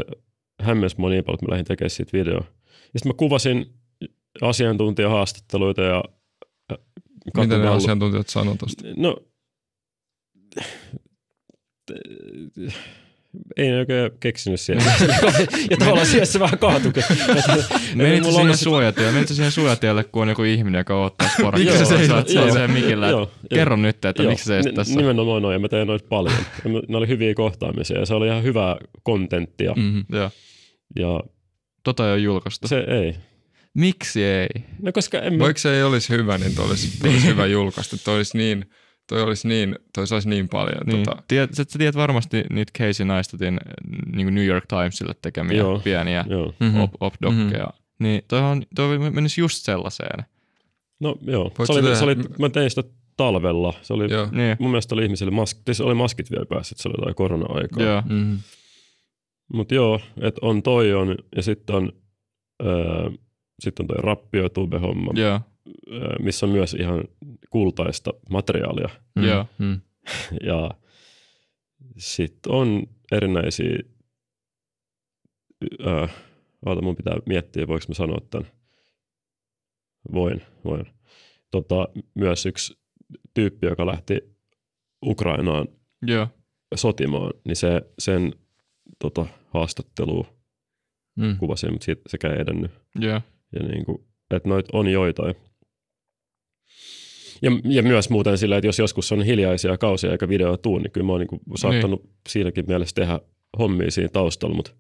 hämmensi mua niin paljon, että mä lähdin tekemään siitä videoa. Ja sitten mä kuvasin asiantuntijahaastatteluita ja äh, Mitä ne ollut. asiantuntijat sanoo tuosta? No, ei oikein keksinyt siellä. ja tavallaan siellä se vähän kaatukin. Menit siihen, ollut... suojatielle? menit siihen suojatielle, kun on joku ihminen, joka ottaa sporakkeen. miksi sä seisot seiseen mikillä? Kerro nyt, että miksi sä seisot tässä? Nimenomaan noin, ja mä tein noin paljon. ne oli hyviä kohtaamisia, ja se oli ihan hyvää kontenttia. Mhm, mm-hmm, ja. ja tota ei ole julkaista. Se ei. Miksi ei? No koska en Vaikka se ei olisi hyvä, niin olisi, olisi hyvä julkaista. olisi niin toi olisi niin, toi saisi niin paljon. Niin. Tota... Tiet, sä, sä tiedät varmasti niitä Casey Neistatin niin New York Timesille tekemiä Joo. pieniä mhm. op, dokkeja mm-hmm. Niin toihan, toi menisi just sellaiseen. No joo, Voit se oli, se oli, mä tein sitä talvella. Se oli, joo. Niin. Mun mielestä oli ihmisille mask, siis oli maskit vielä päässä, että se oli jotain korona-aikaa. Joo. Mm-hmm. Mutta joo, että on toi on, ja sitten on, äh, sit on toi rappio tube-homma, öö, missä on myös ihan kultaista materiaalia. Mm. Mm. Ja sitten on erinäisiä, äh, oota mun pitää miettiä, voiko mä sanoa tämän. Voin, voin. Tota, myös yksi tyyppi, joka lähti Ukrainaan yeah. sotimaan, niin se, sen tota, haastattelu mm. kuvasin, mutta siitä, sekään ei edennyt. Yeah. Ja niin kuin, että noit on joitain. Ja, ja myös muuten sillä, että jos joskus on hiljaisia kausia eikä videoa tuu, niin kyllä mä oon niin kuin saattanut niin. siinäkin mielessä tehdä hommia siinä taustalla, mutta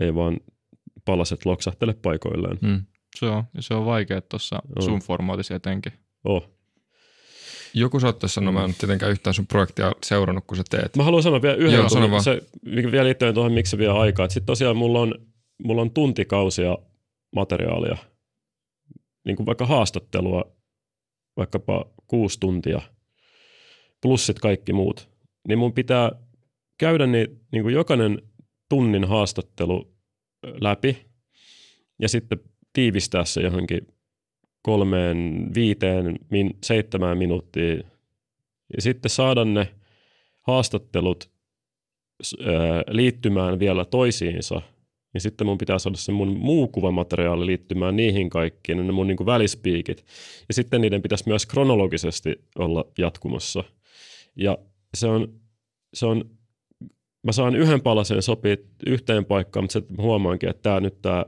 ei vaan palaset loksahtele paikoilleen. Mm. Se on, se on vaikea tuossa sun formaatissa etenkin. Oh. Joku saattaa sanoa, mä en tietenkään yhtään sun projektia seurannut, kun sä teet. Mä haluan sanoa vielä yhden, Joo, sano se, mikä vielä liittyy tuohon, miksi se vie aikaa. Sitten tosiaan mulla on, mulla on tuntikausia materiaalia, niin kuin vaikka haastattelua vaikkapa kuusi tuntia, plussit kaikki muut, niin mun pitää käydä niin, niin kuin jokainen tunnin haastattelu läpi ja sitten tiivistää se johonkin kolmeen, viiteen, min, seitsemään minuuttiin ja sitten saada ne haastattelut liittymään vielä toisiinsa – niin sitten mun pitää saada se mun muu kuvamateriaali liittymään niihin kaikkiin, ne mun niin kuin välispiikit. Ja sitten niiden pitäisi myös kronologisesti olla jatkumassa. Ja se on, se on mä saan yhden palasen sopii yhteen paikkaan, mutta sitten huomaankin, että tämä nyt tää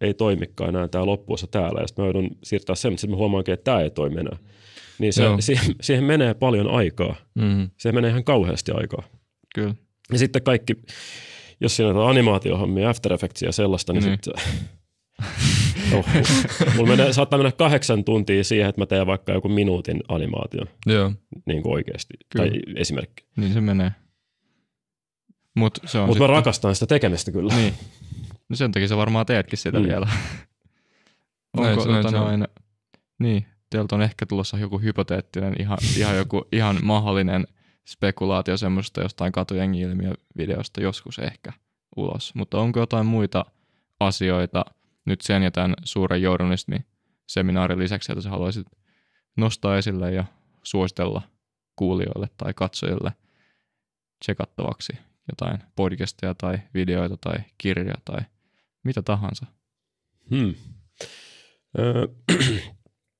ei toimikaan enää tämä loppuosa täällä. Ja sitten mä joudun siirtää sen, mutta sitten huomaankin, että tämä ei toimi enää. Niin se, siihen, siihen, menee paljon aikaa. Mm-hmm. Siihen menee ihan kauheasti aikaa. Kyllä. Ja sitten kaikki, jos siinä on animaatiohommia, After Effectsia ja sellaista, niin mm. sitten eh, oh, mulla menee, saattaa mennä kahdeksan tuntia siihen, että mä teen vaikka joku minuutin animaation. Joo. Niin kuin oikeasti. Kyllä. Tai esimerkki. Niin se menee. Mutta se on Mut sitten... mä rakastan sitä tekemistä kyllä. Niin. No sen takia sä varmaan teetkin sitä mm. vielä. Onko, näin, näin, tota noin, niin, teiltä on ehkä tulossa joku hypoteettinen, ihan, ihan joku ihan mahdollinen spekulaatio semmoista jostain katujengi videosta joskus ehkä ulos. Mutta onko jotain muita asioita nyt sen ja tämän suuren journalismin seminaarin lisäksi, että sä haluaisit nostaa esille ja suositella kuulijoille tai katsojille tsekattavaksi jotain podcasteja tai videoita tai kirjoja tai mitä tahansa? Hmm. Öö,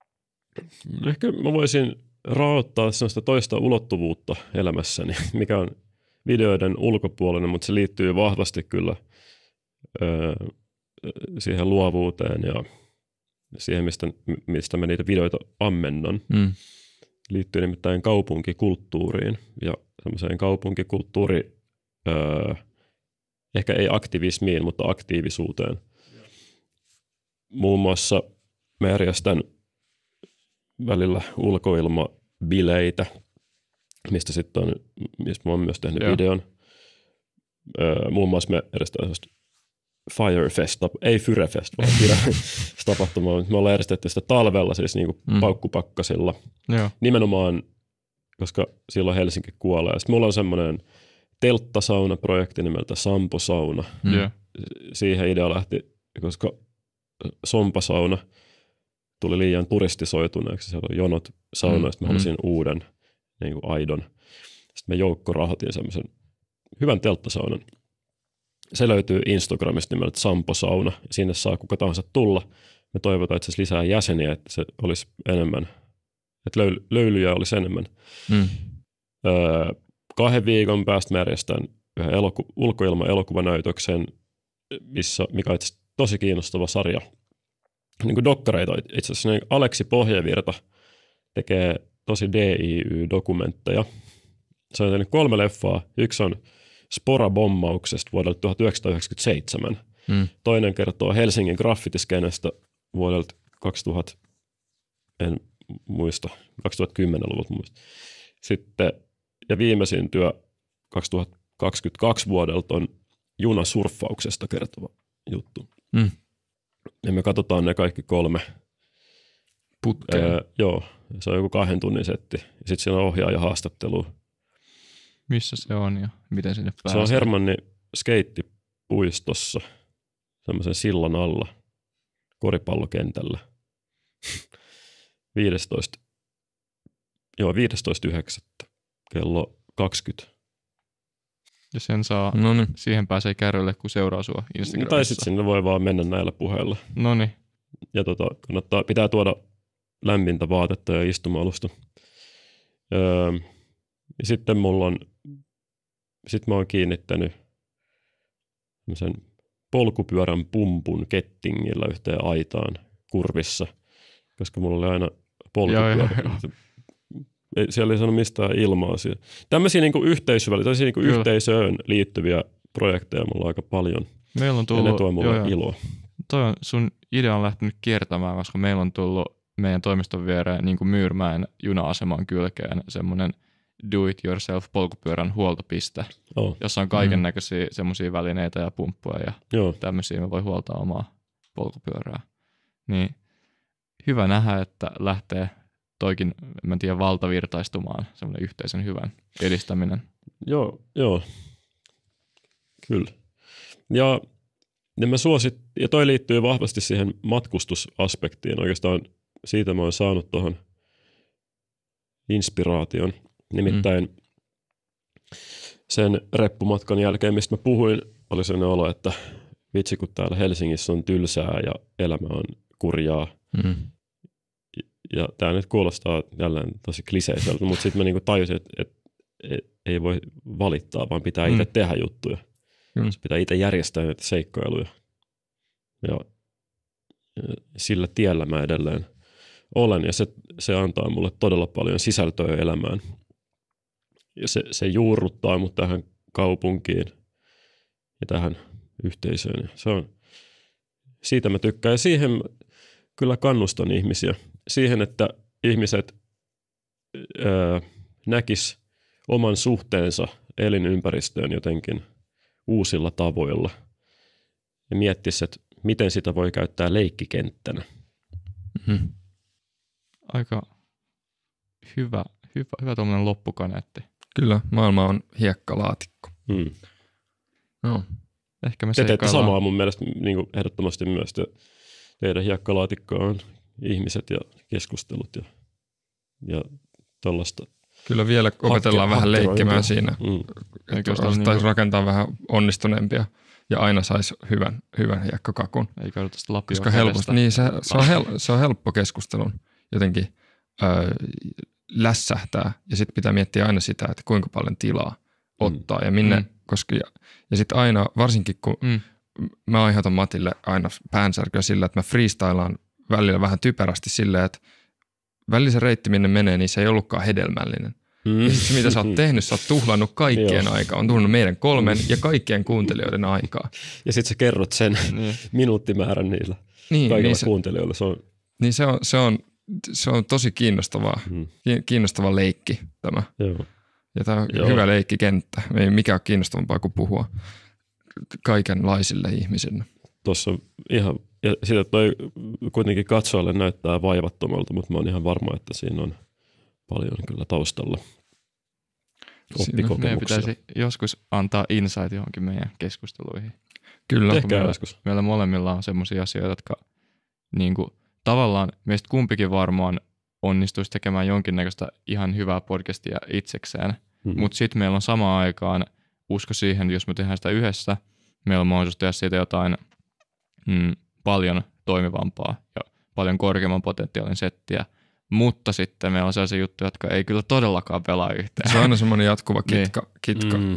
ehkä mä voisin raottaa sellaista toista ulottuvuutta elämässäni, mikä on videoiden ulkopuolinen, mutta se liittyy vahvasti kyllä ö, siihen luovuuteen ja siihen, mistä, mistä mä niitä videoita ammennan. Mm. Liittyy nimittäin kaupunkikulttuuriin ja semmoiseen kaupunkikulttuuri, ö, ehkä ei aktivismiin, mutta aktiivisuuteen. Muun muassa mä järjestän välillä ulkoilma bileitä, mistä sitten on, mistä mä oon myös tehnyt Joo. videon. Öö, muun muassa me järjestetään Firefest, ei Fyrefest, vaan Firefest tapahtuma. Me ollaan järjestetty sitä talvella, siis niinku mm. paukkupakkasilla. Joo. Nimenomaan, koska silloin Helsinki kuolee. Sitten mulla on semmoinen telttasauna-projekti nimeltä Sampo Sauna. Mm. Siihen idea lähti, koska Sompasauna – tuli liian turistisoituneeksi, siellä oli jonot saunoista, mm. mä halusin mm. uuden niin kuin aidon. Sitten me joukko rahoitin semmoisen hyvän telttasaunan. Se löytyy Instagramista nimeltä Sampo Sauna. Sinne saa kuka tahansa tulla. Me toivotaan itse lisää jäseniä, että se olisi enemmän, että löy- löylyjä olisi enemmän. Mm. Öö, kahden viikon päästä mä järjestän yhden eloku- ulkoilma-elokuvanäytöksen, missä, mikä on itse tosi kiinnostava sarja – niin kuin dokkareita itse asiassa. Niin Aleksi Pohjavirta tekee tosi DIY-dokumentteja. Se on tehnyt kolme leffaa. Yksi on Spora-bommauksesta vuodelta 1997. Mm. Toinen kertoo Helsingin graffitiskenestä vuodelta 2000, en muista, 2010-luvulta muista. Sitten, ja viimeisin työ 2022 vuodelta on junasurffauksesta kertova juttu. Mm. Ja me katsotaan ne kaikki kolme. Putkeen? Öö, joo, se on joku kahden tunnin setti. Sitten siellä on ohjaaja haastattelu. Missä se on ja miten sinne pääsee? Se on Hermanni skeittipuistossa, semmoisen sillan alla, koripallokentällä. 15. Joo, 15.9. kello 20. Ja sen saa, Noniin. siihen pääsee kärrylle, kun seuraa sua Instagramissa. Tai sitten sinne voi vaan mennä näillä puheilla. No niin. Ja tota, kannattaa, pitää tuoda lämmintä vaatetta ja istuma-alusta. Öö, ja sitten mulla on, sit mä oon kiinnittänyt sen polkupyörän pumpun kettingillä yhteen aitaan kurvissa, koska mulla oli aina polkupyörä. Joo, joo, joo. Ei, siellä ei saanut mistään ilmaa Tämmöisiä niin yhteisöväliä, niin yhteisöön liittyviä projekteja mulla on aika paljon. Meillä on tullut, ja ne tuo mulle joo. iloa. Toi on, sun idea on lähtenyt kiertämään, koska meillä on tullut meidän toimiston viereen niin kuin Myyrmäen juna-aseman kylkeen semmoinen do-it-yourself polkupyörän huoltopiste, oh. jossa on kaiken näköisiä mm. semmoisia välineitä ja pumppuja ja Joo. tämmöisiä me voi huoltaa omaa polkupyörää. Niin hyvä nähdä, että lähtee toikin, mä en tiedä, valtavirtaistumaan, semmoinen yhteisen hyvän edistäminen. Joo, joo. Kyllä. Ja, ja, mä suosit, ja toi liittyy vahvasti siihen matkustusaspektiin. Oikeastaan siitä mä oon saanut tuohon inspiraation. Nimittäin mm. sen reppumatkan jälkeen, mistä mä puhuin, oli sellainen olo, että vitsi kun täällä Helsingissä on tylsää ja elämä on kurjaa. Mm. Ja tämä nyt kuulostaa jälleen tosi kliseiseltä, mutta sitten mä niinku tajusin, että et, et, ei voi valittaa, vaan pitää itse mm. tehdä juttuja. Mm. Se pitää itse järjestää näitä seikkailuja. Ja, ja sillä tiellä mä edelleen olen ja se, se antaa mulle todella paljon sisältöä elämään. Ja se, se juurruttaa mut tähän kaupunkiin ja tähän yhteisöön. Ja se on, siitä mä tykkään ja siihen kyllä kannustan ihmisiä – siihen, että ihmiset öö, näkis oman suhteensa elinympäristöön jotenkin uusilla tavoilla ja miettisi, että miten sitä voi käyttää leikkikenttänä. Mm-hmm. Aika hyvä, hyvä, hyvä tuommoinen loppukaneetti. Kyllä, maailma on hiekkalaatikko. Mm. No. Ehkä me Te teette samaa mun mielestä niin kuin ehdottomasti myös. Te, teidän hiekkalaatikko on ihmiset ja keskustelut ja, ja tällaista. Kyllä vielä opetellaan Hakke, vähän leikkimään siinä, mm. että taisi niin... rakentaa vähän onnistuneempia ja aina saisi hyvän, hyvän hiekkakakun. Ei kannata sitä Lapio Koska helposti, niin se, se, on hel, se on helppo keskustelun jotenkin öö, lässähtää ja sitten pitää miettiä aina sitä, että kuinka paljon tilaa mm. ottaa mm. ja minne, mm. koska ja, ja sitten aina, varsinkin kun mm. mä aiheutan Matille aina päänsärkyä sillä, että mä freestylaan välillä vähän typerästi silleen, että välillä se reitti, minne menee, niin se ei ollutkaan hedelmällinen. Mm. Ja se, mitä sä oot tehnyt, sä oot tuhlannut kaikkien Joo. aikaa. On tuhlannut meidän kolmen ja kaikkien kuuntelijoiden aikaa. Ja sitten sä kerrot sen niin. minuuttimäärän niillä niin, niin kaikilla niin se, kuuntelijoilla. Se on... Niin se on, se on, se on tosi kiinnostavaa, mm. kiinnostava leikki tämä. Joo. Ja tämä on Joo. hyvä leikkikenttä. Ei mikään kiinnostavampaa kuin puhua kaikenlaisille ihmisille. Tuossa ihan ja sitä toi kuitenkin katsojalle näyttää vaivattomalta, mutta mä oon ihan varma, että siinä on paljon kyllä taustalla oppikokemuksia. Meidän pitäisi joskus antaa insight johonkin meidän keskusteluihin. Kyllä, Ehkä meillä, joskus. meillä molemmilla on sellaisia asioita, jotka niin kuin, tavallaan meistä kumpikin varmaan onnistuisi tekemään jonkinnäköistä ihan hyvää podcastia itsekseen, hmm. mutta sitten meillä on samaan aikaan usko siihen, että jos me tehdään sitä yhdessä, meillä on mahdollisuus tehdä siitä jotain mm, paljon toimivampaa ja paljon korkeamman potentiaalin settiä, mutta sitten meillä on sellaisia juttuja, jotka ei kyllä todellakaan pelaa yhteen. Se on aina semmoinen jatkuva niin. kitka, niin. kitka mm.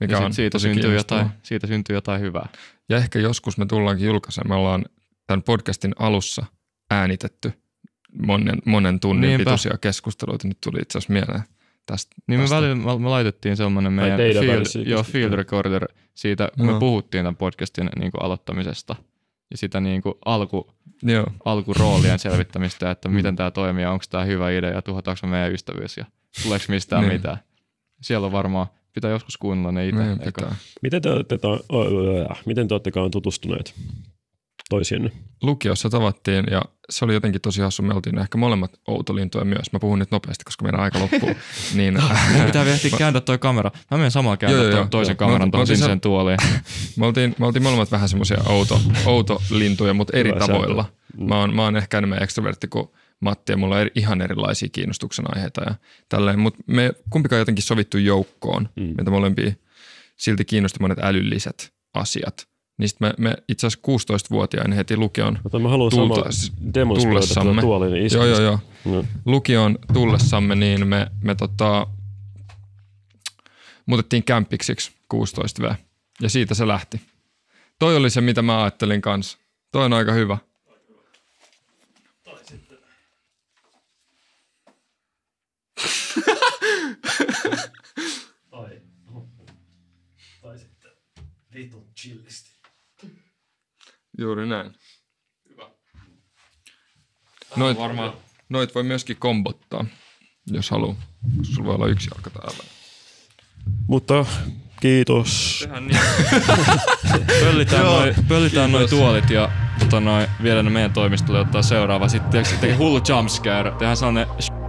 mikä ja on siitä syntyy, jotain, siitä syntyy jotain hyvää. Ja ehkä joskus me tullaankin julkaisemaan, me ollaan tämän podcastin alussa äänitetty monen, monen tunnin Niinpä. pituisia keskusteluita, nyt tuli itse asiassa mieleen tästä. Niin me, tästä. välillä, me laitettiin semmoinen meidän field, joo, field recorder siitä, kun no. me puhuttiin tämän podcastin niin kuin aloittamisesta – ja sitä niin kuin alku, Joo. alkuroolien selvittämistä, että mm. miten tämä toimii, onko tämä hyvä idea ja tuhotaanko meidän ystävyys ja tuleeko mistään niin. mitään. Siellä on varmaan, pitää joskus kuunnella ne itse. Niin, miten te, olette, miten te olette tutustuneet? toisiin. Lukiossa tavattiin ja se oli jotenkin tosi hassu. Me oltiin ehkä molemmat outolintoja myös. Mä puhun nyt nopeasti, koska meidän aika loppuu. niin, no, pitää vielä ehtiä kääntää toi kamera. Mä menen samaan kääntää joo, joo, toisen joo. kameran tuohon sinisen sa- tuoliin. me, oltiin, me oltiin molemmat vähän semmoisia outo, outolintuja, mutta eri Hyvä, tavoilla. Mm. Mä, oon, mä oon ehkä enemmän ekstrovertti kuin Matti ja mulla on ihan erilaisia kiinnostuksen aiheita ja tälleen, mutta me kumpikaan jotenkin sovittu joukkoon, mm. meitä molempia silti kiinnosti monet älylliset asiat. Niistä me, me itse asiassa 16-vuotiaana heti lukion mä haluan tultas, tullessamme. Tuolin niin joo, joo, joo. No. Lukion tullessamme, niin me, me tota, muutettiin kämpiksiksi 16V. Ja siitä se lähti. Toi oli se, mitä mä ajattelin kanssa. Toi on aika hyvä. Juuri näin. Hyvä. Noit, varmaan... noit voi myöskin kombottaa, jos haluaa. Sulla voi olla yksi jalka täällä. Mutta kiitos. Tehän niin. pöllitään noin noi tuolit ja tota noi, viedään ne meidän toimistolle ottaa seuraava. Sitten tekee hullu jumpscare. Tehdään sellainen